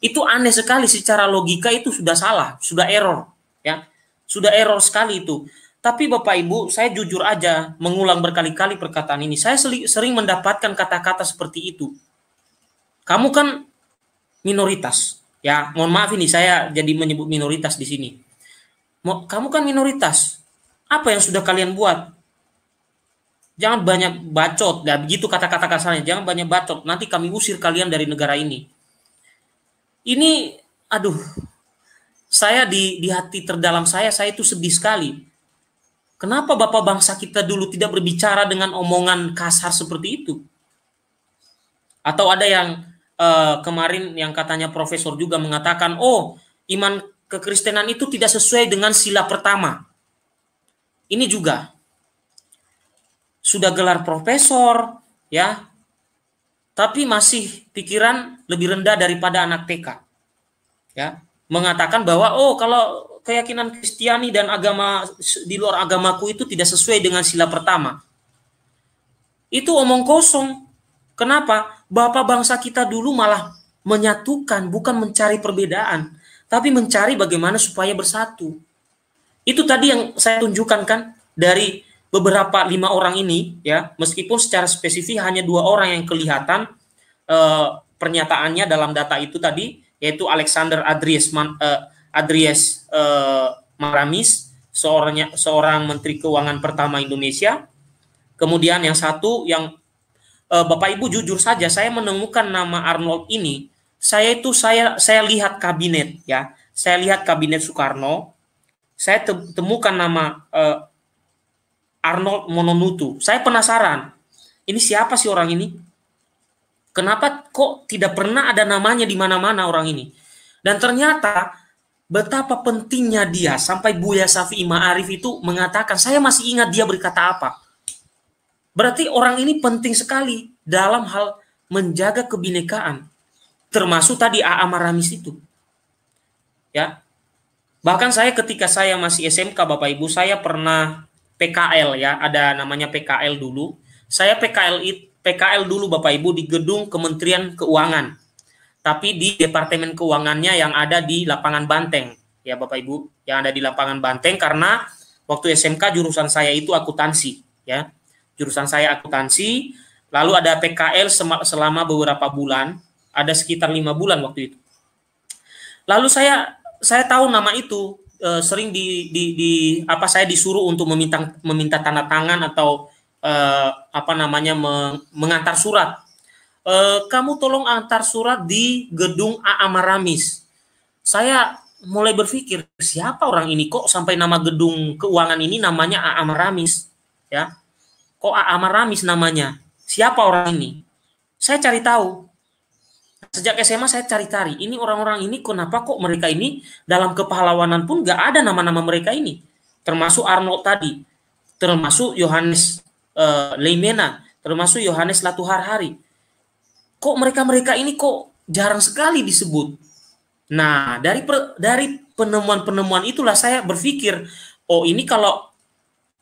itu aneh sekali secara logika itu sudah salah, sudah error, ya. Sudah error sekali itu. Tapi Bapak Ibu, saya jujur aja mengulang berkali-kali perkataan ini. Saya sering mendapatkan kata-kata seperti itu. Kamu kan minoritas. Ya, mohon maaf ini saya jadi menyebut minoritas di sini. Kamu kan minoritas. Apa yang sudah kalian buat? Jangan banyak bacot, ya begitu kata-kata kasarnya. Jangan banyak bacot. Nanti kami usir kalian dari negara ini ini aduh saya di di hati terdalam saya saya itu sedih sekali. Kenapa bapak bangsa kita dulu tidak berbicara dengan omongan kasar seperti itu? Atau ada yang uh, kemarin yang katanya profesor juga mengatakan, "Oh, iman kekristenan itu tidak sesuai dengan sila pertama." Ini juga sudah gelar profesor, ya, tapi masih pikiran lebih rendah daripada anak TK. Ya, mengatakan bahwa oh kalau keyakinan Kristiani dan agama di luar agamaku itu tidak sesuai dengan sila pertama. Itu omong kosong. Kenapa? Bapak bangsa kita dulu malah menyatukan bukan mencari perbedaan, tapi mencari bagaimana supaya bersatu. Itu tadi yang saya tunjukkan kan dari beberapa lima orang ini ya meskipun secara spesifik hanya dua orang yang kelihatan eh, pernyataannya dalam data itu tadi yaitu Alexander Adries Man, eh, Adries eh, Maramis seorang seorang menteri keuangan pertama Indonesia kemudian yang satu yang eh, Bapak Ibu jujur saja saya menemukan nama Arnold ini saya itu saya saya lihat kabinet ya saya lihat kabinet Soekarno saya temukan nama eh, Arnold Mononutu. Saya penasaran, ini siapa sih orang ini? Kenapa kok tidak pernah ada namanya di mana-mana orang ini? Dan ternyata betapa pentingnya dia sampai Buya Safi Ima Arif itu mengatakan, saya masih ingat dia berkata apa. Berarti orang ini penting sekali dalam hal menjaga kebinekaan. Termasuk tadi A.A. Maramis itu. Ya, Bahkan saya ketika saya masih SMK Bapak Ibu, saya pernah PKL ya, ada namanya PKL dulu. Saya PKL PKL dulu Bapak Ibu di gedung Kementerian Keuangan. Tapi di Departemen Keuangannya yang ada di lapangan Banteng ya Bapak Ibu, yang ada di lapangan Banteng karena waktu SMK jurusan saya itu akuntansi ya. Jurusan saya akuntansi, lalu ada PKL selama beberapa bulan, ada sekitar lima bulan waktu itu. Lalu saya saya tahu nama itu, uh, sering di, di, di apa saya disuruh untuk meminta meminta tanda tangan atau uh, apa namanya meng, mengantar surat. Uh, kamu tolong antar surat di gedung A Amaramis. Saya mulai berpikir siapa orang ini kok sampai nama gedung keuangan ini namanya A Amaramis ya. Kok A Amaramis namanya? Siapa orang ini? Saya cari tahu sejak SMA saya cari-cari ini orang-orang ini kenapa kok mereka ini dalam kepahlawanan pun gak ada nama-nama mereka ini termasuk Arnold tadi termasuk Yohanes uh, eh, Leimena termasuk Yohanes Latuharhari kok mereka-mereka ini kok jarang sekali disebut nah dari per, dari penemuan-penemuan itulah saya berpikir oh ini kalau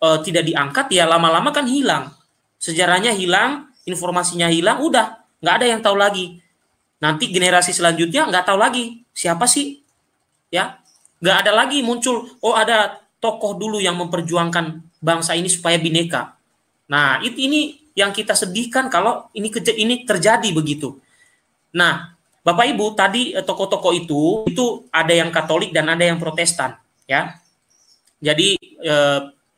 uh, tidak diangkat ya lama-lama kan hilang sejarahnya hilang informasinya hilang udah nggak ada yang tahu lagi Nanti generasi selanjutnya nggak tahu lagi siapa sih, ya nggak ada lagi muncul. Oh ada tokoh dulu yang memperjuangkan bangsa ini supaya bineka. Nah itu ini yang kita sedihkan kalau ini ini terjadi begitu. Nah Bapak Ibu tadi eh, tokoh-tokoh itu itu ada yang Katolik dan ada yang Protestan, ya. Jadi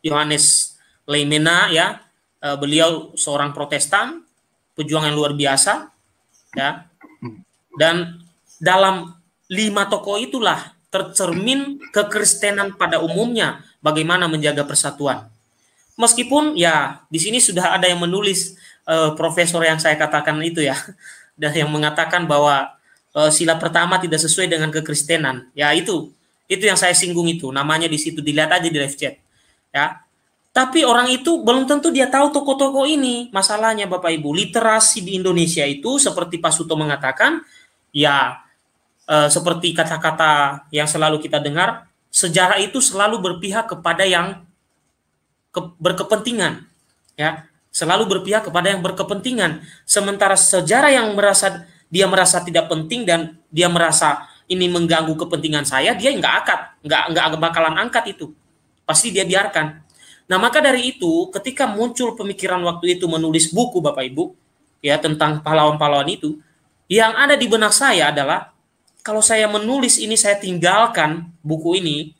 Yohanes eh, Leimena ya eh, beliau seorang Protestan, pejuang yang luar biasa, ya dan dalam lima tokoh itulah tercermin kekristenan pada umumnya bagaimana menjaga persatuan. Meskipun ya di sini sudah ada yang menulis uh, profesor yang saya katakan itu ya dan yang mengatakan bahwa uh, sila pertama tidak sesuai dengan kekristenan. Ya itu itu yang saya singgung itu namanya di situ dilihat aja di live chat. Ya. Tapi orang itu belum tentu dia tahu toko-toko ini. Masalahnya Bapak Ibu, literasi di Indonesia itu seperti Pak Suto mengatakan Ya, eh, seperti kata-kata yang selalu kita dengar, sejarah itu selalu berpihak kepada yang ke, berkepentingan, ya, selalu berpihak kepada yang berkepentingan. Sementara sejarah yang merasa dia merasa tidak penting dan dia merasa ini mengganggu kepentingan saya, dia nggak angkat nggak nggak bakalan angkat itu. Pasti dia biarkan. Nah, maka dari itu, ketika muncul pemikiran waktu itu menulis buku Bapak Ibu, ya tentang pahlawan-pahlawan itu, yang ada di benak saya adalah kalau saya menulis ini saya tinggalkan buku ini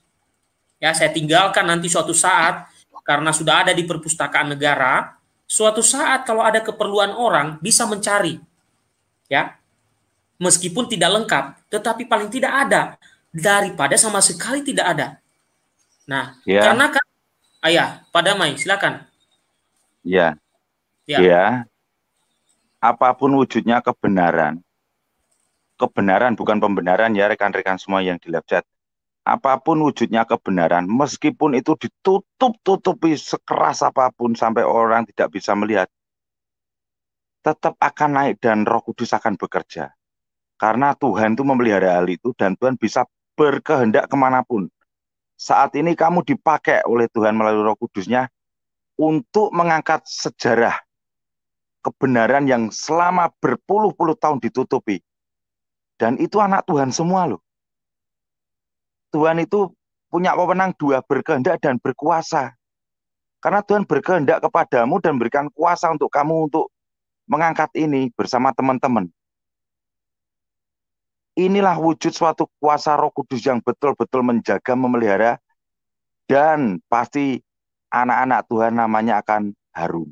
ya saya tinggalkan nanti suatu saat karena sudah ada di perpustakaan negara, suatu saat kalau ada keperluan orang bisa mencari. Ya. Meskipun tidak lengkap, tetapi paling tidak ada daripada sama sekali tidak ada. Nah, ya. karena kan ayah, ya, pada Mai, silakan. ya ya, Ya apapun wujudnya kebenaran, kebenaran bukan pembenaran ya rekan-rekan semua yang di live chat. Apapun wujudnya kebenaran, meskipun itu ditutup-tutupi sekeras apapun sampai orang tidak bisa melihat, tetap akan naik dan roh kudus akan bekerja. Karena Tuhan itu memelihara hal itu dan Tuhan bisa berkehendak kemanapun. Saat ini kamu dipakai oleh Tuhan melalui roh kudusnya untuk mengangkat sejarah kebenaran yang selama berpuluh-puluh tahun ditutupi. Dan itu anak Tuhan semua loh. Tuhan itu punya wewenang dua, berkehendak dan berkuasa. Karena Tuhan berkehendak kepadamu dan berikan kuasa untuk kamu untuk mengangkat ini bersama teman-teman. Inilah wujud suatu kuasa roh kudus yang betul-betul menjaga, memelihara, dan pasti anak-anak Tuhan namanya akan harum.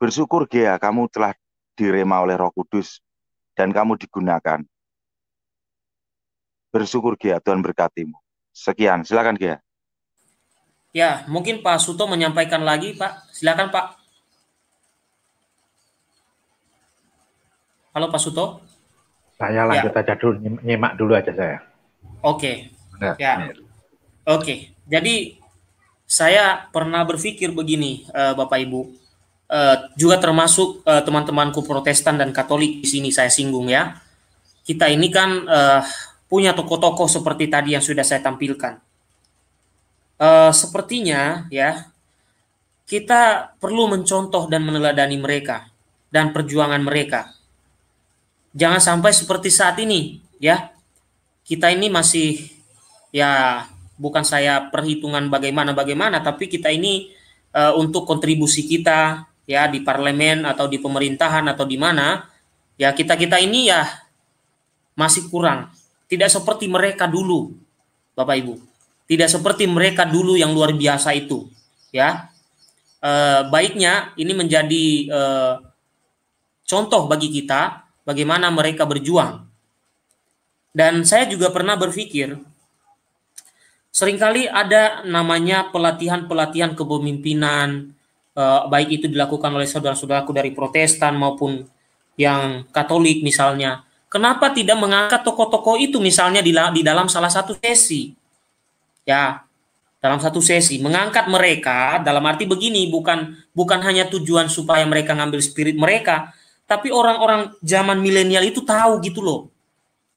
Bersyukur Gea, kamu telah direma oleh Roh Kudus dan kamu digunakan. Bersyukur Gea, Tuhan berkatimu. Sekian, silakan Gea. Ya, mungkin Pak Suto menyampaikan lagi, Pak. Silakan, Pak. Halo Pak Suto. Saya lanjut ya. aja dulu, nyimak dulu aja saya. Oke. Okay. Ya. Oke. Okay. Jadi saya pernah berpikir begini, eh, Bapak Ibu. Eh, juga termasuk uh, teman-temanku Protestan dan Katolik di sini saya singgung ya. Kita ini kan uh, punya tokoh-tokoh seperti tadi yang sudah saya tampilkan. Uh, sepertinya ya kita perlu mencontoh dan meneladani mereka dan perjuangan mereka. Jangan sampai seperti saat ini ya. Kita ini masih ya bukan saya perhitungan bagaimana bagaimana tapi kita ini uh, untuk kontribusi kita ya di parlemen atau di pemerintahan atau di mana ya kita kita ini ya masih kurang tidak seperti mereka dulu bapak ibu tidak seperti mereka dulu yang luar biasa itu ya e, baiknya ini menjadi e, contoh bagi kita bagaimana mereka berjuang dan saya juga pernah berpikir seringkali ada namanya pelatihan-pelatihan kepemimpinan uh, baik itu dilakukan oleh saudara-saudaraku dari Protestan maupun yang Katolik misalnya. Kenapa tidak mengangkat tokoh-tokoh itu misalnya di, di dalam salah satu sesi? Ya, dalam satu sesi mengangkat mereka dalam arti begini bukan bukan hanya tujuan supaya mereka ngambil spirit mereka, tapi orang-orang zaman milenial itu tahu gitu loh.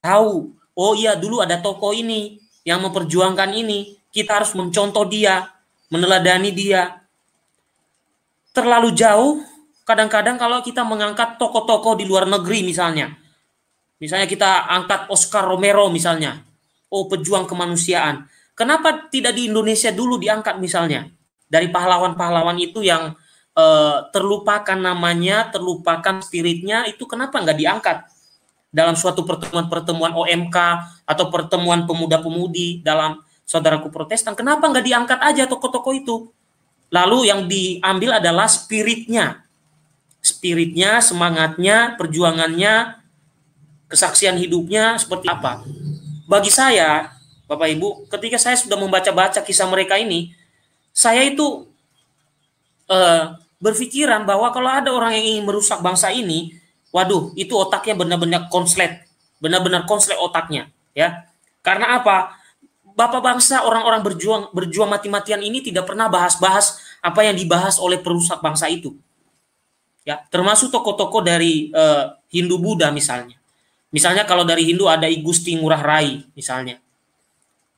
Tahu, oh iya dulu ada tokoh ini yang memperjuangkan ini, kita harus mencontoh dia, meneladani dia, terlalu jauh kadang-kadang kalau kita mengangkat tokoh-tokoh di luar negeri misalnya. Misalnya kita angkat Oscar Romero misalnya. Oh, pejuang kemanusiaan. Kenapa tidak di Indonesia dulu diangkat misalnya? Dari pahlawan-pahlawan itu yang eh, terlupakan namanya, terlupakan spiritnya, itu kenapa nggak diangkat? Dalam suatu pertemuan-pertemuan OMK atau pertemuan pemuda-pemudi dalam saudaraku protestan, kenapa nggak diangkat aja tokoh-tokoh itu? Lalu yang diambil adalah spiritnya. Spiritnya, semangatnya, perjuangannya, kesaksian hidupnya seperti apa. Bagi saya, Bapak Ibu, ketika saya sudah membaca-baca kisah mereka ini, saya itu eh, berpikiran bahwa kalau ada orang yang ingin merusak bangsa ini, waduh, itu otaknya benar-benar konslet, benar-benar konslet otaknya, ya. Karena apa? bapak bangsa orang-orang berjuang berjuang mati-matian ini tidak pernah bahas-bahas apa yang dibahas oleh perusak bangsa itu. Ya, termasuk tokoh-tokoh dari uh, Hindu Buddha misalnya. Misalnya kalau dari Hindu ada I Gusti Ngurah Rai misalnya.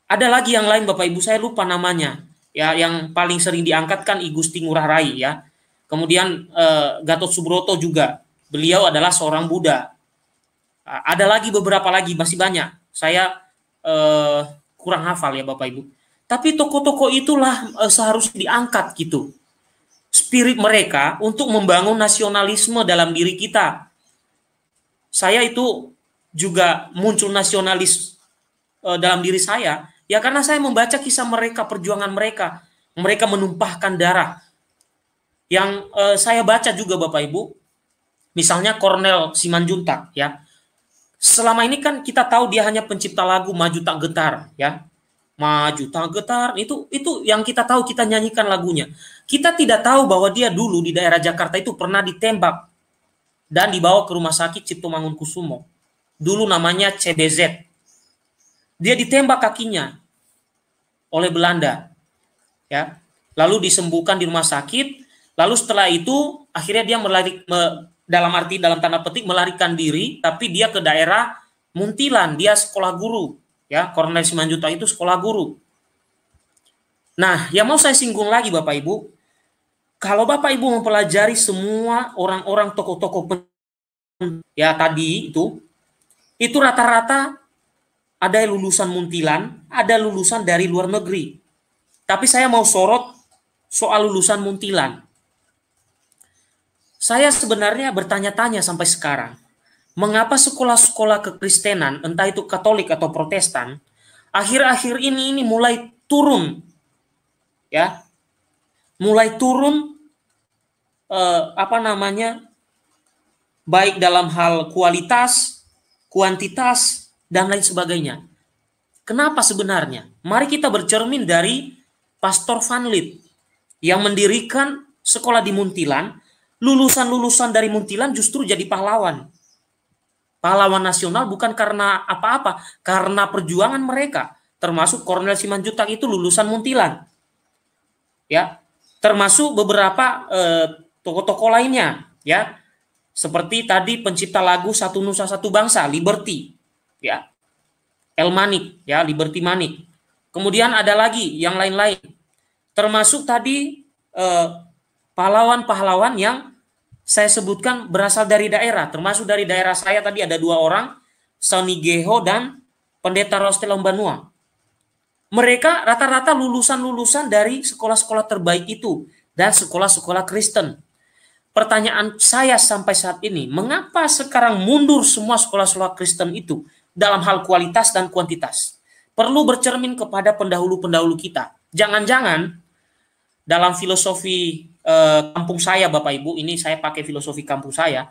Ada lagi yang lain Bapak Ibu saya lupa namanya. Ya, yang paling sering diangkatkan I Gusti Ngurah Rai ya. Kemudian uh, Gatot Subroto juga. Beliau adalah seorang Buddha. Ada lagi beberapa lagi masih banyak. Saya uh, kurang hafal ya Bapak Ibu. Tapi toko-toko itulah seharus seharusnya diangkat gitu. Spirit mereka untuk membangun nasionalisme dalam diri kita. Saya itu juga muncul nasionalis eh, dalam diri saya ya karena saya membaca kisah mereka, perjuangan mereka. Mereka menumpahkan darah. Yang eh, saya baca juga Bapak Ibu, misalnya Cornel Simanjuntak ya selama ini kan kita tahu dia hanya pencipta lagu maju tak getar ya maju tak getar itu itu yang kita tahu kita nyanyikan lagunya kita tidak tahu bahwa dia dulu di daerah Jakarta itu pernah ditembak dan dibawa ke rumah sakit Cipto Mangunkusumo dulu namanya CBZ dia ditembak kakinya oleh Belanda ya lalu disembuhkan di rumah sakit lalu setelah itu akhirnya dia melarik dalam arti dalam tanda petik melarikan diri tapi dia ke daerah Muntilan dia sekolah guru ya Kornel Simanjuta itu sekolah guru nah yang mau saya singgung lagi Bapak Ibu kalau Bapak Ibu mempelajari semua orang-orang tokoh-tokoh ya tadi itu itu rata-rata ada lulusan Muntilan ada lulusan dari luar negeri tapi saya mau sorot soal lulusan Muntilan saya sebenarnya bertanya-tanya sampai sekarang, mengapa sekolah-sekolah kekristenan, entah itu Katolik atau Protestan, akhir-akhir ini ini mulai turun, ya, mulai turun eh, apa namanya, baik dalam hal kualitas, kuantitas dan lain sebagainya. Kenapa sebenarnya? Mari kita bercermin dari Pastor Van Lid yang mendirikan sekolah di Muntilan lulusan-lulusan dari Muntilan justru jadi pahlawan. Pahlawan nasional bukan karena apa-apa, karena perjuangan mereka. Termasuk Kornel Simanjuntak itu lulusan Muntilan. Ya, termasuk beberapa eh, tokoh-tokoh eh, lainnya, ya. Seperti tadi pencipta lagu Satu Nusa Satu Bangsa, Liberty, ya. El Manik, ya, Liberty Manik. Kemudian ada lagi yang lain-lain. Termasuk tadi eh, pahlawan-pahlawan yang saya sebutkan berasal dari daerah, termasuk dari daerah saya tadi ada dua orang, Sony Geho dan Pendeta Rostel Lombanua. Mereka rata-rata lulusan-lulusan dari sekolah-sekolah terbaik itu dan sekolah-sekolah Kristen. Pertanyaan saya sampai saat ini, mengapa sekarang mundur semua sekolah-sekolah Kristen itu dalam hal kualitas dan kuantitas? Perlu bercermin kepada pendahulu-pendahulu kita. Jangan-jangan dalam filosofi Eh, kampung saya Bapak Ibu, ini saya pakai filosofi kampung saya.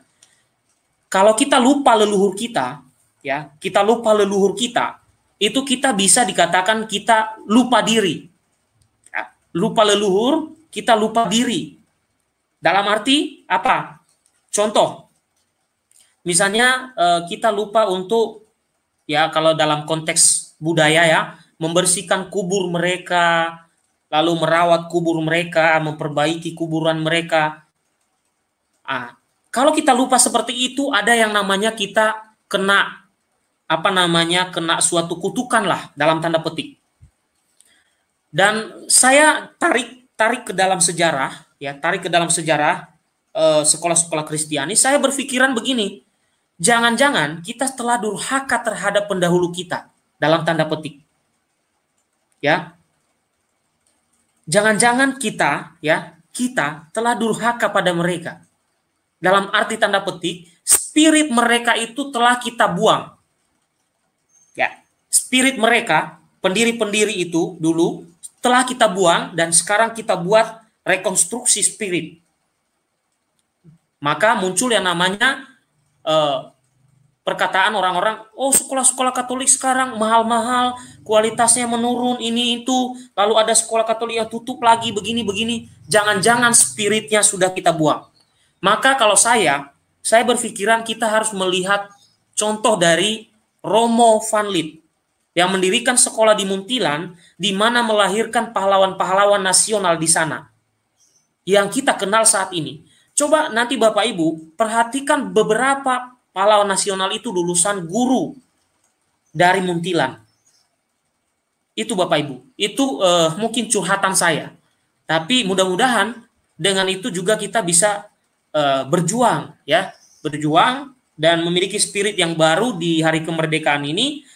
Kalau kita lupa leluhur kita, ya, kita lupa leluhur kita, itu kita bisa dikatakan kita lupa diri. Ya, lupa leluhur, kita lupa diri. Dalam arti apa? Contoh, misalnya eh, kita lupa untuk ya kalau dalam konteks budaya ya membersihkan kubur mereka, lalu merawat kubur mereka, memperbaiki kuburan mereka. Ah, kalau kita lupa seperti itu, ada yang namanya kita kena apa namanya kena suatu kutukan lah dalam tanda petik. Dan saya tarik tarik ke dalam sejarah, ya tarik ke dalam sejarah eh, sekolah-sekolah Kristiani. Saya berpikiran begini, jangan-jangan kita telah durhaka terhadap pendahulu kita dalam tanda petik. Ya, Jangan-jangan kita ya, kita telah durhaka pada mereka. Dalam arti tanda petik, spirit mereka itu telah kita buang. Ya, spirit mereka, pendiri-pendiri itu dulu telah kita buang dan sekarang kita buat rekonstruksi spirit. Maka muncul yang namanya uh, perkataan orang-orang, oh sekolah-sekolah Katolik sekarang mahal-mahal, kualitasnya menurun ini itu, lalu ada sekolah Katolik yang tutup lagi begini-begini, jangan-jangan spiritnya sudah kita buang. Maka kalau saya, saya berpikiran kita harus melihat contoh dari Romo van Lid yang mendirikan sekolah di Muntilan di mana melahirkan pahlawan-pahlawan nasional di sana yang kita kenal saat ini. Coba nanti Bapak Ibu perhatikan beberapa pahlawan nasional itu lulusan guru dari Muntilan. Itu Bapak Ibu, itu uh, mungkin curhatan saya. Tapi mudah-mudahan dengan itu juga kita bisa uh, berjuang ya, berjuang dan memiliki spirit yang baru di hari kemerdekaan ini.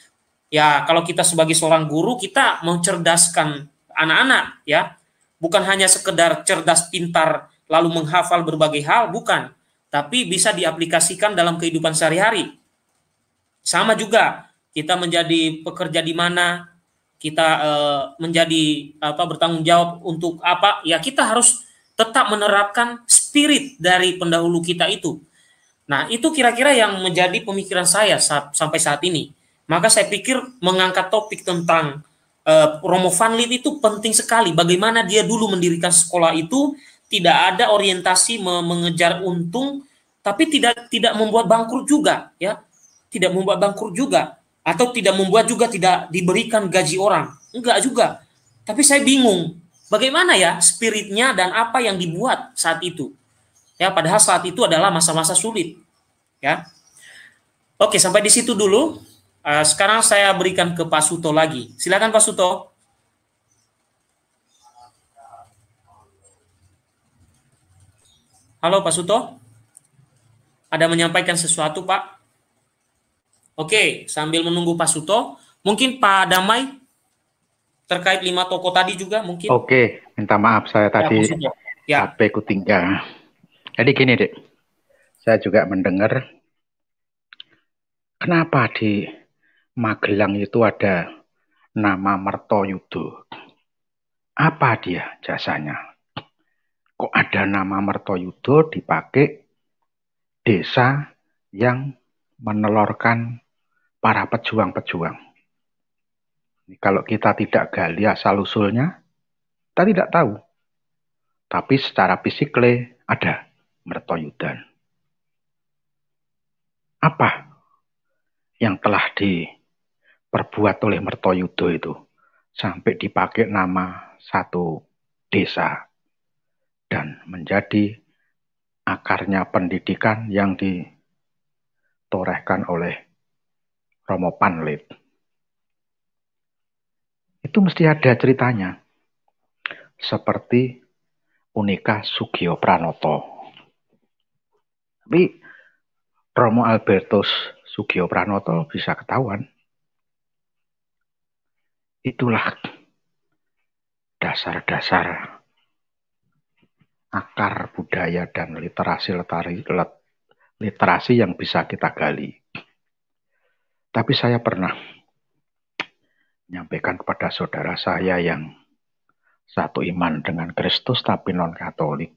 Ya, kalau kita sebagai seorang guru kita mencerdaskan anak-anak ya. Bukan hanya sekedar cerdas pintar lalu menghafal berbagai hal, bukan tapi bisa diaplikasikan dalam kehidupan sehari-hari. Sama juga kita menjadi pekerja di mana, kita e, menjadi apa bertanggung jawab untuk apa? Ya kita harus tetap menerapkan spirit dari pendahulu kita itu. Nah, itu kira-kira yang menjadi pemikiran saya saat, sampai saat ini. Maka saya pikir mengangkat topik tentang e, Romo Van Lid itu penting sekali. Bagaimana dia dulu mendirikan sekolah itu tidak ada orientasi mengejar untung tapi tidak tidak membuat bangkrut juga ya tidak membuat bangkrut juga atau tidak membuat juga tidak diberikan gaji orang enggak juga tapi saya bingung bagaimana ya spiritnya dan apa yang dibuat saat itu ya padahal saat itu adalah masa-masa sulit ya oke sampai di situ dulu ah, sekarang saya berikan ke Pak Suto lagi silakan Pak Suto Halo Pak Suto? Ada menyampaikan sesuatu Pak? Oke, sambil menunggu Pak Suto, mungkin Pak Damai terkait lima toko tadi juga mungkin. Oke, minta maaf saya ya, tadi ya, ya. HP ku tinggal. Jadi gini dek, saya juga mendengar kenapa di Magelang itu ada nama Merto Yudo? Apa dia jasanya? kok ada nama Mertoyudo dipakai desa yang menelorkan para pejuang-pejuang. Kalau kita tidak gali asal usulnya, kita tidak tahu. Tapi secara fisikle ada Mertoyudan. Apa yang telah diperbuat oleh Mertoyudo itu sampai dipakai nama satu desa dan menjadi akarnya pendidikan yang ditorehkan oleh Romo Panlit. Itu mesti ada ceritanya. Seperti Unika Sugio Pranoto. Tapi Romo Albertus Sugio Pranoto bisa ketahuan. Itulah dasar-dasar akar budaya dan literasi letari, let, literasi yang bisa kita gali. Tapi saya pernah menyampaikan kepada saudara saya yang satu iman dengan Kristus tapi non-Katolik.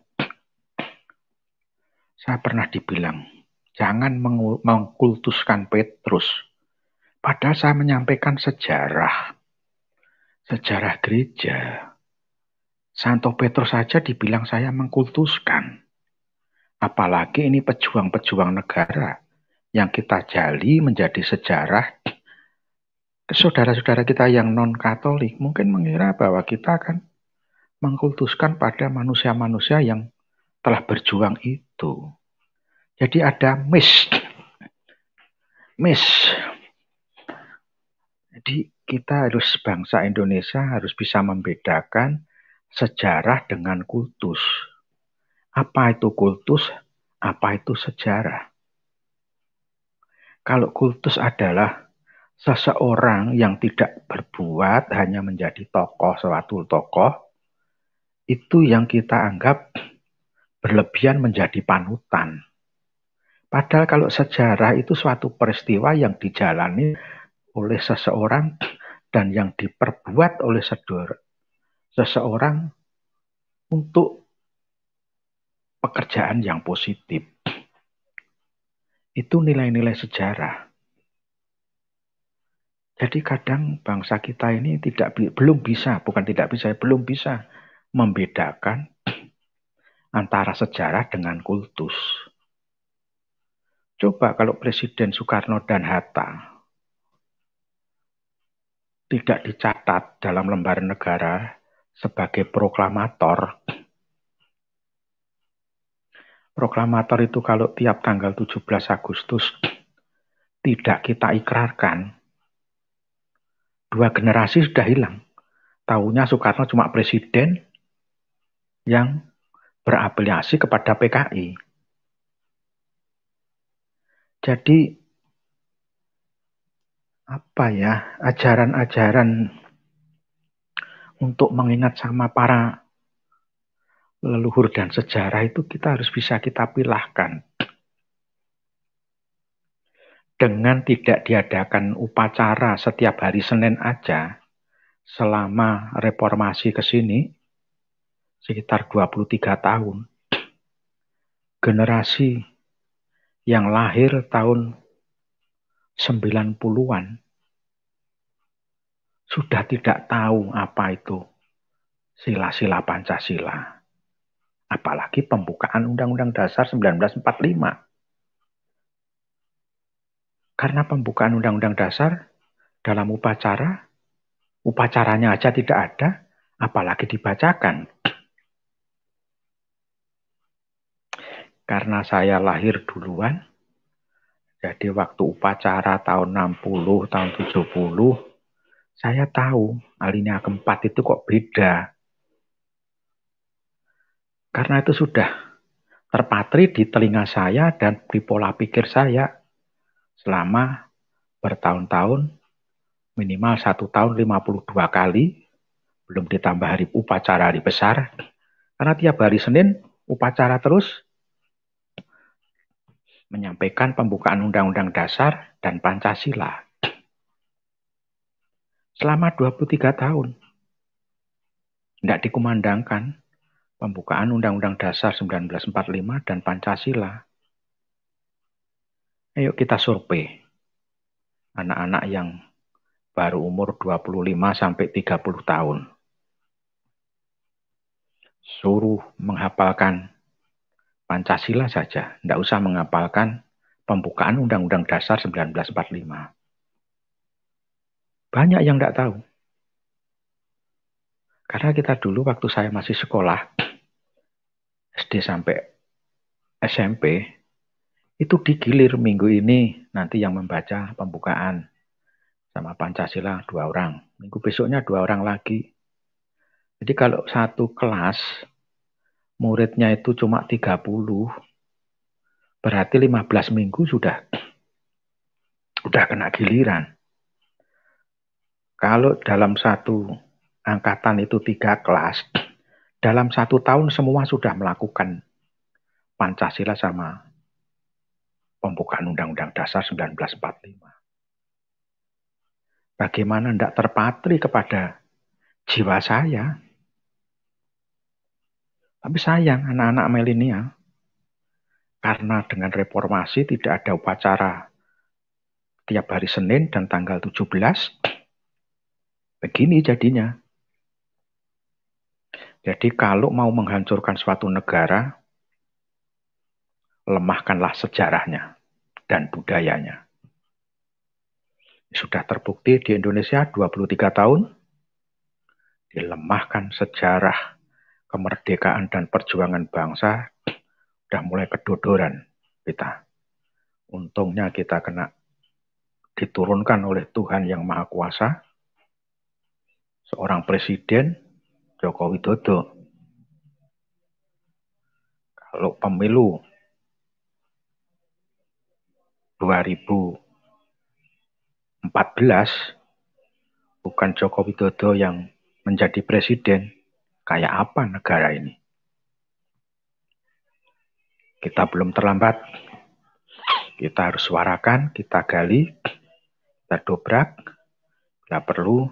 Saya pernah dibilang, jangan mengkultuskan Petrus. Padahal saya menyampaikan sejarah, sejarah gereja, Santo Petrus saja dibilang saya mengkultuskan. Apalagi ini pejuang-pejuang negara yang kita jali menjadi sejarah saudara-saudara kita yang non-katolik mungkin mengira bahwa kita akan mengkultuskan pada manusia-manusia yang telah berjuang itu. Jadi ada miss. Miss. Jadi kita harus bangsa Indonesia harus bisa membedakan sejarah dengan kultus. Apa itu kultus? Apa itu sejarah? Kalau kultus adalah seseorang yang tidak berbuat hanya menjadi tokoh suatu tokoh itu yang kita anggap berlebihan menjadi panutan. Padahal kalau sejarah itu suatu peristiwa yang dijalani oleh seseorang dan yang diperbuat oleh seseorang untuk pekerjaan yang positif. Itu nilai-nilai sejarah. Jadi kadang bangsa kita ini tidak belum bisa, bukan tidak bisa, belum bisa membedakan antara sejarah dengan kultus. Coba kalau Presiden Soekarno dan Hatta tidak dicatat dalam lembaran negara sebagai proklamator, proklamator itu kalau tiap tanggal 17 Agustus tidak kita ikrarkan, dua generasi sudah hilang. Tahunya Soekarno cuma presiden yang berafiliasi kepada PKI. Jadi apa ya ajaran-ajaran untuk mengingat sama para leluhur dan sejarah itu kita harus bisa kita pilahkan. Dengan tidak diadakan upacara setiap hari Senin aja selama reformasi ke sini sekitar 23 tahun. Generasi yang lahir tahun 90-an sudah tidak tahu apa itu sila-sila Pancasila. Apalagi pembukaan Undang-Undang Dasar 1945. Karena pembukaan Undang-Undang Dasar dalam upacara, upacaranya aja tidak ada, apalagi dibacakan. Karena saya lahir duluan, jadi waktu upacara tahun 60, tahun 70, saya tahu alinea keempat itu kok beda. Karena itu sudah terpatri di telinga saya dan di pola pikir saya selama bertahun-tahun, minimal satu tahun 52 kali, belum ditambah hari upacara hari besar, karena tiap hari Senin upacara terus menyampaikan pembukaan Undang-Undang Dasar dan Pancasila selama 23 tahun. Tidak dikumandangkan pembukaan Undang-Undang Dasar 1945 dan Pancasila. Ayo kita survei anak-anak yang baru umur 25 sampai 30 tahun. Suruh menghafalkan Pancasila saja, tidak usah menghafalkan pembukaan Undang-Undang Dasar 1945. Banyak yang tidak tahu. Karena kita dulu waktu saya masih sekolah, SD sampai SMP, itu digilir minggu ini nanti yang membaca pembukaan sama Pancasila dua orang. Minggu besoknya dua orang lagi. Jadi kalau satu kelas muridnya itu cuma 30, berarti 15 minggu sudah sudah kena giliran. Kalau dalam satu angkatan itu tiga kelas, dalam satu tahun semua sudah melakukan Pancasila sama pembukaan Undang-Undang Dasar 1945. Bagaimana tidak terpatri kepada jiwa saya? Tapi sayang anak-anak milenial, karena dengan reformasi tidak ada upacara tiap hari Senin dan tanggal 17, Begini jadinya. Jadi kalau mau menghancurkan suatu negara, lemahkanlah sejarahnya dan budayanya. Sudah terbukti di Indonesia 23 tahun, dilemahkan sejarah kemerdekaan dan perjuangan bangsa, sudah mulai kedodoran kita. Untungnya kita kena diturunkan oleh Tuhan yang Maha Kuasa, seorang presiden Joko Widodo. Kalau pemilu 2014 bukan Joko Widodo yang menjadi presiden, kayak apa negara ini? Kita belum terlambat. Kita harus suarakan, kita gali, kita dobrak, Tidak perlu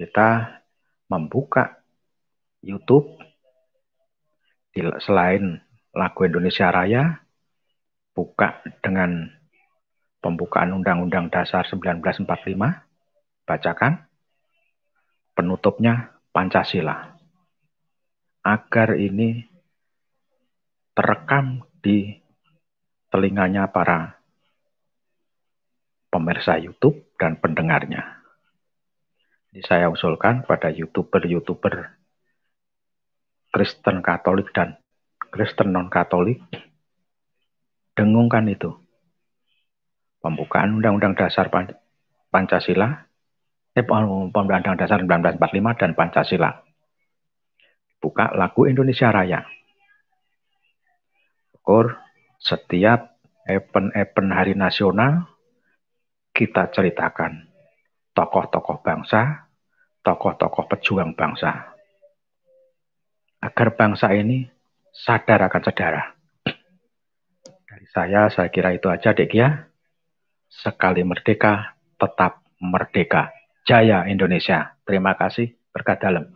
kita membuka YouTube selain lagu Indonesia Raya, buka dengan pembukaan Undang-Undang Dasar 1945, bacakan, penutupnya Pancasila. Agar ini terekam di telinganya para pemirsa YouTube dan pendengarnya. Ini saya usulkan pada youtuber-youtuber Kristen Katolik dan Kristen non-Katolik dengungkan itu. Pembukaan Undang-Undang Dasar Pancasila, eh, Undang-Undang Dasar 1945 dan Pancasila. Buka lagu Indonesia Raya. Ukur setiap event-event hari nasional kita ceritakan tokoh-tokoh bangsa, tokoh-tokoh pejuang bangsa. Agar bangsa ini sadar akan saudara. Dari saya, saya kira itu aja dek ya. Sekali merdeka, tetap merdeka. Jaya Indonesia. Terima kasih, berkat dalam.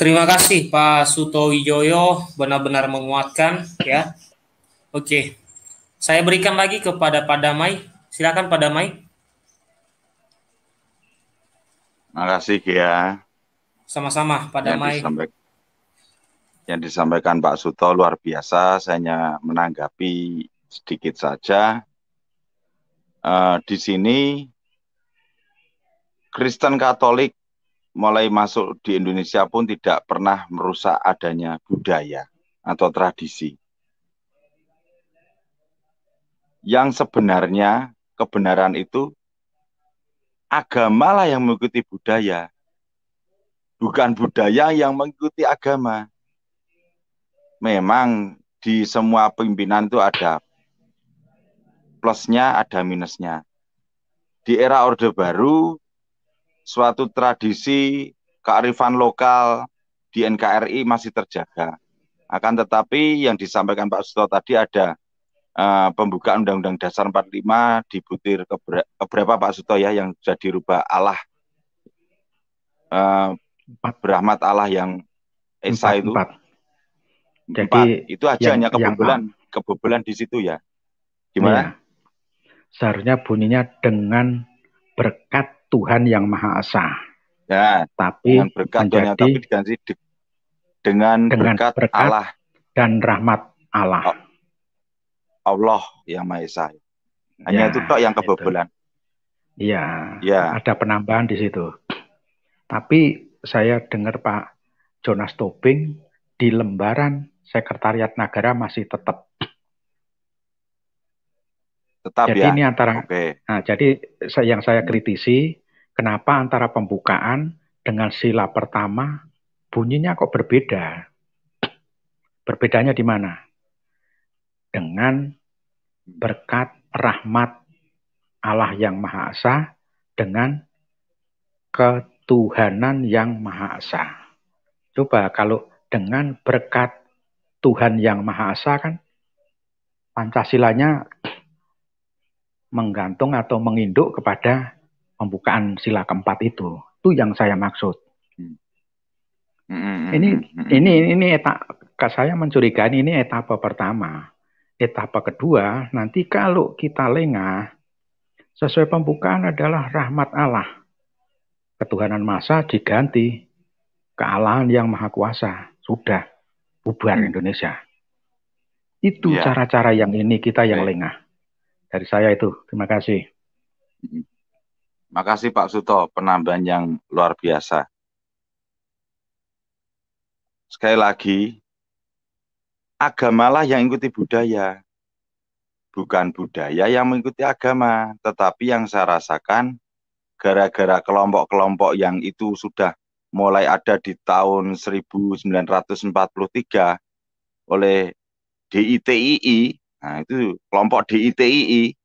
Terima kasih Pak Suto Wijoyo, benar-benar menguatkan ya. Oke, saya berikan lagi kepada Pak Damai. Silakan Pak Damai. Makasih ya. Sama-sama Pak Damai. Yang disampaikan, yang disampaikan Pak Suto luar biasa, saya hanya menanggapi sedikit saja. Uh, di sini Kristen Katolik mulai masuk di Indonesia pun tidak pernah merusak adanya budaya atau tradisi. Yang sebenarnya kebenaran itu agamalah yang mengikuti budaya, bukan budaya yang mengikuti agama. Memang di semua pimpinan itu ada plusnya, ada minusnya. Di era Orde Baru, suatu tradisi kearifan lokal di NKRI masih terjaga. Akan tetapi yang disampaikan Pak Suto tadi ada uh, pembukaan Undang-Undang Dasar 45 di butir keberapa Pak Suto ya yang sudah dirubah Allah uh, eh, berahmat Allah yang Esa empat, itu empat. Jadi empat. itu aja yang, hanya kebobolan kebobolan di situ ya gimana? Ya. Seharusnya bunyinya dengan berkat Tuhan yang Maha Esa. Ya, tapi dengan berkat menjadi, Tuhan, tapi diganti dengan, dengan berkat, berkat Allah dan rahmat Allah. Oh Allah yang Maha Esa. Hanya ya, itu tok yang ya, kebobolan. Iya. Ya. Ada penambahan di situ. Tapi saya dengar Pak Jonas Tobing di lembaran Sekretariat Negara masih tetap. Tetap jadi ya. ini antara. Okay. Nah, jadi yang saya hmm. kritisi kenapa antara pembukaan dengan sila pertama bunyinya kok berbeda? Berbedanya di mana? Dengan berkat rahmat Allah yang Maha Esa dengan ketuhanan yang Maha Esa. Coba kalau dengan berkat Tuhan yang Maha Esa kan Pancasilanya menggantung atau menginduk kepada pembukaan sila keempat itu. Itu yang saya maksud. Hmm. Hmm, hmm, ini ini ini, ini etak, saya mencurigai ini etapa pertama etapa kedua, nanti kalau kita lengah, sesuai pembukaan adalah rahmat Allah. Ketuhanan masa diganti kealahan yang maha kuasa. Sudah bubar hmm. Indonesia. Itu cara ya. cara-cara yang ini kita yang Oke. lengah. Dari saya itu. Terima kasih. Hmm. Terima kasih Pak Suto, penambahan yang luar biasa. Sekali lagi, agamalah yang ikuti budaya. Bukan budaya yang mengikuti agama, tetapi yang saya rasakan gara-gara kelompok-kelompok yang itu sudah mulai ada di tahun 1943 oleh DITII, nah itu kelompok DITII,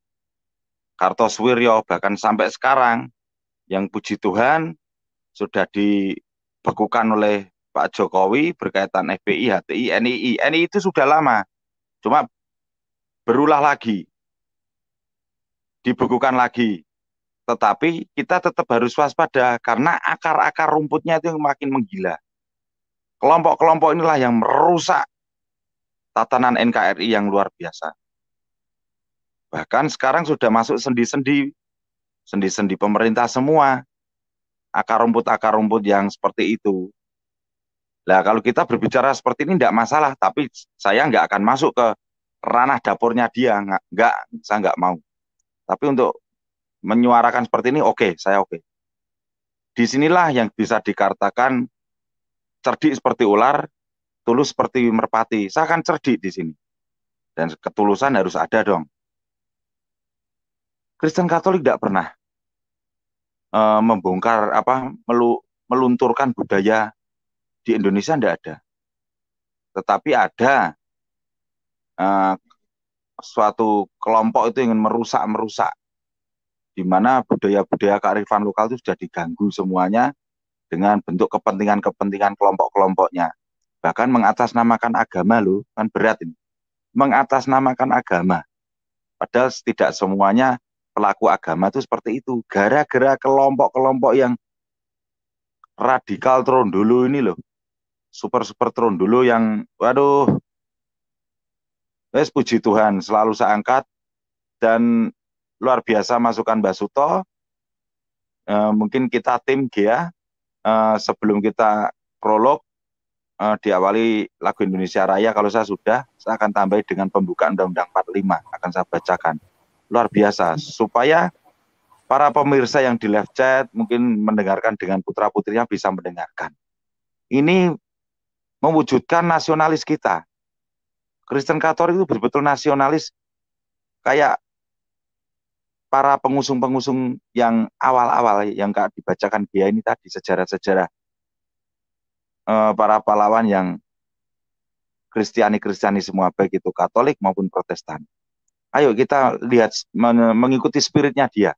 Kartosuwiryo bahkan sampai sekarang yang puji Tuhan sudah dibekukan oleh Pak Jokowi berkaitan FPI, HTI, NII. NII itu sudah lama. Cuma berulah lagi. Dibekukan lagi. Tetapi kita tetap harus waspada karena akar-akar rumputnya itu makin menggila. Kelompok-kelompok inilah yang merusak tatanan NKRI yang luar biasa. Bahkan sekarang sudah masuk sendi-sendi, sendi-sendi pemerintah semua. Akar rumput-akar rumput yang seperti itu Nah, kalau kita berbicara seperti ini tidak masalah, tapi saya nggak akan masuk ke ranah dapurnya dia, nggak, saya nggak mau. Tapi untuk menyuarakan seperti ini, oke, okay, saya oke. Okay. Disinilah yang bisa dikatakan cerdik seperti ular, tulus seperti merpati. Saya akan cerdik di sini. Dan ketulusan harus ada dong. Kristen Katolik tidak pernah uh, membongkar apa melu, melunturkan budaya di Indonesia tidak ada. Tetapi ada uh, suatu kelompok itu ingin merusak-merusak di mana budaya-budaya kearifan lokal itu sudah diganggu semuanya dengan bentuk kepentingan-kepentingan kelompok-kelompoknya. Bahkan mengatasnamakan agama loh, kan berat ini. Mengatasnamakan agama. Padahal tidak semuanya pelaku agama itu seperti itu. Gara-gara kelompok-kelompok yang radikal dulu ini loh super super tron dulu yang waduh wes puji Tuhan selalu seangkat dan luar biasa masukan Mbak Suto e, mungkin kita tim Gia e, eh, sebelum kita prolog e, diawali lagu Indonesia Raya kalau saya sudah saya akan tambah dengan pembukaan Undang-Undang 45 akan saya bacakan luar biasa supaya para pemirsa yang di live chat mungkin mendengarkan dengan putra putrinya bisa mendengarkan ini mewujudkan nasionalis kita. Kristen Katolik itu betul-betul nasionalis kayak para pengusung-pengusung yang awal-awal yang Kak dibacakan dia ini tadi sejarah-sejarah eh, para pahlawan yang Kristiani-Kristiani semua baik itu Katolik maupun Protestan. Ayo kita lihat mengikuti spiritnya dia.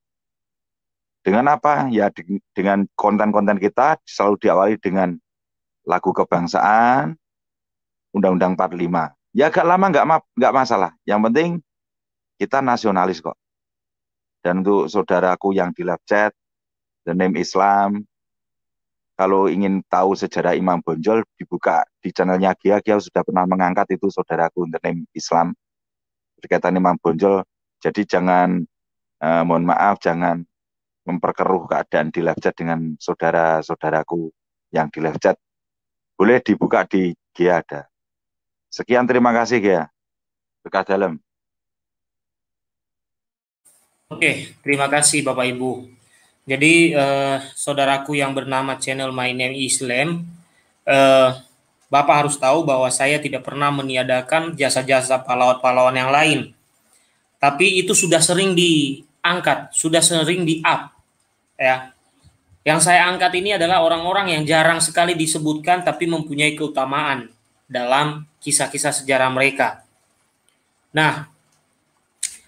Dengan apa? Ya dengan konten-konten kita selalu diawali dengan lagu kebangsaan, Undang-Undang 45. Ya agak lama nggak nggak masalah. Yang penting kita nasionalis kok. Dan untuk saudaraku yang di live chat, the name Islam, kalau ingin tahu sejarah Imam Bonjol dibuka di channelnya Gia Gia sudah pernah mengangkat itu saudaraku the name Islam berkaitan Imam Bonjol. Jadi jangan eh, mohon maaf jangan memperkeruh keadaan di live chat dengan saudara-saudaraku yang di live chat boleh dibuka di IG ada. Sekian terima kasih ya. Berkah dalam. Oke, terima kasih Bapak Ibu. Jadi eh, saudaraku yang bernama channel My Name Islam, eh, Bapak harus tahu bahwa saya tidak pernah meniadakan jasa-jasa pahlawan-pahlawan yang lain. Tapi itu sudah sering diangkat, sudah sering di-up. Ya. Yang saya angkat ini adalah orang-orang yang jarang sekali disebutkan tapi mempunyai keutamaan dalam kisah-kisah sejarah mereka. Nah,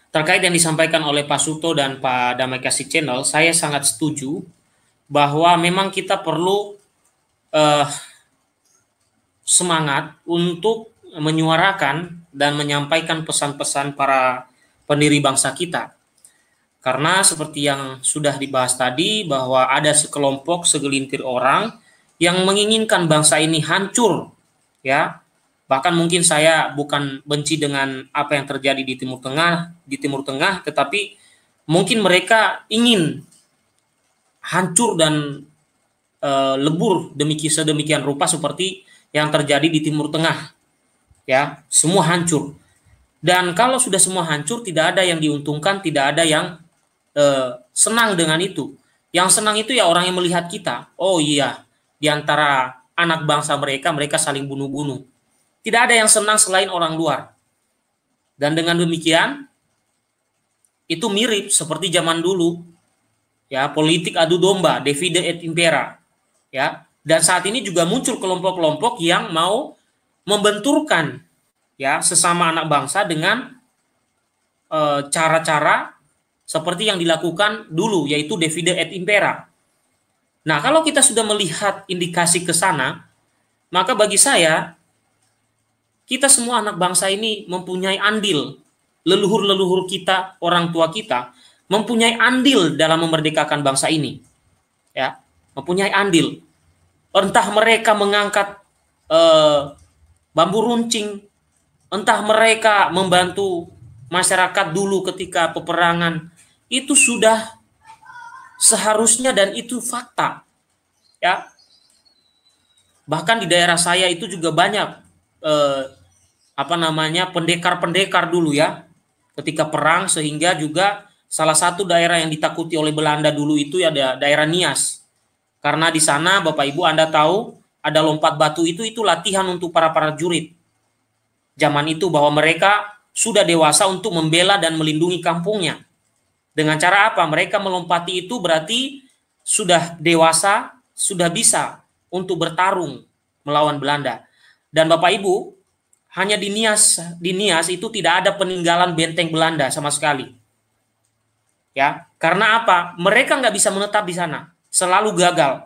terkait yang disampaikan oleh Pak Suto dan Pak Damai Kasih Channel, saya sangat setuju bahwa memang kita perlu eh, semangat untuk menyuarakan dan menyampaikan pesan-pesan para pendiri bangsa kita karena seperti yang sudah dibahas tadi bahwa ada sekelompok segelintir orang yang menginginkan bangsa ini hancur ya. Bahkan mungkin saya bukan benci dengan apa yang terjadi di Timur Tengah, di Timur Tengah tetapi mungkin mereka ingin hancur dan e, lebur demikian sedemikian rupa seperti yang terjadi di Timur Tengah. Ya, semua hancur. Dan kalau sudah semua hancur tidak ada yang diuntungkan, tidak ada yang eh, senang dengan itu. Yang senang itu ya orang yang melihat kita. Oh iya, di antara anak bangsa mereka, mereka saling bunuh-bunuh. Tidak ada yang senang selain orang luar. Dan dengan demikian, itu mirip seperti zaman dulu. Ya, politik adu domba, divide et impera. Ya, dan saat ini juga muncul kelompok-kelompok yang mau membenturkan ya sesama anak bangsa dengan eh, cara-cara seperti yang dilakukan dulu yaitu divide et impera. Nah, kalau kita sudah melihat indikasi ke sana, maka bagi saya kita semua anak bangsa ini mempunyai andil leluhur-leluhur kita, orang tua kita mempunyai andil dalam memerdekakan bangsa ini. Ya, mempunyai andil. Entah mereka mengangkat eh, bambu runcing, entah mereka membantu masyarakat dulu ketika peperangan itu sudah seharusnya dan itu fakta. Ya. Bahkan di daerah saya itu juga banyak eh, apa namanya pendekar-pendekar dulu ya ketika perang sehingga juga salah satu daerah yang ditakuti oleh Belanda dulu itu ya daerah Nias. Karena di sana Bapak Ibu Anda tahu ada lompat batu itu itu latihan untuk para para jurid Zaman itu bahwa mereka sudah dewasa untuk membela dan melindungi kampungnya. Dengan cara apa? Mereka melompati itu berarti sudah dewasa, sudah bisa untuk bertarung melawan Belanda. Dan Bapak Ibu, hanya di Nias, di Nias itu tidak ada peninggalan benteng Belanda sama sekali. Ya, karena apa? Mereka nggak bisa menetap di sana, selalu gagal.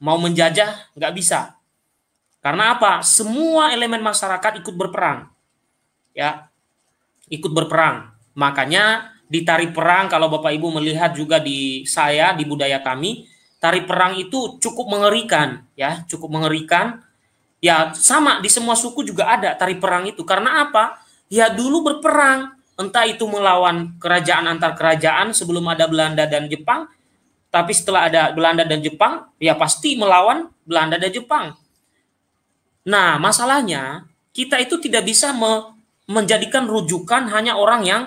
Mau menjajah nggak bisa. Karena apa? Semua elemen masyarakat ikut berperang. Ya, ikut berperang. Makanya di tari perang kalau Bapak Ibu melihat juga di saya di budaya kami tari perang itu cukup mengerikan ya cukup mengerikan ya sama di semua suku juga ada tari perang itu karena apa ya dulu berperang entah itu melawan kerajaan antar kerajaan sebelum ada Belanda dan Jepang tapi setelah ada Belanda dan Jepang ya pasti melawan Belanda dan Jepang nah masalahnya kita itu tidak bisa me menjadikan rujukan hanya orang yang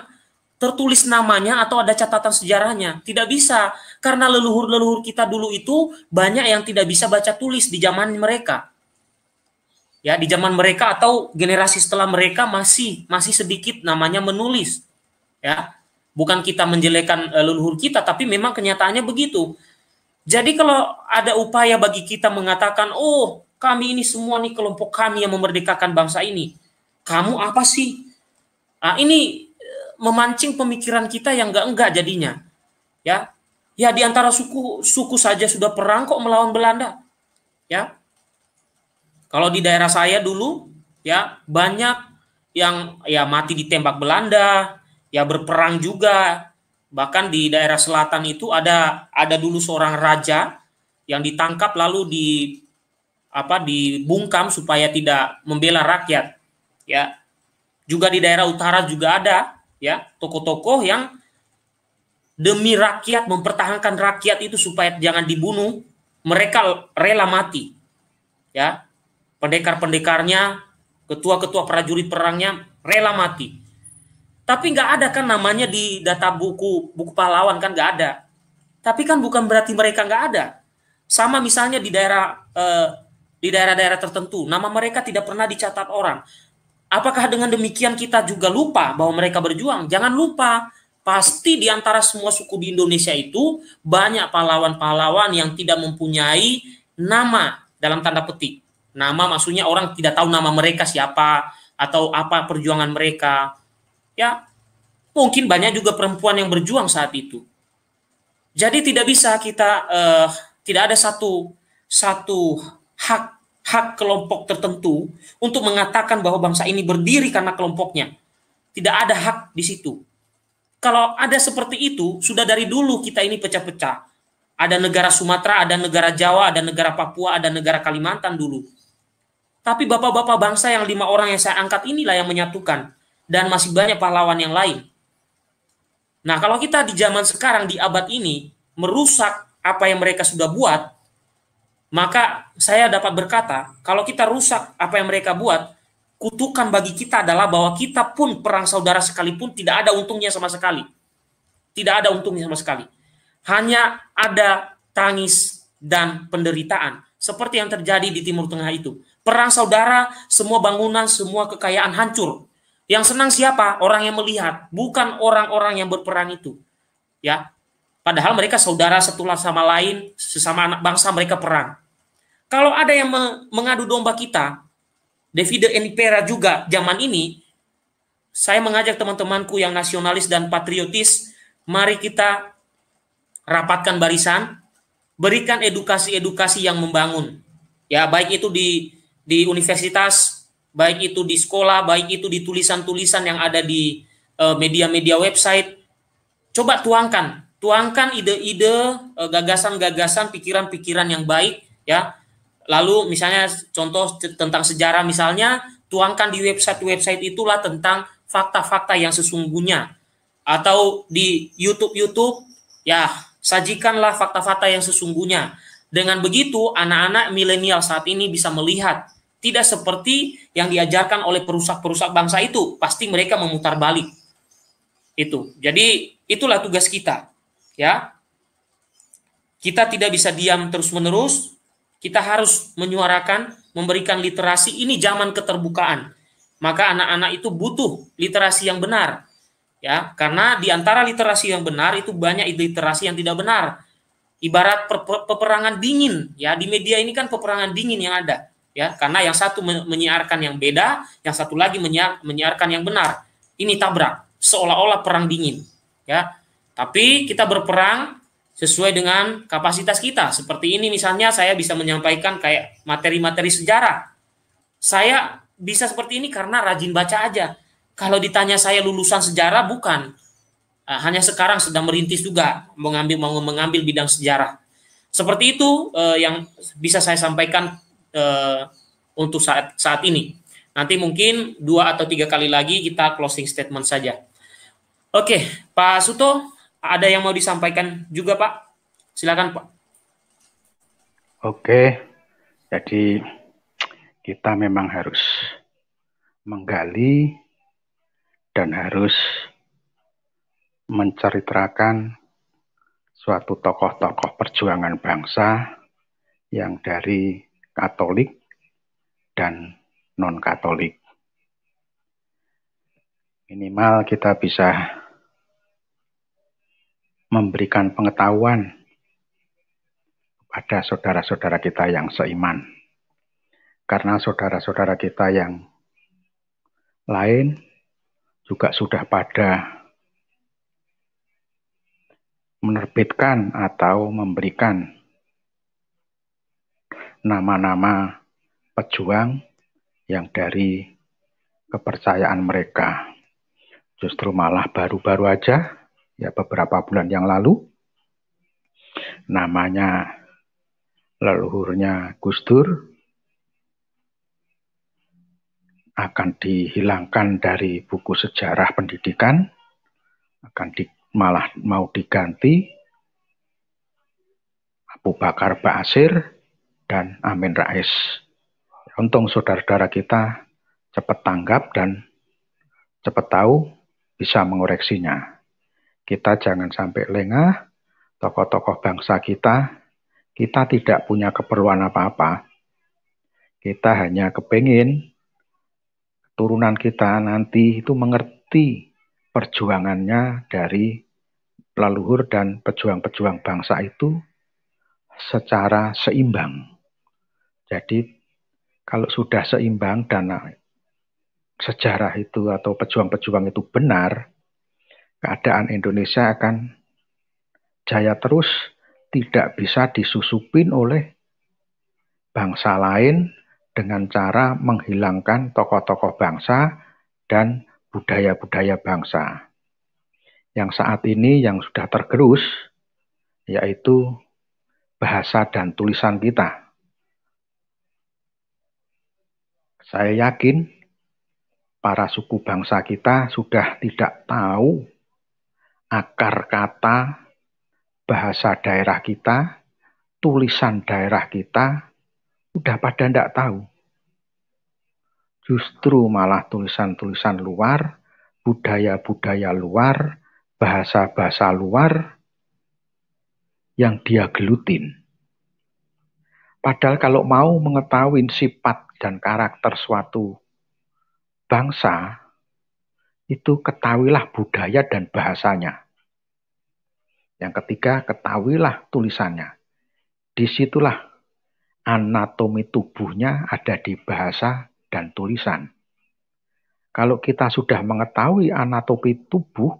tertulis namanya atau ada catatan sejarahnya. Tidak bisa karena leluhur-leluhur kita dulu itu banyak yang tidak bisa baca tulis di zaman mereka. Ya, di zaman mereka atau generasi setelah mereka masih masih sedikit namanya menulis. Ya. Bukan kita menjelekan eh, leluhur kita tapi memang kenyataannya begitu. Jadi kalau ada upaya bagi kita mengatakan, "Oh, kami ini semua nih kelompok kami yang memerdekakan bangsa ini." Kamu apa sih? Nah, ini memancing pemikiran kita yang enggak-enggak jadinya. Ya. Ya di antara suku suku saja sudah perang kok melawan Belanda. Ya. Kalau di daerah saya dulu ya banyak yang ya mati ditembak Belanda, ya berperang juga. Bahkan di daerah selatan itu ada ada dulu seorang raja yang ditangkap lalu di apa dibungkam supaya tidak membela rakyat ya juga di daerah utara juga ada ya tokoh-tokoh yang demi rakyat mempertahankan rakyat itu supaya jangan dibunuh mereka rela mati ya pendekar-pendekarnya ketua-ketua prajurit perangnya rela mati tapi nggak ada kan namanya di data buku buku pahlawan kan nggak ada tapi kan bukan berarti mereka nggak ada sama misalnya di daerah eh, di daerah-daerah tertentu nama mereka tidak pernah dicatat orang Apakah dengan demikian kita juga lupa bahwa mereka berjuang? Jangan lupa, pasti di antara semua suku di Indonesia itu banyak pahlawan-pahlawan yang tidak mempunyai nama dalam tanda petik. Nama maksudnya orang tidak tahu nama mereka siapa atau apa perjuangan mereka. Ya, mungkin banyak juga perempuan yang berjuang saat itu. Jadi tidak bisa kita eh, tidak ada satu satu hak hak kelompok tertentu untuk mengatakan bahwa bangsa ini berdiri karena kelompoknya. Tidak ada hak di situ. Kalau ada seperti itu, sudah dari dulu kita ini pecah-pecah. Ada negara Sumatera, ada negara Jawa, ada negara Papua, ada negara Kalimantan dulu. Tapi bapak-bapak bangsa yang lima orang yang saya angkat inilah yang menyatukan. Dan masih banyak pahlawan yang lain. Nah kalau kita di zaman sekarang, di abad ini, merusak apa yang mereka sudah buat, maka saya dapat berkata, kalau kita rusak apa yang mereka buat, kutukan bagi kita adalah bahwa kita pun perang saudara sekalipun tidak ada untungnya sama sekali. Tidak ada untungnya sama sekali. Hanya ada tangis dan penderitaan. Seperti yang terjadi di Timur Tengah itu. Perang saudara, semua bangunan, semua kekayaan hancur. Yang senang siapa? Orang yang melihat, bukan orang-orang yang berperang itu. Ya. Padahal mereka saudara setulah sama lain, sesama anak bangsa mereka perang. Kalau ada yang mengadu domba kita, Davide Enipera juga zaman ini, saya mengajak teman-temanku yang nasionalis dan patriotis, mari kita rapatkan barisan, berikan edukasi-edukasi yang membangun. Ya, baik itu di di universitas, baik itu di sekolah, baik itu di tulisan-tulisan yang ada di eh, media-media website. Coba tuangkan, tuangkan ide-ide, eh, gagasan-gagasan, pikiran-pikiran yang baik ya. Lalu misalnya contoh tentang sejarah misalnya tuangkan di website-website itulah tentang fakta-fakta yang sesungguhnya atau di YouTube-YouTube ya sajikanlah fakta-fakta yang sesungguhnya. Dengan begitu anak-anak milenial saat ini bisa melihat tidak seperti yang diajarkan oleh perusak-perusak bangsa itu, pasti mereka memutar balik. Itu. Jadi itulah tugas kita. Ya. Kita tidak bisa diam terus-menerus, kita harus menyuarakan, memberikan literasi. Ini zaman keterbukaan. Maka anak-anak itu butuh literasi yang benar. Ya, karena di antara literasi yang benar itu banyak literasi yang tidak benar. Ibarat peperangan dingin, ya di media ini kan peperangan dingin yang ada, ya karena yang satu menyiarkan yang beda, yang satu lagi menyiarkan yang benar. Ini tabrak seolah-olah perang dingin, ya. Tapi kita berperang sesuai dengan kapasitas kita. Seperti ini misalnya saya bisa menyampaikan kayak materi-materi sejarah. Saya bisa seperti ini karena rajin baca aja. Kalau ditanya saya lulusan sejarah bukan. Ah, hanya sekarang sedang merintis juga mengambil mau mengambil bidang sejarah. Seperti itu eh, yang bisa saya sampaikan eh, untuk saat saat ini. Nanti mungkin dua atau tiga kali lagi kita closing statement saja. Oke, Pak Suto, ada yang mau disampaikan juga Pak? Silakan Pak. Oke, jadi kita memang harus menggali dan harus menceritakan suatu tokoh-tokoh perjuangan bangsa yang dari Katolik dan non-Katolik. Minimal kita bisa memberikan pengetahuan kepada saudara-saudara kita yang seiman. Karena saudara-saudara kita yang lain juga sudah pada menerbitkan atau memberikan nama-nama pejuang yang dari kepercayaan mereka. Justru malah baru-baru aja ya beberapa bulan yang lalu. Namanya leluhurnya Gus Dur akan dihilangkan dari buku sejarah pendidikan, akan di, malah mau diganti Abu Bakar Basir dan Amin Rais. Untung saudara-saudara kita cepat tanggap dan cepat tahu bisa mengoreksinya. Kita jangan sampai lengah, tokoh-tokoh bangsa kita, kita tidak punya keperluan apa-apa. Kita hanya kepingin keturunan kita nanti itu mengerti perjuangannya dari leluhur dan pejuang-pejuang bangsa itu secara seimbang. Jadi kalau sudah seimbang dan sejarah itu atau pejuang-pejuang itu benar, keadaan Indonesia akan jaya terus, tidak bisa disusupin oleh bangsa lain dengan cara menghilangkan tokoh-tokoh bangsa dan budaya-budaya bangsa. Yang saat ini yang sudah tergerus yaitu bahasa dan tulisan kita. Saya yakin para suku bangsa kita sudah tidak tahu akar kata bahasa daerah kita, tulisan daerah kita, udah pada ndak tahu. Justru malah tulisan-tulisan luar, budaya-budaya luar, bahasa-bahasa luar yang dia gelutin. Padahal kalau mau mengetahui sifat dan karakter suatu bangsa, itu ketahuilah budaya dan bahasanya. Yang ketiga, ketahuilah tulisannya. Disitulah anatomi tubuhnya ada di bahasa dan tulisan. Kalau kita sudah mengetahui anatomi tubuh,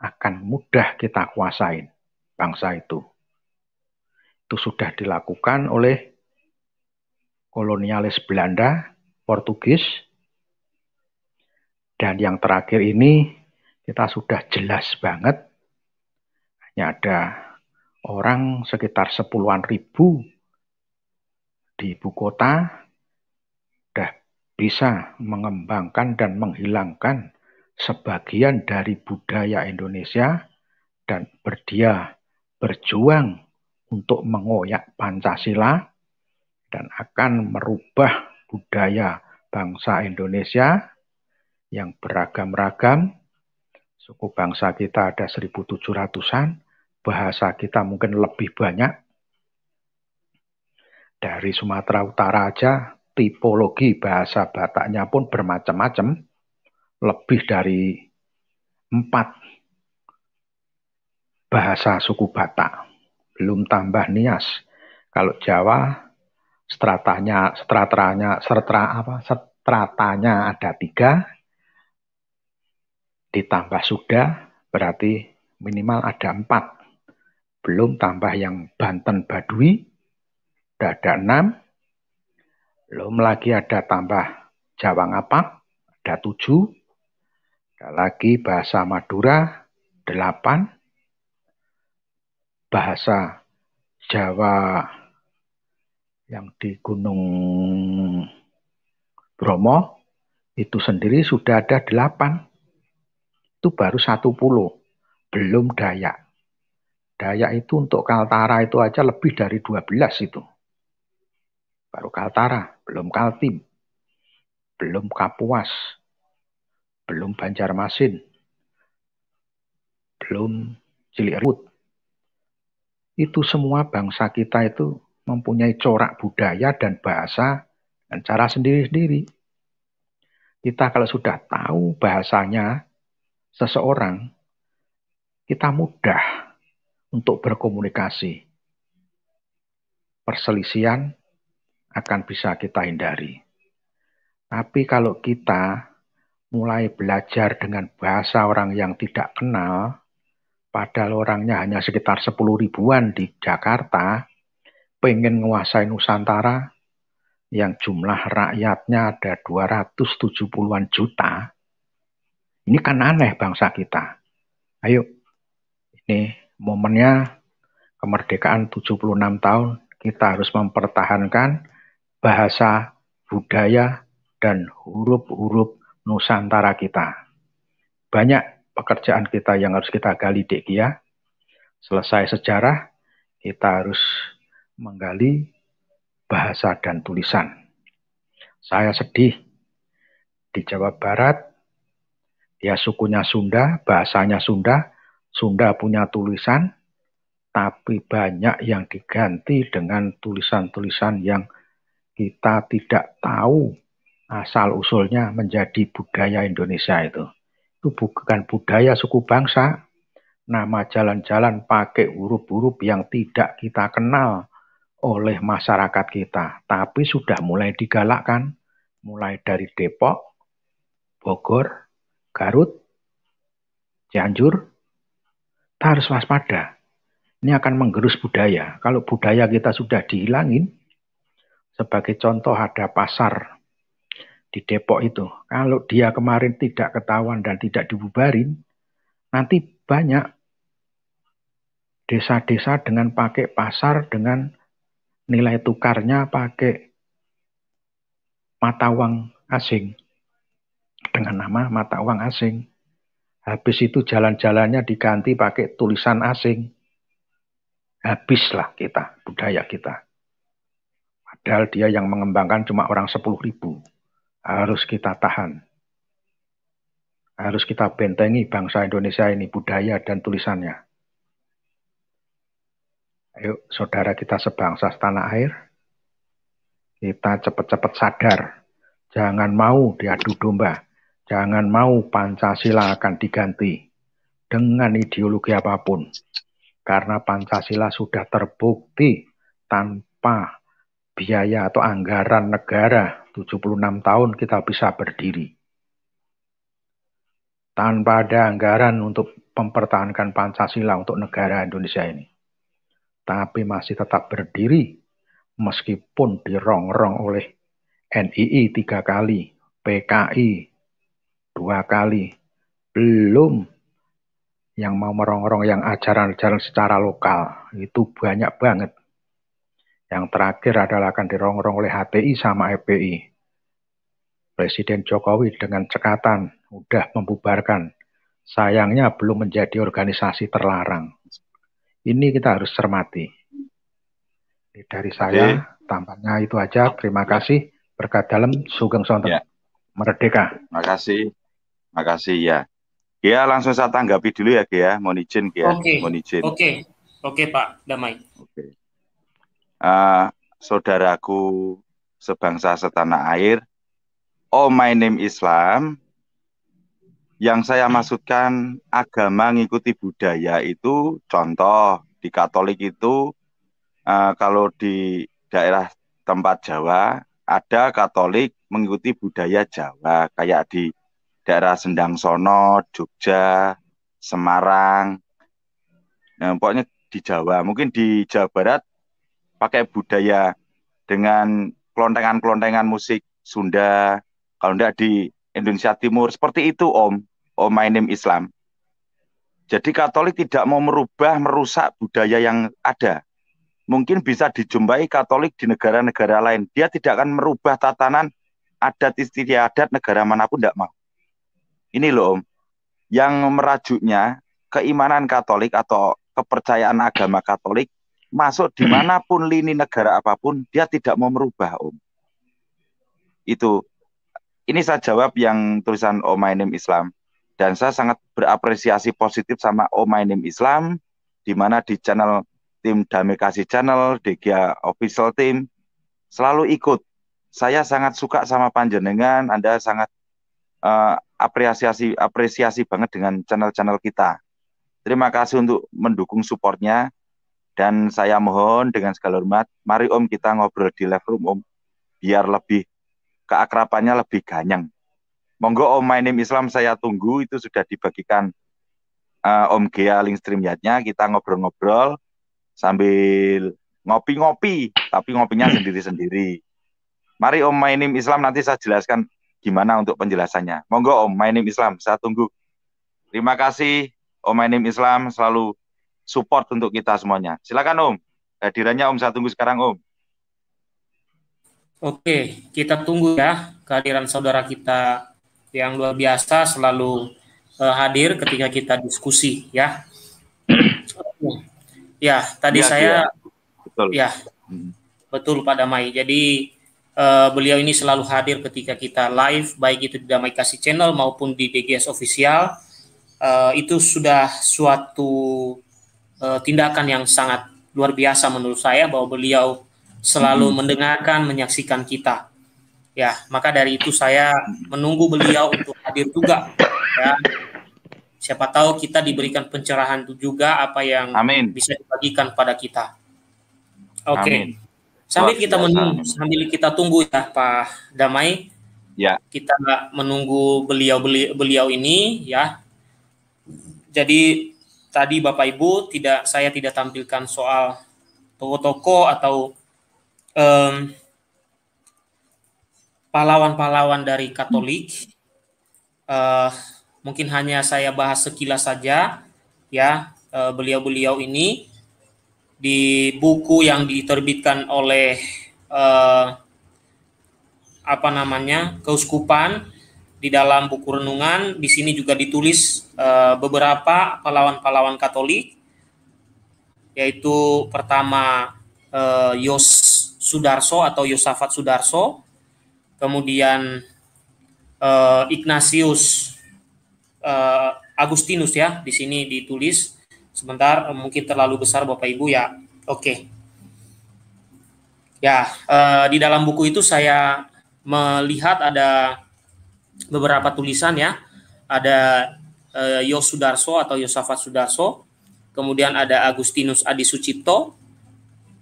akan mudah kita kuasain bangsa itu. Itu sudah dilakukan oleh kolonialis Belanda, Portugis, dan yang terakhir ini kita sudah jelas banget Ya ada orang sekitar sepuluhan ribu di ibu kota sudah bisa mengembangkan dan menghilangkan sebagian dari budaya Indonesia dan berdia berjuang untuk mengoyak Pancasila dan akan merubah budaya bangsa Indonesia yang beragam-ragam. Suku bangsa kita ada 1700-an, bahasa kita mungkin lebih banyak. Dari Sumatera Utara aja tipologi bahasa Bataknya pun bermacam-macam, lebih dari empat bahasa suku Batak. Belum tambah Nias. Kalau Jawa stratanya stratranya serta apa stratanya ada tiga ditambah sudah berarti minimal ada empat belum tambah yang Banten Badui, dada ada enam. Belum lagi ada tambah Jawa Ngapak, ada tujuh. Ada lagi bahasa Madura, delapan. Bahasa Jawa yang di Gunung Bromo itu sendiri sudah ada delapan. Itu baru satu puluh, belum Dayak. Daya itu untuk Kaltara itu aja lebih dari 12 itu. Baru Kaltara, belum Kaltim, belum Kapuas, belum Banjarmasin, belum Cilirut. Itu semua bangsa kita itu mempunyai corak budaya dan bahasa dan cara sendiri-sendiri. Kita kalau sudah tahu bahasanya seseorang, kita mudah untuk berkomunikasi. Perselisihan akan bisa kita hindari. Tapi kalau kita mulai belajar dengan bahasa orang yang tidak kenal, padahal orangnya hanya sekitar 10 ribuan di Jakarta, pengen menguasai Nusantara yang jumlah rakyatnya ada 270-an juta, ini kan aneh bangsa kita. Ayo, ini momennya kemerdekaan 76 tahun, kita harus mempertahankan bahasa, budaya, dan huruf-huruf Nusantara kita. Banyak pekerjaan kita yang harus kita gali, Dek ya. Selesai sejarah, kita harus menggali bahasa dan tulisan. Saya sedih di Jawa Barat, ya sukunya Sunda, bahasanya Sunda, Sunda punya tulisan, tapi banyak yang diganti dengan tulisan-tulisan yang kita tidak tahu asal usulnya menjadi budaya Indonesia itu. Itu bukan budaya suku bangsa. Nama jalan-jalan pakai huruf-huruf yang tidak kita kenal oleh masyarakat kita, tapi sudah mulai digalakkan, mulai dari Depok, Bogor, Garut, Cianjur, kita harus waspada. Ini akan menggerus budaya. Kalau budaya kita sudah dihilangin, sebagai contoh ada pasar di Depok itu. Kalau dia kemarin tidak ketahuan dan tidak dibubarin, nanti banyak desa-desa dengan pakai pasar dengan nilai tukarnya pakai mata uang asing dengan nama mata uang asing. Habis itu jalan-jalannya diganti pakai tulisan asing. Habislah kita, budaya kita. Padahal dia yang mengembangkan cuma orang 10 ribu. Harus kita tahan. Harus kita bentengi bangsa Indonesia ini, budaya dan tulisannya. Ayo saudara kita sebangsa tanah air, kita cepat-cepat sadar. Jangan mau diadu domba Jangan mau Pancasila akan diganti dengan ideologi apapun. Karena Pancasila sudah terbukti tanpa biaya atau anggaran negara 76 tahun kita bisa berdiri. Tanpa ada anggaran untuk mempertahankan Pancasila untuk negara Indonesia ini. Tapi masih tetap berdiri meskipun dirongrong oleh NII tiga kali, PKI dua kali. Belum yang mau merongrong yang ajaran-ajaran secara lokal. Itu banyak banget. Yang terakhir adalah akan dirongrong oleh HTI sama FPI. Presiden Jokowi dengan cekatan udah membubarkan. Sayangnya belum menjadi organisasi terlarang. Ini kita harus cermati. Dari saya, Oke. tampaknya itu aja. Terima kasih. Berkat dalam Sugeng Sonten. Ya. Merdeka. Terima kasih. Makasih ya. Ya langsung saya tanggapi dulu ya Kia mohon izin Gia, okay. izin. Oke, oke Pak Damai. Oke. Uh, saudaraku sebangsa setanah air, oh my name Islam. Yang saya maksudkan agama mengikuti budaya itu contoh di Katolik itu uh, kalau di daerah tempat Jawa ada Katolik mengikuti budaya Jawa kayak di daerah Sendang Sono, Jogja, Semarang. Nah, pokoknya di Jawa, mungkin di Jawa Barat pakai budaya dengan kelontengan-kelontengan musik Sunda. Kalau enggak di Indonesia Timur seperti itu, Om. Om my name Islam. Jadi Katolik tidak mau merubah, merusak budaya yang ada. Mungkin bisa dijumpai Katolik di negara-negara lain. Dia tidak akan merubah tatanan adat istiadat negara manapun tidak mau. Ini loh Om, yang merajuknya keimanan Katolik atau kepercayaan agama Katolik masuk hmm. dimanapun lini negara apapun dia tidak mau merubah Om. Itu ini saya jawab yang tulisan Oh My Name Islam dan saya sangat berapresiasi positif sama Oh My Name Islam di mana di channel tim Damai Kasih Channel, DGA Official Team selalu ikut. Saya sangat suka sama panjenengan, Anda sangat uh, apresiasi apresiasi banget dengan channel-channel kita. Terima kasih untuk mendukung supportnya dan saya mohon dengan segala hormat, mari Om kita ngobrol di live room Om, biar lebih keakrapannya lebih ganyang. Monggo Om My Name Islam saya tunggu itu sudah dibagikan uh, Om Gia link streamnya kita ngobrol-ngobrol sambil ngopi-ngopi tapi ngopinya sendiri-sendiri. Mari Om My Name Islam nanti saya jelaskan gimana untuk penjelasannya. Monggo Om, my name Islam, saya tunggu. Terima kasih Om my name Islam selalu support untuk kita semuanya. Silakan Om, hadirannya Om saya tunggu sekarang Om. Oke, kita tunggu ya kehadiran saudara kita yang luar biasa selalu uh, hadir ketika kita diskusi ya. ya, tadi ya, saya ya. Betul. ya. Hmm. Betul Pak Damai. Jadi Eh, beliau ini selalu hadir ketika kita live, baik itu di Damai Kasih Channel maupun di DGS Official. Uh, itu sudah suatu uh, tindakan yang sangat luar biasa menurut saya bahwa beliau selalu hmm. mendengarkan, menyaksikan kita. Ya, maka dari itu saya menunggu beliau untuk hadir juga. Ya. Siapa tahu kita diberikan pencerahan itu juga apa yang Amin. bisa dibagikan pada kita. Oke. Okay. Sambil kita menunggu, sambil kita tunggu ya Pak Damai. Ya. Kita menunggu beliau beliau ini ya. Jadi tadi Bapak Ibu tidak saya tidak tampilkan soal toko-toko atau um, pahlawan-pahlawan dari Katolik. Uh, mungkin hanya saya bahas sekilas saja ya beliau eh, beliau-beliau ini di buku yang diterbitkan oleh eh, apa namanya keuskupan di dalam buku renungan di sini juga ditulis eh, beberapa pahlawan-pahlawan Katolik yaitu pertama eh, Yos Sudarso atau Yosafat Sudarso kemudian eh, Ignatius eh, Agustinus ya di sini ditulis sebentar eh, mungkin terlalu besar Bapak Ibu ya. Oke. Okay. Ya, uh, di dalam buku itu saya melihat ada beberapa tulisan ya. Ada uh, eh, Yos Sudarso atau Yosafat Sudarso, kemudian ada Agustinus Adi Sucipto,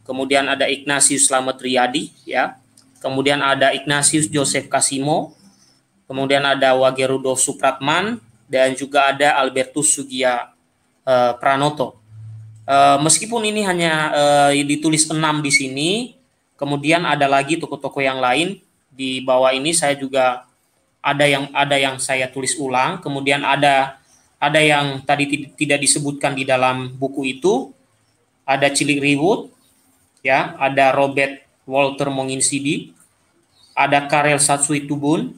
kemudian ada Ignatius Slamet Riyadi ya. Kemudian ada Ignatius Joseph Kasimo, kemudian ada Wagerudo Supratman dan juga ada Albertus Sugia uh, Pranoto. Uh, meskipun ini hanya uh, ditulis 6 di sini, kemudian ada lagi toko-toko yang lain di bawah ini saya juga ada yang ada yang saya tulis ulang, kemudian ada ada yang tadi tidak disebutkan di dalam buku itu, ada Cilik Riwood, ya, ada Robert Walter Monginsidi, ada Karel Satsui Tubun,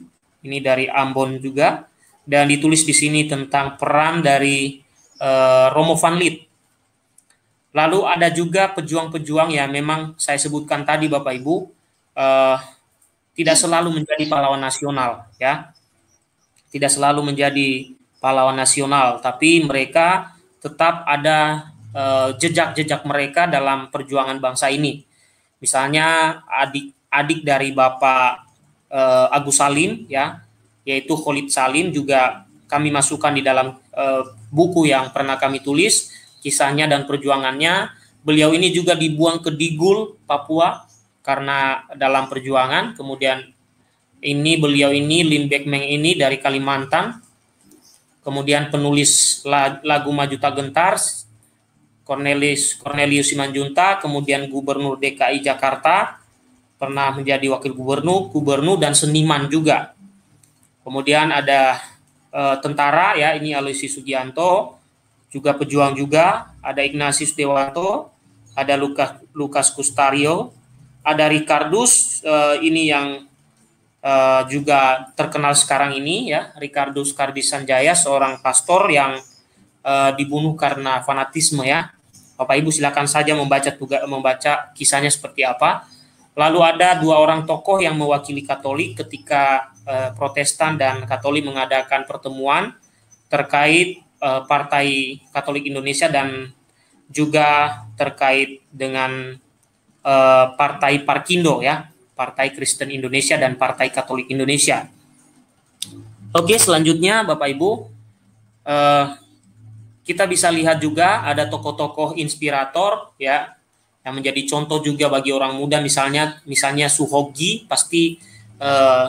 ini dari Ambon juga, dan ditulis di sini tentang peran dari uh, Romo van Lid. Lalu ada juga pejuang-pejuang yang memang saya sebutkan tadi Bapak Ibu uh, tidak selalu menjadi pahlawan nasional ya. Tidak selalu menjadi pahlawan nasional, tapi mereka tetap ada eh, jejak-jejak uh, mereka dalam perjuangan bangsa ini. Misalnya adik-adik dari Bapak uh, Agus Salim ya, yaitu Khalid Salim juga kami masukkan di dalam uh, buku yang pernah kami tulis, kisahnya dan perjuangannya. Beliau ini juga dibuang ke Digul, Papua karena dalam perjuangan. Kemudian ini beliau ini Lin Beckmeng ini dari Kalimantan. Kemudian penulis lagu Majuta Gentar Cornelius Cornelius Simanjunta, kemudian Gubernur DKI Jakarta, pernah menjadi wakil gubernur, gubernur dan seniman juga. Kemudian ada uh, tentara ya ini Alusi Sugianto juga pejuang juga ada Ignatius Dewanto ada Lukas Lukas Kustario ada Ricardus uh, ini yang uh, juga terkenal sekarang ini ya Ricardus Kardisanjaya seorang pastor yang uh, dibunuh karena fanatisme ya Bapak Ibu silakan saja membaca tugas membaca kisahnya seperti apa. Lalu ada dua orang tokoh yang mewakili Katolik ketika Eh, Protestan dan Katolik mengadakan pertemuan terkait eh, Partai Katolik Indonesia dan juga terkait dengan eh, Partai Parkindo ya, Partai Kristen Indonesia dan Partai Katolik Indonesia. Oke, selanjutnya Bapak Ibu, kita bisa lihat juga ada tokoh-tokoh inspirator ya yang menjadi contoh juga bagi orang muda misalnya misalnya Suhogi pasti eh,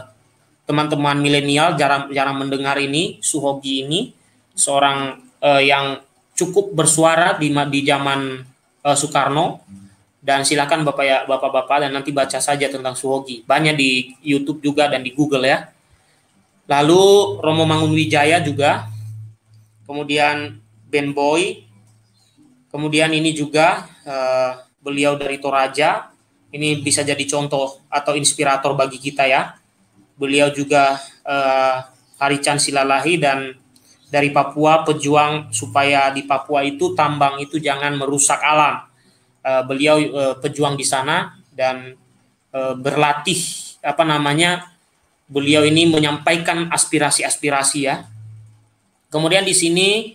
teman-teman milenial jarang jarang mendengar ini Suhogi ini seorang uh, yang cukup bersuara di di zaman uh, Soekarno dan silakan bapak ya bapak-bapak dan nanti baca saja tentang Suhogi banyak di YouTube juga dan di Google ya lalu Romo Mangunwijaya juga kemudian Ben Boy kemudian ini juga uh, beliau dari Toraja ini bisa jadi contoh atau inspirator bagi kita ya beliau juga uh, Harican Silalahi dan dari Papua pejuang supaya di Papua itu tambang itu jangan merusak alam. Uh, beliau uh, pejuang di sana dan uh, berlatih apa namanya beliau ini menyampaikan aspirasi-aspirasi ya. Kemudian di sini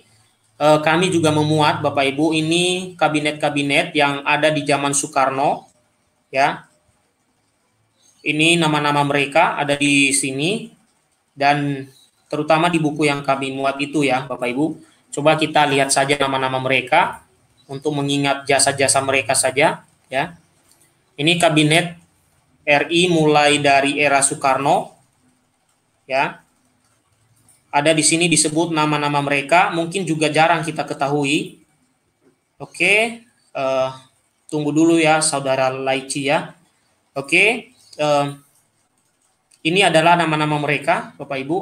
uh, kami juga memuat Bapak Ibu ini kabinet-kabinet yang ada di zaman Soekarno ya. Ini nama-nama mereka ada di sini dan terutama di buku yang kami muat itu ya Bapak Ibu. Coba kita lihat saja nama-nama mereka untuk mengingat jasa-jasa mereka saja ya. Ini kabinet RI mulai dari era Soekarno ya. Ada di sini disebut nama-nama mereka, mungkin juga jarang kita ketahui. Oke, uh, tunggu dulu ya saudara Laici ya. Oke eh, ini adalah nama-nama mereka, Bapak Ibu.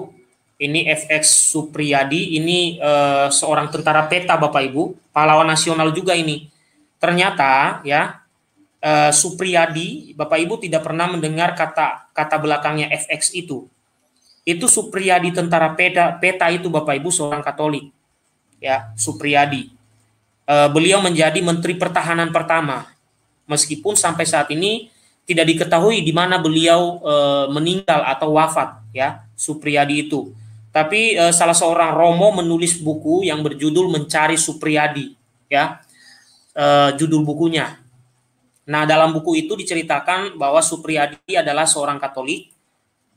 Ini FX Supriyadi, ini eh, seorang tentara peta Bapak Ibu, pahlawan nasional juga ini. Ternyata ya eh, Supriyadi, Bapak Ibu tidak pernah mendengar kata kata belakangnya FX itu. Itu Supriyadi tentara peta peta itu Bapak Ibu seorang Katolik. Ya, Supriyadi. Eh, beliau menjadi menteri pertahanan pertama. Meskipun sampai saat ini tidak diketahui di mana beliau e, meninggal atau wafat ya Supriyadi itu. Tapi e, salah seorang Romo menulis buku yang berjudul Mencari Supriyadi ya e, judul bukunya. Nah dalam buku itu diceritakan bahwa Supriyadi adalah seorang Katolik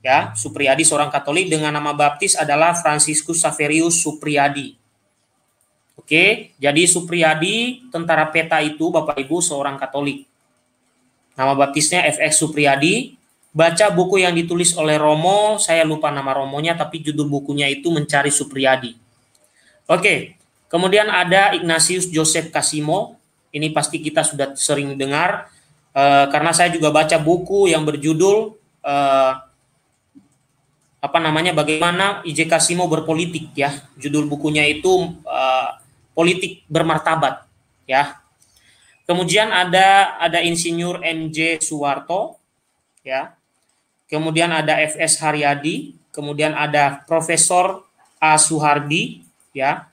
ya Supriyadi seorang Katolik dengan nama baptis adalah Franciscus Saverius Supriyadi. Oke, jadi Supriyadi tentara peta itu Bapak Ibu seorang Katolik Nama baptisnya FX Supriyadi. Baca buku yang ditulis oleh Romo, saya lupa nama Romonya, tapi judul bukunya itu Mencari Supriyadi. Oke, kemudian ada Ignatius Joseph Casimo. Ini pasti kita sudah sering dengar, eh, karena saya juga baca buku yang berjudul eh, apa namanya bagaimana IJ Kasimo berpolitik ya judul bukunya itu uh, politik bermartabat ya Kemudian ada ada Insinyur MJ Suwarto ya. Kemudian ada FS Haryadi, kemudian ada Profesor A Suhardi ya.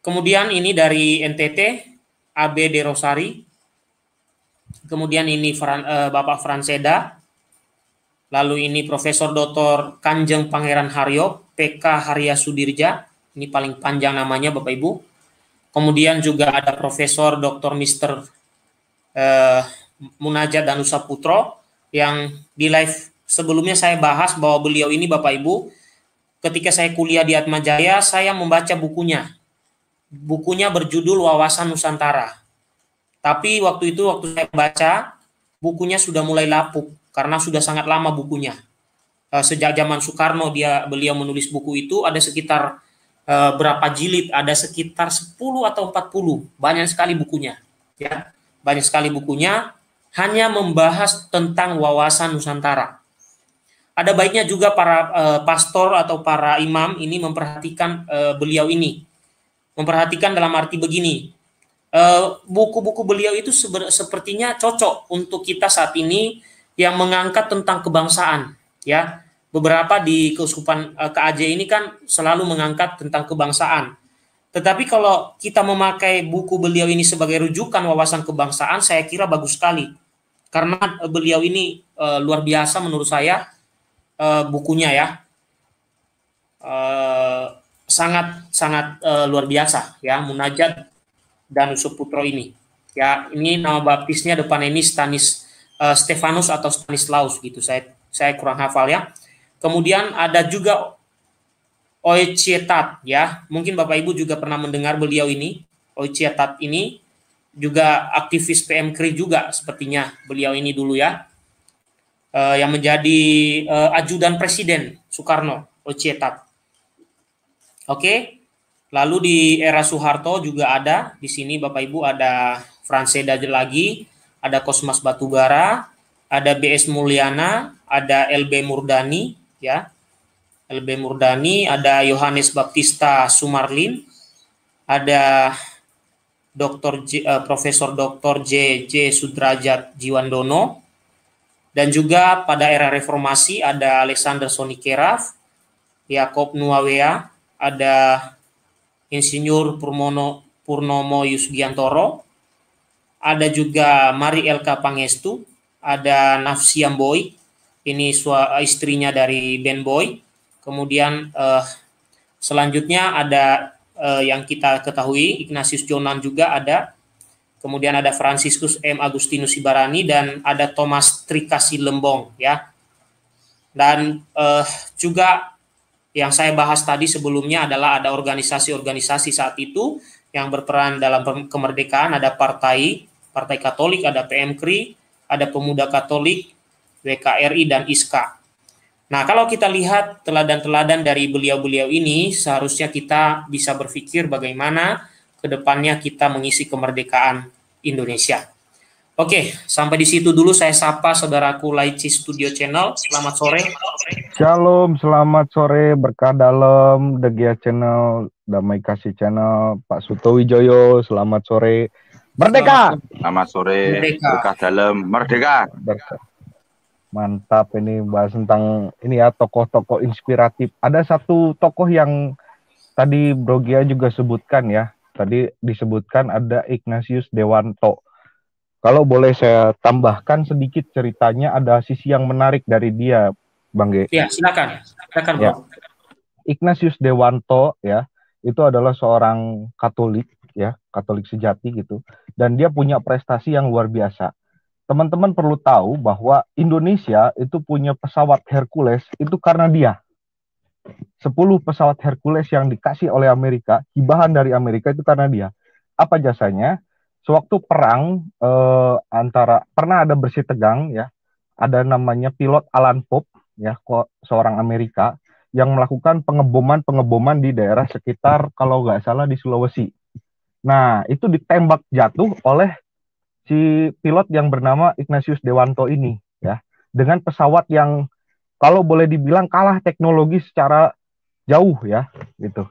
Kemudian ini dari NTT AB De Rosari. Kemudian ini Fran, eh, Bapak Franseda. Lalu ini Profesor Dr. Kanjeng Pangeran Haryo, PK Harya Sudirja. Ini paling panjang namanya Bapak Ibu. Kemudian juga ada Profesor Dr. Mister eh, Munajat Danusa Putro yang di live sebelumnya saya bahas bahwa beliau ini Bapak Ibu ketika saya kuliah di Atmajaya saya membaca bukunya. Bukunya berjudul Wawasan Nusantara. Tapi waktu itu waktu saya baca bukunya sudah mulai lapuk karena sudah sangat lama bukunya. Eh, sejak zaman Soekarno dia beliau menulis buku itu ada sekitar Eh, berapa jilid, ada sekitar 10 atau 40, banyak sekali bukunya. Ya, banyak sekali bukunya hanya membahas tentang wawasan Nusantara. Ada baiknya juga para uh, pastor atau para imam ini memperhatikan uh, beliau ini. Memperhatikan dalam arti begini. Buku-buku uh, beliau itu sepertinya cocok untuk kita saat ini yang mengangkat tentang kebangsaan, ya beberapa di keuskupan uh, eh, KAJ ini kan selalu mengangkat tentang kebangsaan. Tetapi kalau kita memakai buku beliau ini sebagai rujukan wawasan kebangsaan, saya kira bagus sekali. Karena eh, beliau ini uh, luar biasa menurut saya uh, bukunya ya. Uh, sangat sangat uh, luar biasa ya Munajat dan Yusuf Putro ini. Ya, ini nama baptisnya depan ini Stanis uh, Stefanus atau Stanislaus gitu. Saya saya kurang hafal ya. Kemudian ada juga Oichetat ya. Mungkin Bapak Ibu juga pernah mendengar beliau ini. Oichetat ini juga aktivis PMKRI juga sepertinya beliau ini dulu ya. Eh, yang menjadi eh, ajudan presiden Soekarno Oichetat. Oke. Lalu di era Soeharto juga ada di sini Bapak Ibu ada Franseda lagi, ada Kosmas Batubara, ada BS Mulyana, ada LB Murdani, ya. LB Murdani, ada Yohanes Baptista Sumarlin, ada Dr. J, uh, Profesor Dr. J. J. Sudrajat Jiwandono, dan juga pada era reformasi ada Alexander Sonikeraf, Yakob Nuawea, ada Insinyur Purmono Purnomo Yusgiantoro, ada juga Mari Elka Pangestu, ada Nafsiam Boy, ini eh, istrinya dari Ben boy. Kemudian eh, selanjutnya ada eh, yang kita ketahui Ignatius Jonan juga ada. Kemudian ada Franciscus M Agustinus Ibarani dan ada Thomas Trikasi Lembong ya. Dan eh, juga yang saya bahas tadi sebelumnya adalah ada organisasi-organisasi saat itu yang berperan dalam kemerdekaan, ada partai, Partai Katolik, ada PMKRI, ada Pemuda Katolik, WKRI dan ISKA. Nah, kalau kita lihat teladan-teladan dari beliau-beliau ini, seharusnya kita bisa berpikir bagaimana ke depannya kita mengisi kemerdekaan Indonesia. Oke, sampai di situ dulu saya sapa saudaraku Laici Studio Channel. Selamat sore. Shalom, selamat sore berkah dalam Degia Channel, Damai Kasih Channel, Pak Suto Wijoyo, selamat sore. Merdeka. Selamat sore. Merdeka. Berkah dalam. Merdeka. Berkah. Mantap ini bahas tentang ini ya tokoh-tokoh inspiratif. Ada satu tokoh yang tadi Brogia juga sebutkan ya. Tadi disebutkan ada Ignatius Dewanto. Kalau boleh saya tambahkan sedikit ceritanya ada sisi yang menarik dari dia, Bang Ge. Ya, silakan. Silakan, Bang. Ya. Ignatius Dewanto ya, itu adalah seorang Katolik ya, Katolik sejati gitu dan dia punya prestasi yang luar biasa teman-teman perlu tahu bahwa Indonesia itu punya pesawat Hercules itu karena dia. sepuluh pesawat Hercules yang dikasih oleh Amerika, hibahan dari Amerika itu karena dia. Apa jasanya? Sewaktu perang eh, antara pernah ada bersih tegang ya, ada namanya pilot Alan Pope ya, seorang Amerika yang melakukan pengeboman-pengeboman di daerah sekitar kalau nggak salah di Sulawesi. Nah, itu ditembak jatuh oleh si pilot yang bernama Ignatius Dewanto ini ya dengan pesawat yang kalau boleh dibilang kalah teknologi secara jauh ya gitu.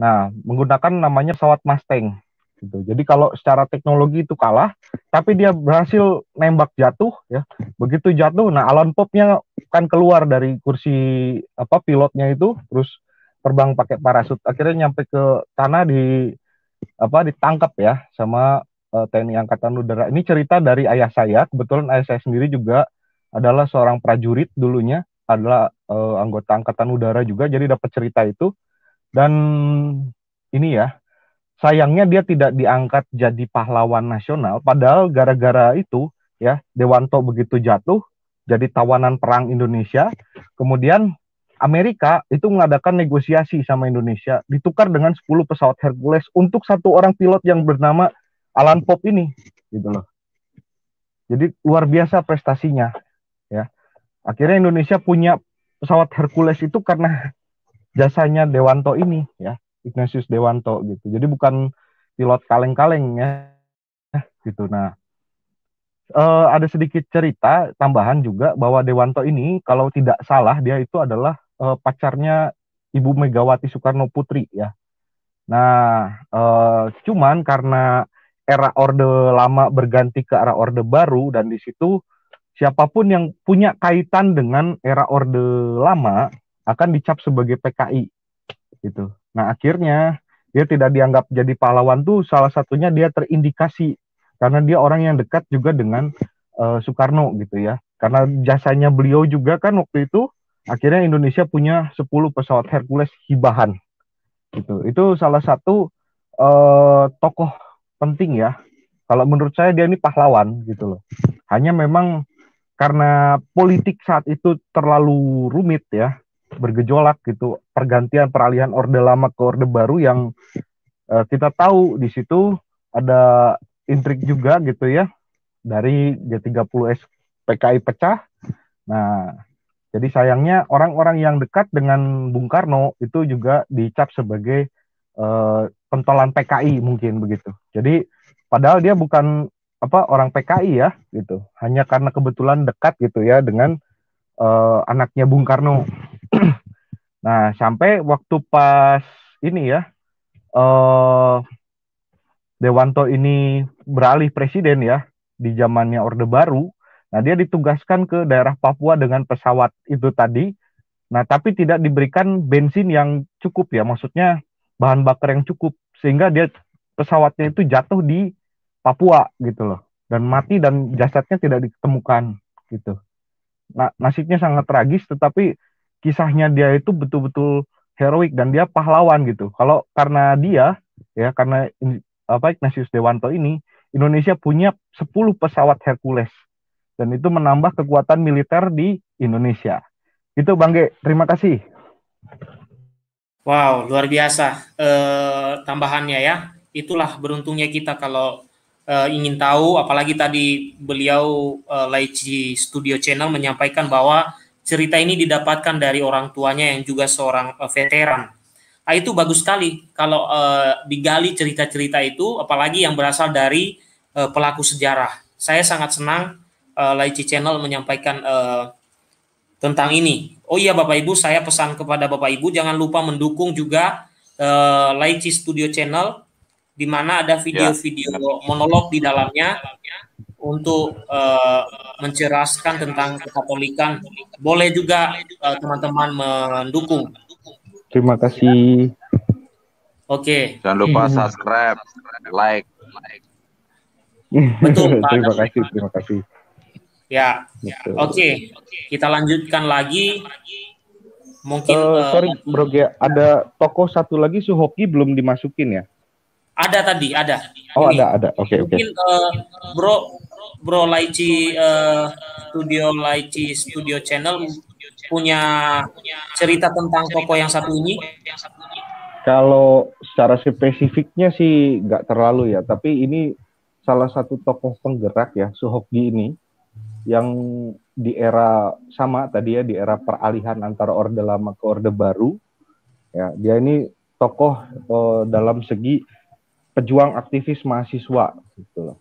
Nah, menggunakan namanya pesawat Mustang gitu. Jadi kalau secara teknologi itu kalah, tapi dia berhasil nembak jatuh ya. Begitu jatuh, nah alon popnya kan keluar dari kursi apa pilotnya itu, terus terbang pakai parasut. Akhirnya nyampe ke tanah di apa ditangkap ya sama uh, TNI Angkatan Udara. Ini cerita dari ayah saya. Kebetulan ayah saya sendiri juga adalah seorang prajurit dulunya, adalah uh, anggota Angkatan Udara juga. Jadi dapat cerita itu. Dan ini ya, sayangnya dia tidak diangkat jadi pahlawan nasional. Padahal gara-gara itu ya Dewanto begitu jatuh jadi tawanan perang Indonesia. Kemudian Amerika itu mengadakan negosiasi sama Indonesia ditukar dengan 10 pesawat Hercules untuk satu orang pilot yang bernama Alan pop ini gitu loh. Jadi luar biasa prestasinya ya. Akhirnya Indonesia punya pesawat Hercules itu karena jasanya Dewanto ini ya, Ignatius Dewanto gitu. Jadi bukan pilot kaleng-kaleng ya gitu. Nah, eh, ada sedikit cerita tambahan juga bahwa Dewanto ini kalau tidak salah dia itu adalah eh, pacarnya Ibu Megawati Soekarno Putri ya. Nah, eh, cuman karena era orde lama berganti ke era orde baru dan di situ siapapun yang punya kaitan dengan era orde lama akan dicap sebagai PKI gitu. Nah akhirnya dia tidak dianggap jadi pahlawan tuh salah satunya dia terindikasi karena dia orang yang dekat juga dengan uh, Soekarno gitu ya. Karena jasanya beliau juga kan waktu itu akhirnya Indonesia punya 10 pesawat Hercules hibahan gitu. Itu salah satu uh, tokoh penting ya. Kalau menurut saya dia ini pahlawan gitu loh. Hanya memang karena politik saat itu terlalu rumit ya, bergejolak gitu, pergantian peralihan orde lama ke orde baru yang uh, kita tahu di situ ada intrik juga gitu ya dari G30S PKI pecah. Nah, jadi sayangnya orang-orang yang dekat dengan Bung Karno itu juga dicap sebagai uh, kentolan PKI mungkin begitu. Jadi padahal dia bukan apa orang PKI ya gitu. Hanya karena kebetulan dekat gitu ya dengan uh, anaknya Bung Karno. nah, sampai waktu pas ini ya uh, Dewanto ini beralih presiden ya di zamannya Orde Baru. Nah, dia ditugaskan ke daerah Papua dengan pesawat itu tadi. Nah, tapi tidak diberikan bensin yang cukup ya. Maksudnya bahan bakar yang cukup sehingga dia pesawatnya itu jatuh di Papua gitu loh dan mati dan jasadnya tidak ditemukan gitu. Nah, nasibnya sangat tragis tetapi kisahnya dia itu betul-betul heroik dan dia pahlawan gitu. Kalau karena dia ya karena apa Ignatius Dewanto ini Indonesia punya 10 pesawat Hercules dan itu menambah kekuatan militer di Indonesia. Itu Bang terima kasih. Wow, luar biasa eh, tambahannya ya. Itulah beruntungnya kita kalau e, ingin tahu, apalagi tadi beliau eh, Laici Studio Channel menyampaikan bahwa cerita ini didapatkan dari orang tuanya yang juga seorang e, veteran. Nah, itu bagus sekali kalau eh, digali cerita-cerita itu, apalagi yang berasal dari e, pelaku sejarah. Saya sangat senang eh, Laici Channel menyampaikan eh, tentang ini. Oh iya Bapak Ibu, saya pesan kepada Bapak Ibu jangan lupa mendukung juga uh, eh, Laici Studio Channel di mana ada video-video ya. monolog di dalamnya untuk uh, menceraskan tentang kekatolikan. Boleh juga teman eh, teman-teman mendukung. Terima kasih. Oke. Okay. Jangan lupa subscribe, like, like. Betul. terima kasih, terima kasih. Ya. Gitu. Oke. Okay. Kita lanjutkan lagi. Mungkin uh, sorry uh, Bro ya. ada toko satu lagi Suhoki belum dimasukin ya? Ada tadi, ada. Oh, Ini. ada, ada. Oke, okay, oke. Okay. uh, eh, Bro Bro Laici uh, Studio Laici Studio Channel punya cerita tentang toko yang satu ini? Kalau secara spesifiknya sih nggak terlalu ya, tapi ini salah satu tokoh penggerak ya Suhoki ini yang di era sama tadi ya di era peralihan antara orde lama ke orde baru ya dia ini tokoh eh, dalam segi pejuang aktivis mahasiswa gitu loh.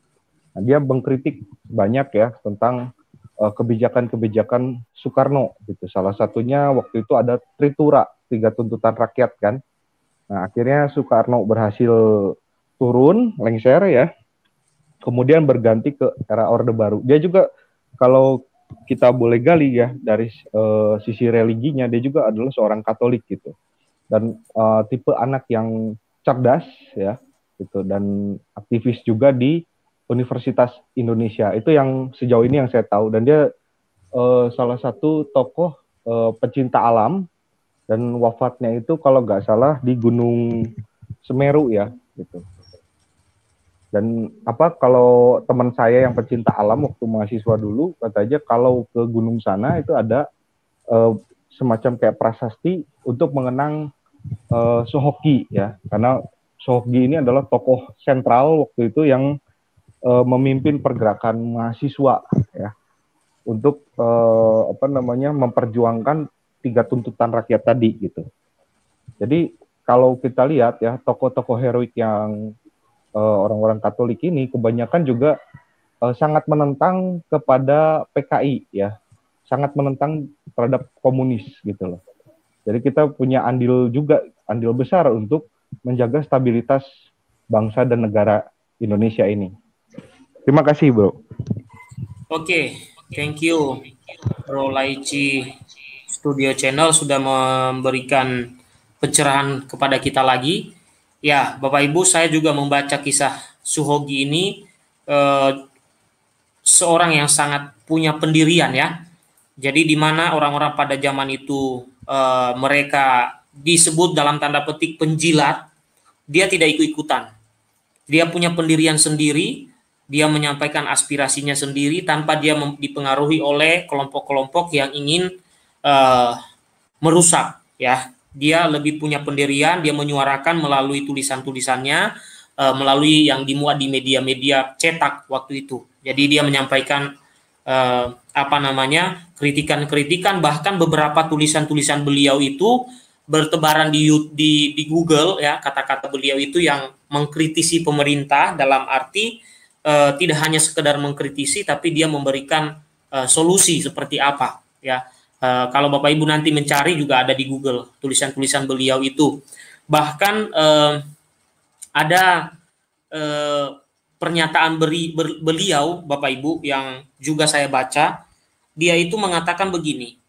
Nah, dia mengkritik banyak ya tentang eh, kebijakan-kebijakan Soekarno gitu. Salah satunya waktu itu ada tritura, tiga tuntutan rakyat kan. Nah, akhirnya Soekarno berhasil turun, lengser ya. Kemudian berganti ke era Orde Baru. Dia juga kalau kita boleh gali ya dari uh, sisi religinya dia juga adalah seorang Katolik gitu dan uh, tipe anak yang cerdas ya gitu dan aktivis juga di Universitas Indonesia itu yang sejauh ini yang saya tahu dan dia uh, salah satu tokoh uh, pecinta alam dan wafatnya itu kalau nggak salah di Gunung Semeru ya gitu dan apa kalau teman saya yang pecinta alam waktu mahasiswa dulu kata aja kalau ke gunung sana itu ada uh, semacam kayak prasasti untuk mengenang uh, Sohoki ya karena Sohoki ini adalah tokoh sentral waktu itu yang uh, memimpin pergerakan mahasiswa ya untuk uh, apa namanya memperjuangkan tiga tuntutan rakyat tadi gitu jadi kalau kita lihat ya tokoh-tokoh heroik yang Eh, orang-orang Katolik ini kebanyakan juga uh, sangat menentang kepada PKI ya, sangat menentang terhadap komunis gitu loh. Jadi kita punya andil juga andil besar untuk menjaga stabilitas bangsa dan negara Indonesia ini. Terima kasih, Bro. Oke, okay, thank you Bro Laici Studio Channel sudah memberikan pencerahan kepada kita lagi Ya, Bapak Ibu, saya juga membaca kisah Suhogi ini eh, seorang yang sangat punya pendirian ya. Jadi di mana orang-orang pada zaman itu eh, mereka disebut dalam tanda petik penjilat, dia tidak ikut-ikutan. Dia punya pendirian sendiri, dia menyampaikan aspirasinya sendiri tanpa dia dipengaruhi oleh kelompok-kelompok yang ingin eh, merusak ya dia lebih punya pendirian, dia menyuarakan melalui tulisan-tulisannya, uh, melalui yang dimuat di media-media cetak waktu itu. Jadi dia menyampaikan uh, apa namanya kritikan-kritikan, bahkan beberapa tulisan-tulisan beliau itu bertebaran di di, di Google ya kata-kata beliau itu yang mengkritisi pemerintah dalam arti uh, tidak hanya sekedar mengkritisi, tapi dia memberikan uh, solusi seperti apa ya Uh, kalau Bapak Ibu nanti mencari juga ada di Google tulisan-tulisan beliau itu. Bahkan uh, ada uh, pernyataan beri, ber, beliau Bapak Ibu yang juga saya baca, dia itu mengatakan begini.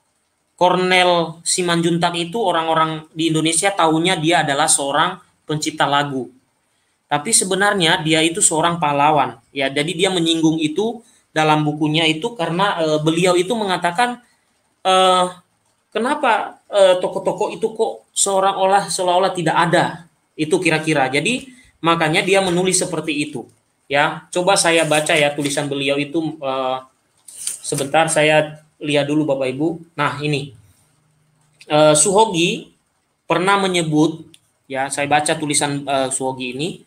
Cornel Simanjuntak itu orang-orang di Indonesia tahunya dia adalah seorang pencipta lagu. Tapi sebenarnya dia itu seorang pahlawan. Ya, jadi dia menyinggung itu dalam bukunya itu karena uh, beliau itu mengatakan uh, kenapa uh, toko-toko itu kok seolah-olah seolah-olah tidak ada itu kira-kira. Jadi makanya dia menulis seperti itu. Ya, coba saya baca ya tulisan beliau itu uh, sebentar saya lihat dulu Bapak Ibu. Nah, ini. Uh, Suhogi pernah menyebut ya, saya baca tulisan uh, Suhogi ini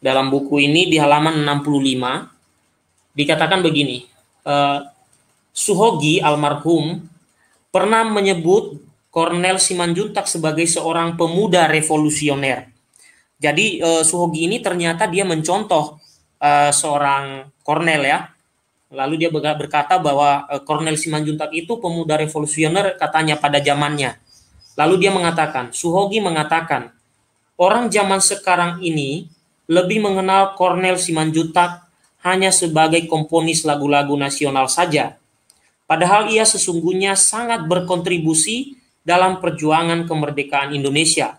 dalam buku ini di halaman 65 dikatakan begini. Uh, Suhogi almarhum pernah menyebut Kornel Simanjuntak sebagai seorang pemuda revolusioner. Jadi eh, Suhogi ini ternyata dia mencontoh eh, seorang Kornel ya. Lalu dia berkata bahwa eh, Cornel Simanjuntak itu pemuda revolusioner katanya pada zamannya. Lalu dia mengatakan, Suhogi mengatakan, orang zaman sekarang ini lebih mengenal Kornel Simanjuntak hanya sebagai komponis lagu-lagu nasional saja Padahal ia sesungguhnya sangat berkontribusi dalam perjuangan kemerdekaan Indonesia.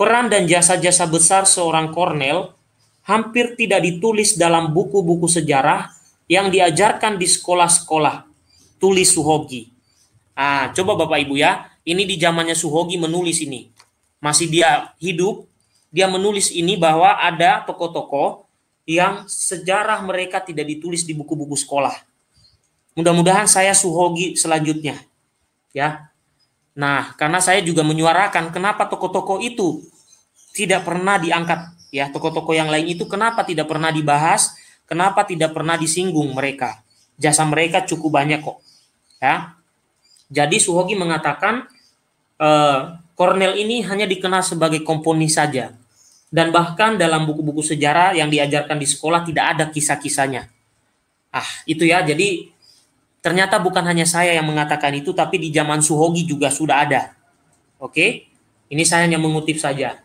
Peran dan jasa-jasa besar seorang kornel hampir tidak ditulis dalam buku-buku sejarah yang diajarkan di sekolah-sekolah. Tulis Suhogi. Ah, coba Bapak Ibu ya, ini di zamannya Suhogi menulis ini. Masih dia hidup, dia menulis ini bahwa ada tokoh-tokoh yang sejarah mereka tidak ditulis di buku-buku sekolah Mudah-mudahan saya suhogi selanjutnya. Ya. Nah, karena saya juga menyuarakan kenapa toko-toko itu tidak pernah diangkat ya, toko-toko yang lain itu kenapa tidak pernah dibahas, kenapa tidak pernah disinggung mereka. Jasa mereka cukup banyak kok. Ya. Jadi Suhogi mengatakan kornel eh, Cornell ini hanya dikenal sebagai komponis saja dan bahkan dalam buku-buku sejarah yang diajarkan di sekolah tidak ada kisah-kisahnya. Ah, itu ya. Jadi Ternyata bukan hanya saya yang mengatakan itu, tapi di zaman Suhogi juga sudah ada. Oke, okay? ini saya hanya mengutip saja.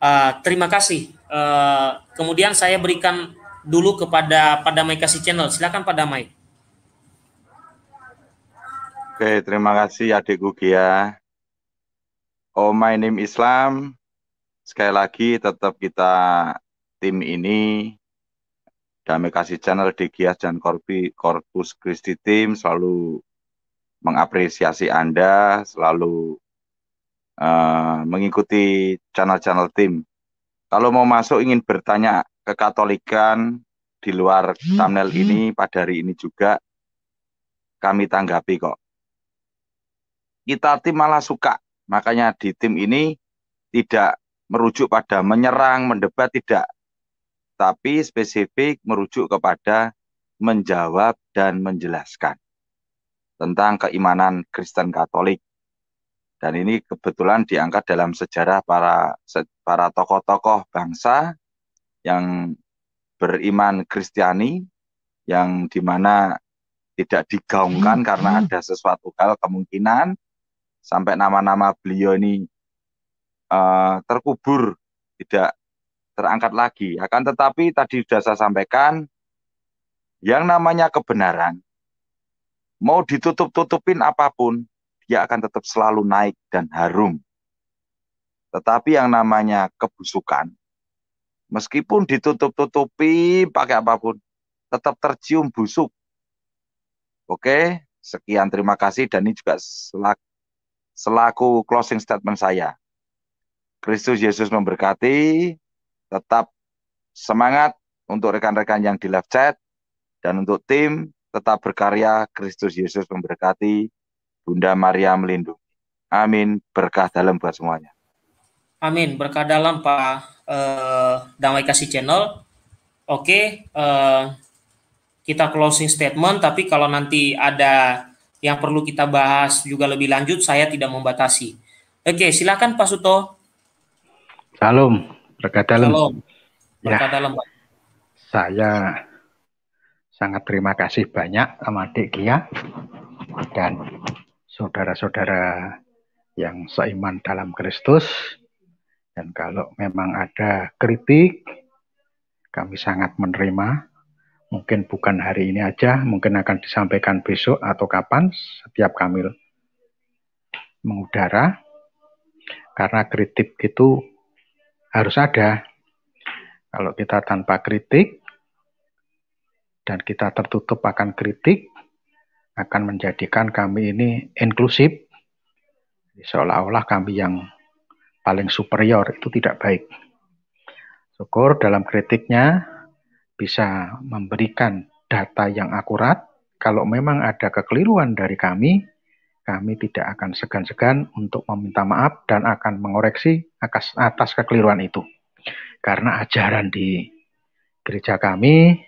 Uh, terima kasih. Uh, kemudian saya berikan dulu kepada pada Mai kasih channel. Silakan pada Mai. Oke, terima kasih adik Gugi ya. Oh, my name Islam. Sekali lagi tetap kita tim ini Damai Kasih Channel, di Degias, dan Korpi, Korpus Christi Team selalu mengapresiasi Anda, selalu uh, mengikuti channel-channel tim. Kalau mau masuk ingin bertanya ke Katolikan di luar thumbnail hmm. ini pada hari ini juga kami tanggapi kok. Kita tim malah suka, makanya di tim ini tidak merujuk pada menyerang, mendebat, tidak tapi spesifik merujuk kepada menjawab dan menjelaskan tentang keimanan Kristen Katolik. Dan ini kebetulan diangkat dalam sejarah para para tokoh-tokoh bangsa yang beriman Kristiani yang dimana tidak digaungkan hmm. karena hmm. ada sesuatu hal kemungkinan sampai nama-nama beliau ini uh, terkubur tidak terangkat lagi. Akan tetapi tadi sudah saya sampaikan, yang namanya kebenaran, mau ditutup-tutupin apapun, dia akan tetap selalu naik dan harum. Tetapi yang namanya kebusukan, meskipun ditutup-tutupi pakai apapun, tetap tercium busuk. Oke, sekian terima kasih dan ini juga selaku, selaku closing statement saya. Kristus Yesus memberkati tetap semangat untuk rekan-rekan yang di live chat dan untuk tim tetap berkarya Kristus Yesus memberkati Bunda Maria melindungi Amin berkah dalam buat semuanya Amin berkah dalam Pak uh, Damai Kasih Channel Oke okay, uh, eh, kita closing statement tapi kalau nanti ada yang perlu kita bahas juga lebih lanjut saya tidak membatasi Oke okay, silakan Pak Suto Salam Berkat dalam. Ya. dalam. Saya sangat terima kasih banyak sama adik Kia dan saudara-saudara yang seiman dalam Kristus. Dan kalau memang ada kritik, kami sangat menerima. Mungkin bukan hari ini aja, mungkin akan disampaikan besok atau kapan setiap kami mengudara. Karena kritik itu harus ada. Kalau kita tanpa kritik dan kita tertutup akan kritik, akan menjadikan kami ini inklusif. Seolah-olah kami yang paling superior itu tidak baik. Syukur dalam kritiknya bisa memberikan data yang akurat. Kalau memang ada kekeliruan dari kami, kami tidak akan segan-segan untuk meminta maaf dan akan mengoreksi atas, atas kekeliruan itu. Karena ajaran di gereja kami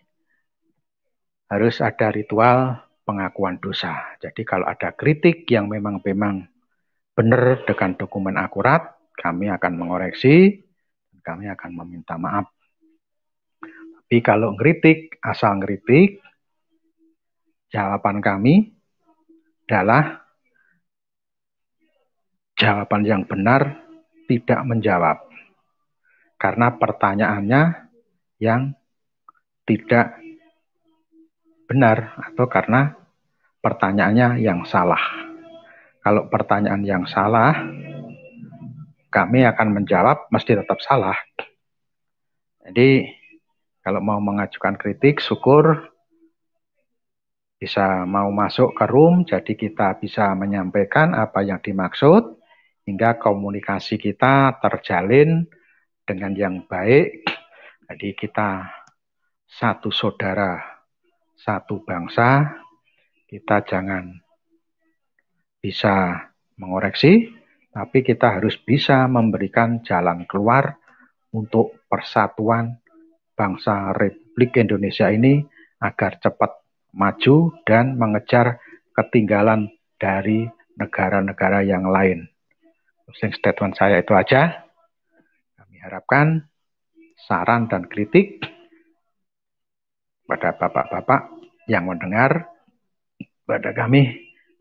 harus ada ritual pengakuan dosa. Jadi kalau ada kritik yang memang memang benar dengan dokumen akurat, kami akan mengoreksi dan kami akan meminta maaf. Tapi kalau ngeritik, asal ngeritik, jawaban kami adalah Jawaban yang benar tidak menjawab. Karena pertanyaannya yang tidak benar atau karena pertanyaannya yang salah. Kalau pertanyaan yang salah, kami akan menjawab mesti tetap salah. Jadi kalau mau mengajukan kritik, syukur bisa mau masuk ke room, jadi kita bisa menyampaikan apa yang dimaksud, Hingga komunikasi kita terjalin dengan yang baik. Jadi kita satu saudara, satu bangsa. Kita jangan bisa mengoreksi, tapi kita harus bisa memberikan jalan keluar untuk persatuan bangsa Republik Indonesia ini agar cepat maju dan mengejar ketinggalan dari negara-negara yang lain. Closing statement saya itu aja. Kami harapkan saran dan kritik pada bapak-bapak yang mendengar pada kami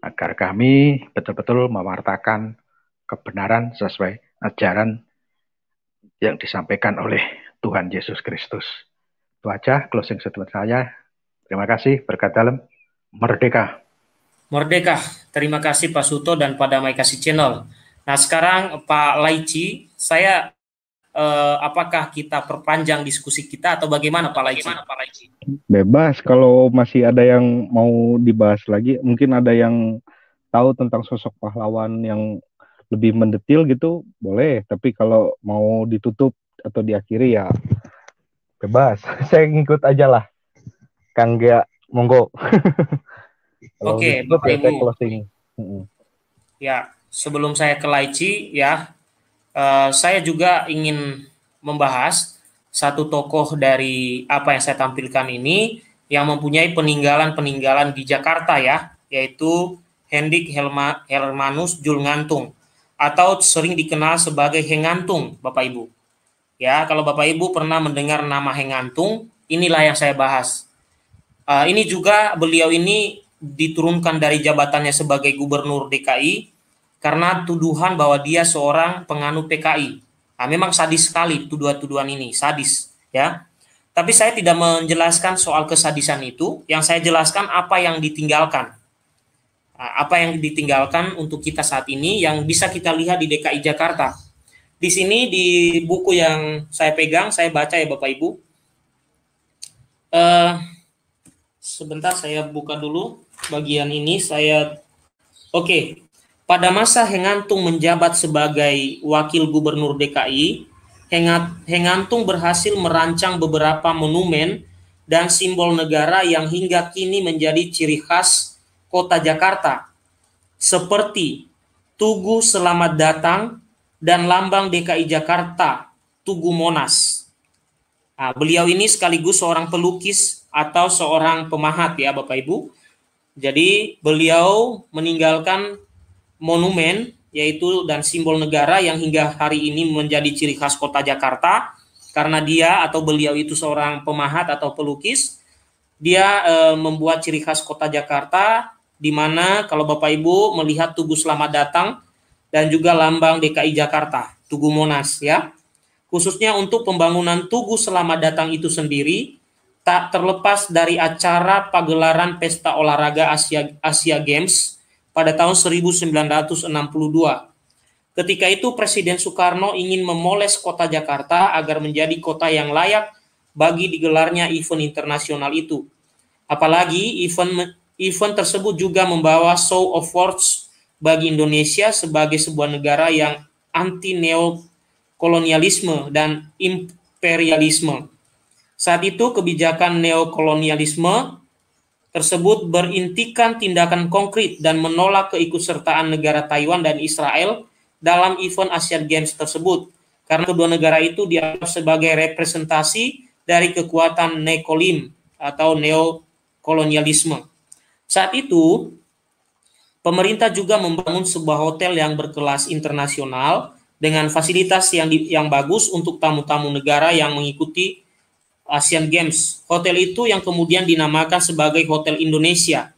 agar kami betul-betul mewartakan kebenaran sesuai ajaran yang disampaikan oleh Tuhan Yesus Kristus. Itu aja closing statement saya. Terima kasih. Berkat dalam. Merdeka. Merdeka. Terima kasih Pak Suto dan pada Maikasi Channel. Nah sekarang eh, Pak Laici, saya eh, apakah kita perpanjang diskusi kita atau bagaimana Pak Laici? Bebas, kalau masih ada yang mau dibahas lagi, mungkin ada yang tahu tentang sosok pahlawan yang lebih mendetil gitu, boleh. Tapi kalau mau ditutup atau diakhiri ya bebas. saya ngikut aja lah. Kang Gia, monggo. Oke, okay, ya, Bapak Ibu. Ya, sebelum saya ke Laici ya, uh, saya juga ingin membahas satu tokoh dari apa yang saya tampilkan ini yang mempunyai peninggalan-peninggalan di Jakarta ya, yaitu Hendik Helma, Hermanus Julngantung atau sering dikenal sebagai Hengantung, Bapak Ibu. Ya, kalau Bapak Ibu pernah mendengar nama Hengantung, inilah yang saya bahas. Uh, ini juga beliau ini diturunkan dari jabatannya sebagai Gubernur DKI karena tuduhan bahwa dia seorang penganut PKI. Nah, memang sadis sekali tuduhan-tuduhan ini, sadis, ya. Tapi saya tidak menjelaskan soal kesadisan itu, yang saya jelaskan apa yang ditinggalkan. Nah, apa yang ditinggalkan untuk kita saat ini yang bisa kita lihat di DKI Jakarta. Di sini di buku yang saya pegang, saya baca ya Bapak Ibu. Uh, sebentar saya buka dulu bagian ini saya oke okay. Pada masa Hengantung menjabat sebagai wakil gubernur DKI, Hengantung berhasil merancang beberapa monumen dan simbol negara yang hingga kini menjadi ciri khas kota Jakarta, seperti Tugu Selamat Datang dan lambang DKI Jakarta, Tugu Monas. Nah, beliau ini sekaligus seorang pelukis atau seorang pemahat ya Bapak Ibu. Jadi beliau meninggalkan monumen yaitu dan simbol negara yang hingga hari ini menjadi ciri khas kota Jakarta karena dia atau beliau itu seorang pemahat atau pelukis dia e, membuat ciri khas kota Jakarta di mana kalau Bapak Ibu melihat Tugu Selamat Datang dan juga lambang DKI Jakarta, Tugu Monas ya. Khususnya untuk pembangunan Tugu Selamat Datang itu sendiri tak terlepas dari acara pagelaran pesta olahraga Asia Asia Games pada tahun 1962. Ketika itu Presiden Soekarno ingin memoles kota Jakarta agar menjadi kota yang layak bagi digelarnya event internasional itu. Apalagi event event tersebut juga membawa show of force bagi Indonesia sebagai sebuah negara yang anti neo kolonialisme dan imperialisme. Saat itu kebijakan neokolonialisme tersebut berintikan tindakan konkret dan menolak keikutsertaan negara Taiwan dan Israel dalam event Asian Games tersebut karena kedua negara itu dianggap sebagai representasi dari kekuatan nekolim atau neokolonialisme. Saat itu, pemerintah juga membangun sebuah hotel yang berkelas internasional dengan fasilitas yang di, yang bagus untuk tamu-tamu negara yang mengikuti Asian Games. Hotel itu yang kemudian dinamakan sebagai Hotel Indonesia.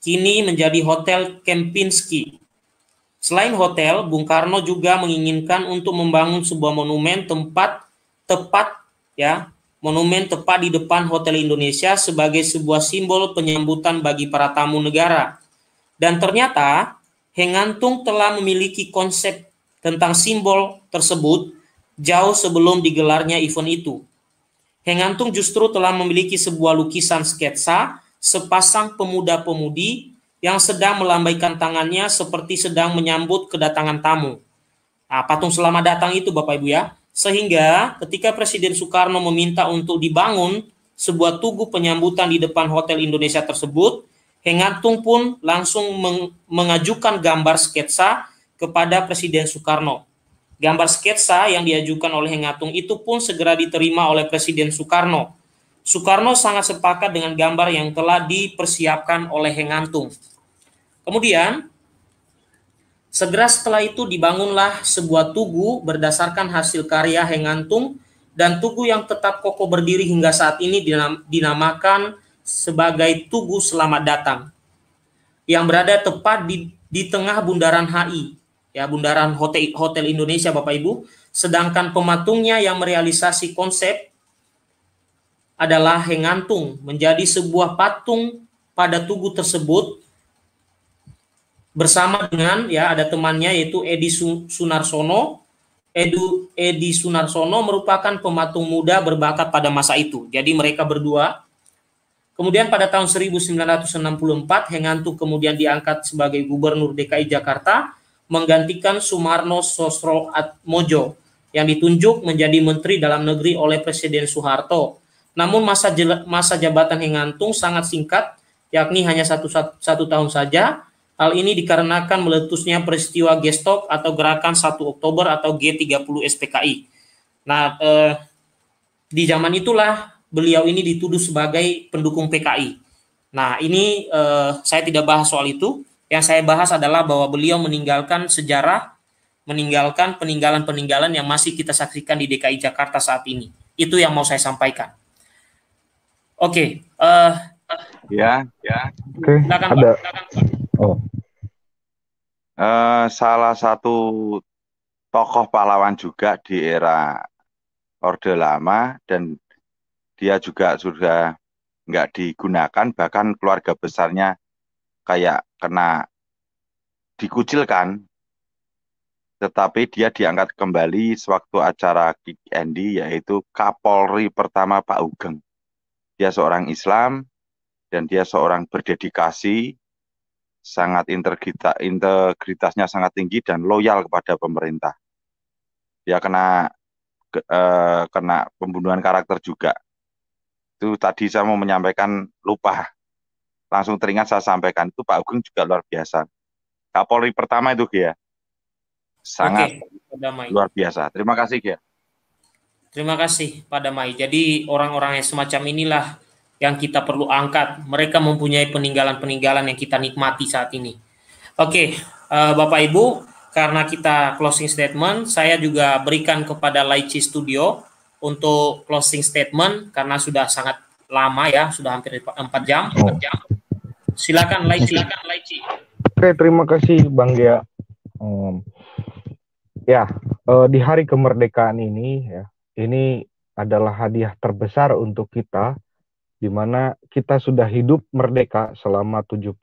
Kini menjadi Hotel Kempinski. Selain hotel, Bung Karno juga menginginkan untuk membangun sebuah monumen tempat tepat ya, monumen tepat di depan Hotel Indonesia sebagai sebuah simbol penyambutan bagi para tamu negara. Dan ternyata Hengantung telah memiliki konsep tentang simbol tersebut jauh sebelum digelarnya event itu. Hengantung justru telah memiliki sebuah lukisan sketsa sepasang pemuda-pemudi yang sedang melambaikan tangannya seperti sedang menyambut kedatangan tamu. Nah, patung selamat datang itu Bapak Ibu ya. Sehingga ketika Presiden Soekarno meminta untuk dibangun sebuah tugu penyambutan di depan Hotel Indonesia tersebut, Hengantung pun langsung mengajukan gambar sketsa kepada Presiden Soekarno. Gambar sketsa yang diajukan oleh Hengatung itu pun segera diterima oleh Presiden Soekarno. Soekarno sangat sepakat dengan gambar yang telah dipersiapkan oleh Hengantung. Kemudian, segera setelah itu dibangunlah sebuah tugu berdasarkan hasil karya Hengantung dan tugu yang tetap kokoh berdiri hingga saat ini dinamakan sebagai Tugu Selamat Datang yang berada tepat di, di tengah bundaran HI ya Bundaran Hotel Hotel Indonesia Bapak Ibu. Sedangkan pematungnya yang merealisasi konsep adalah Hengantung menjadi sebuah patung pada tugu tersebut bersama dengan ya ada temannya yaitu Edi Sunarsono. Edu Edi Sunarsono merupakan pematung muda berbakat pada masa itu. Jadi mereka berdua Kemudian pada tahun 1964 Hengantung kemudian diangkat sebagai Gubernur DKI Jakarta menggantikan Sumarno Sosro Atmojo yang ditunjuk menjadi menteri dalam negeri oleh Presiden Soeharto. Namun masa masa jabatan Hengantung sangat singkat, yakni hanya satu, satu, satu tahun saja. Hal ini dikarenakan meletusnya peristiwa Gestok atau gerakan 1 Oktober atau G30 SPKI. Nah, eh, di zaman itulah beliau ini dituduh sebagai pendukung PKI. Nah, ini eh, saya tidak bahas soal itu. Yang saya bahas adalah bahwa beliau meninggalkan sejarah, meninggalkan peninggalan-peninggalan yang masih kita saksikan di DKI Jakarta saat ini. Itu yang mau saya sampaikan. Oke, okay, uh, eh, ya, ya. Oke. Okay, ada. Oh. Uh, salah satu tokoh pahlawan juga di era Orde Lama dan dia juga sudah nggak digunakan bahkan keluarga besarnya kayak kena dikucilkan tetapi dia diangkat kembali sewaktu acara Kick Andy yaitu Kapolri pertama Pak Ugeng. Dia seorang Islam dan dia seorang berdedikasi sangat integrita, integritasnya sangat tinggi dan loyal kepada pemerintah. Dia kena ke, eh, kena pembunuhan karakter juga. Itu tadi saya mau menyampaikan lupa langsung teringat saya sampaikan itu Pak Agung juga luar biasa. Kapolri pertama itu Kia, Sangat Oke, luar biasa. Terima kasih Kia Terima kasih Pak Damai. Jadi orang-orang yang semacam inilah yang kita perlu angkat. Mereka mempunyai peninggalan-peninggalan yang kita nikmati saat ini. Oke, eh, Bapak Ibu, karena kita closing statement, saya juga berikan kepada Laici Studio untuk closing statement karena sudah sangat lama ya, sudah hampir 4 jam. 4 jam. Silakan Laici. Silakan Laici. Oke, terima kasih Bang Gia. Um, ya, uh, di hari kemerdekaan ini ya, ini adalah hadiah terbesar untuk kita di mana kita sudah hidup merdeka selama 76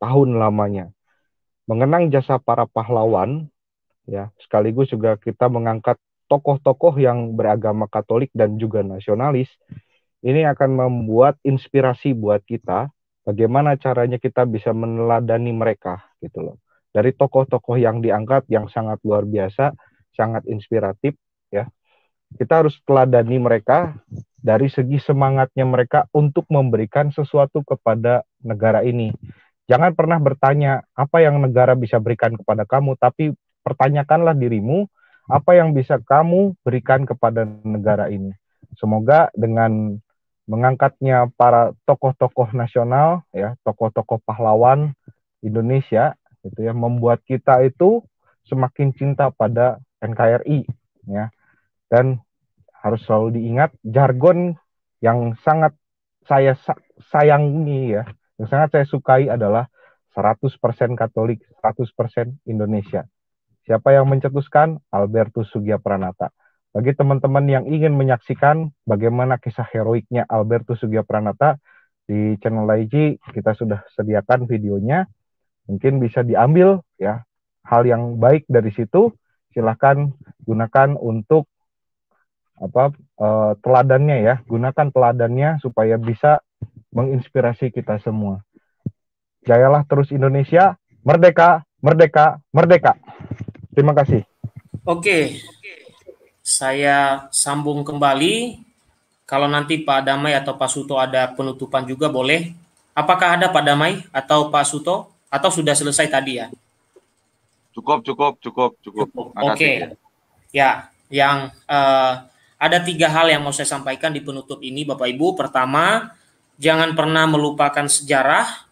tahun lamanya. Mengenang jasa para pahlawan ya, sekaligus juga kita mengangkat tokoh-tokoh yang beragama Katolik dan juga nasionalis ini akan membuat inspirasi buat kita Bagaimana caranya kita bisa meneladani mereka gitu loh. Dari tokoh-tokoh yang diangkat yang sangat luar biasa, sangat inspiratif ya. Kita harus teladani mereka dari segi semangatnya mereka untuk memberikan sesuatu kepada negara ini. Jangan pernah bertanya apa yang negara bisa berikan kepada kamu, tapi pertanyakanlah dirimu apa yang bisa kamu berikan kepada negara ini. Semoga dengan mengangkatnya para tokoh-tokoh nasional ya tokoh-tokoh pahlawan Indonesia itu yang membuat kita itu semakin cinta pada NKRI ya dan harus selalu diingat jargon yang sangat saya sayangi ya yang sangat saya sukai adalah 100% Katolik 100% Indonesia siapa yang mencetuskan Albertus Sugia Pranata bagi teman-teman yang ingin menyaksikan bagaimana kisah heroiknya Alberto Sugio Pranata di channel Laiji, kita sudah sediakan videonya. Mungkin bisa diambil ya hal yang baik dari situ silahkan gunakan untuk apa e, teladannya ya gunakan teladannya supaya bisa menginspirasi kita semua jayalah terus Indonesia merdeka merdeka merdeka terima kasih oke okay saya sambung kembali. Kalau nanti Pak Damai atau Pak Suto ada penutupan juga boleh. Apakah ada Pak Damai atau Pak Suto atau sudah selesai tadi ya? Cukup, cukup, cukup, cukup. cukup. Oke. Okay. Ya, yang uh, ada tiga hal yang mau saya sampaikan di penutup ini Bapak Ibu. Pertama, jangan pernah melupakan sejarah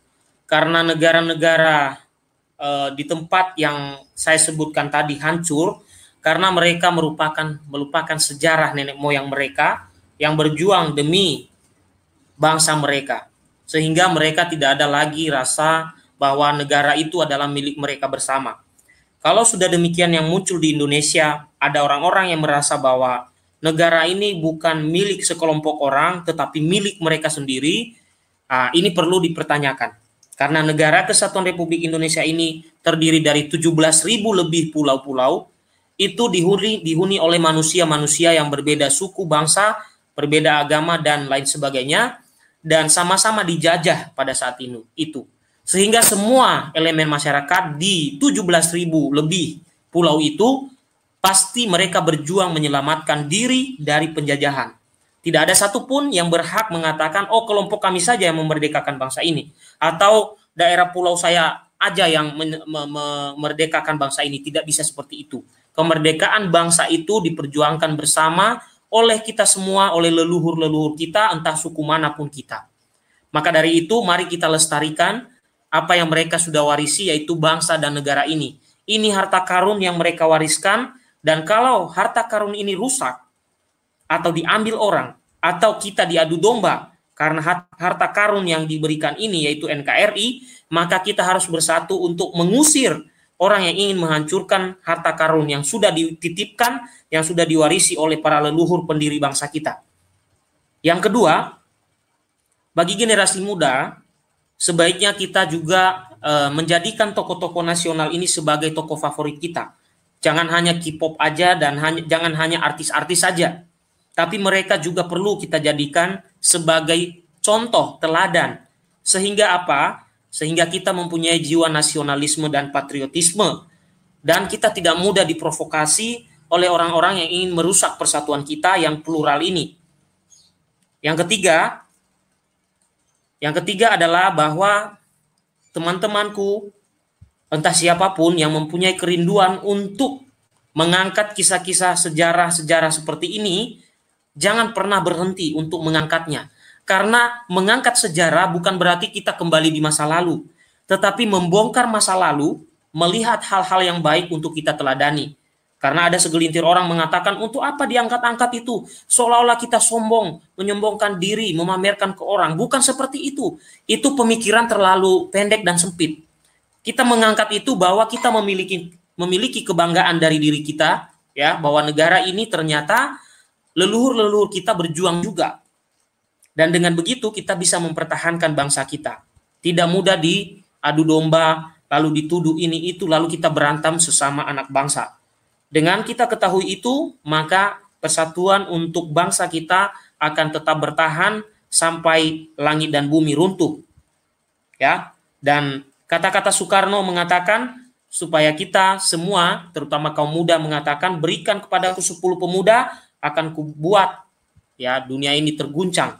karena negara-negara uh, di tempat yang saya sebutkan tadi hancur karena mereka merupakan melupakan sejarah nenek moyang mereka yang berjuang demi bangsa mereka sehingga mereka tidak ada lagi rasa bahwa negara itu adalah milik mereka bersama. Kalau sudah demikian yang muncul di Indonesia ada orang-orang yang merasa bahwa negara ini bukan milik sekelompok orang tetapi milik mereka sendiri, ah, ini perlu dipertanyakan karena negara kesatuan Republik Indonesia ini terdiri dari 17.000 lebih pulau-pulau itu dihuni dihuni oleh manusia-manusia yang berbeda suku, bangsa, berbeda agama dan lain sebagainya dan sama-sama dijajah pada saat ini itu. Sehingga semua elemen masyarakat di 17.000 lebih pulau itu pasti mereka berjuang menyelamatkan diri dari penjajahan. Tidak ada satupun yang berhak mengatakan, oh kelompok kami saja yang memerdekakan bangsa ini. Atau daerah pulau saya aja yang memerdekakan bangsa ini. Tidak bisa seperti itu Kemerdekaan bangsa itu diperjuangkan bersama oleh kita semua, oleh leluhur-leluhur kita, entah suku manapun kita. Maka dari itu, mari kita lestarikan apa yang mereka sudah warisi, yaitu bangsa dan negara ini. Ini harta karun yang mereka wariskan, dan kalau harta karun ini rusak, atau diambil orang, atau kita diadu domba, karena harta karun yang diberikan ini yaitu NKRI, maka kita harus bersatu untuk mengusir orang yang ingin menghancurkan harta karun yang sudah dititipkan, yang sudah diwarisi oleh para leluhur pendiri bangsa kita. Yang kedua, bagi generasi muda, sebaiknya kita juga e, menjadikan tokoh-tokoh nasional ini sebagai tokoh favorit kita. Jangan hanya K-pop aja dan hanya, jangan hanya artis-artis saja. Tapi mereka juga perlu kita jadikan sebagai contoh teladan. Sehingga apa? sehingga kita mempunyai jiwa nasionalisme dan patriotisme dan kita tidak mudah diprovokasi oleh orang-orang yang ingin merusak persatuan kita yang plural ini. Yang ketiga, yang ketiga adalah bahwa teman-temanku entah siapapun yang mempunyai kerinduan untuk mengangkat kisah-kisah sejarah-sejarah seperti ini jangan pernah berhenti untuk mengangkatnya karena mengangkat sejarah bukan berarti kita kembali di masa lalu, tetapi membongkar masa lalu, melihat hal-hal yang baik untuk kita teladani. Karena ada segelintir orang mengatakan untuk apa diangkat-angkat itu, seolah-olah kita sombong, menyombongkan diri, memamerkan ke orang. Bukan seperti itu. Itu pemikiran terlalu pendek dan sempit. Kita mengangkat itu bahwa kita memiliki memiliki kebanggaan dari diri kita, ya, bahwa negara ini ternyata leluhur-leluhur kita berjuang juga dan dengan begitu kita bisa mempertahankan bangsa kita. Tidak mudah diadu domba, lalu dituduh ini itu, lalu kita berantem sesama anak bangsa. Dengan kita ketahui itu, maka persatuan untuk bangsa kita akan tetap bertahan sampai langit dan bumi runtuh. Ya. Dan kata-kata Soekarno mengatakan supaya kita semua, terutama kaum muda mengatakan berikan kepadaku 10 pemuda akan kubuat ya dunia ini terguncang.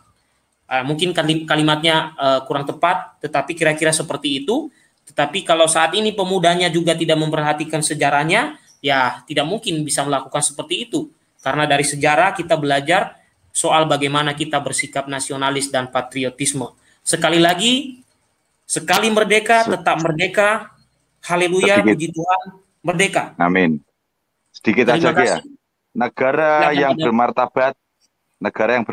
Eh, mungkin kalimatnya uh, kurang tepat, tetapi kira-kira seperti itu. Tetapi kalau saat ini pemudanya juga tidak memperhatikan sejarahnya, ya tidak mungkin bisa melakukan seperti itu. Karena dari sejarah kita belajar soal bagaimana kita bersikap nasionalis dan patriotisme. Sekali lagi, sekali merdeka, tetap merdeka. Haleluya, puji Tuhan, merdeka. Amin. Sedikit Terima aja ya. kasih. ya. Negara ya, yang ya. bermartabat, negara yang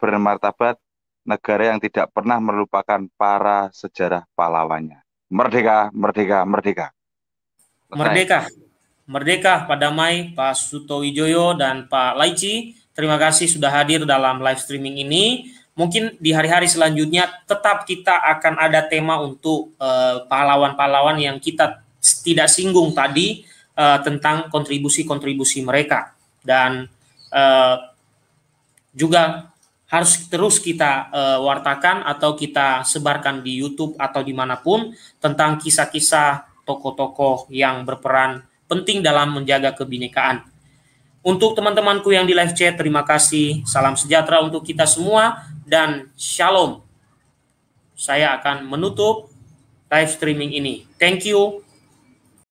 bermartabat negara yang tidak pernah melupakan para sejarah pahlawannya. Merdeka, merdeka, merdeka. Merdeka. Merdeka Pak Damai, Pak Suto Wijoyo dan Pak Laici. Terima kasih sudah hadir dalam live streaming ini. Mungkin di hari-hari selanjutnya tetap kita akan ada tema untuk pahlawan eh, pahlawan-pahlawan yang kita tidak singgung tadi uh, tentang kontribusi-kontribusi mereka dan uh, juga harus terus kita uh, wartakan atau kita sebarkan di YouTube atau dimanapun tentang kisah-kisah tokoh-tokoh yang berperan penting dalam menjaga kebinekaan. Untuk teman-temanku yang di live chat, terima kasih. Salam sejahtera untuk kita semua dan shalom. Saya akan menutup live streaming ini. Thank you.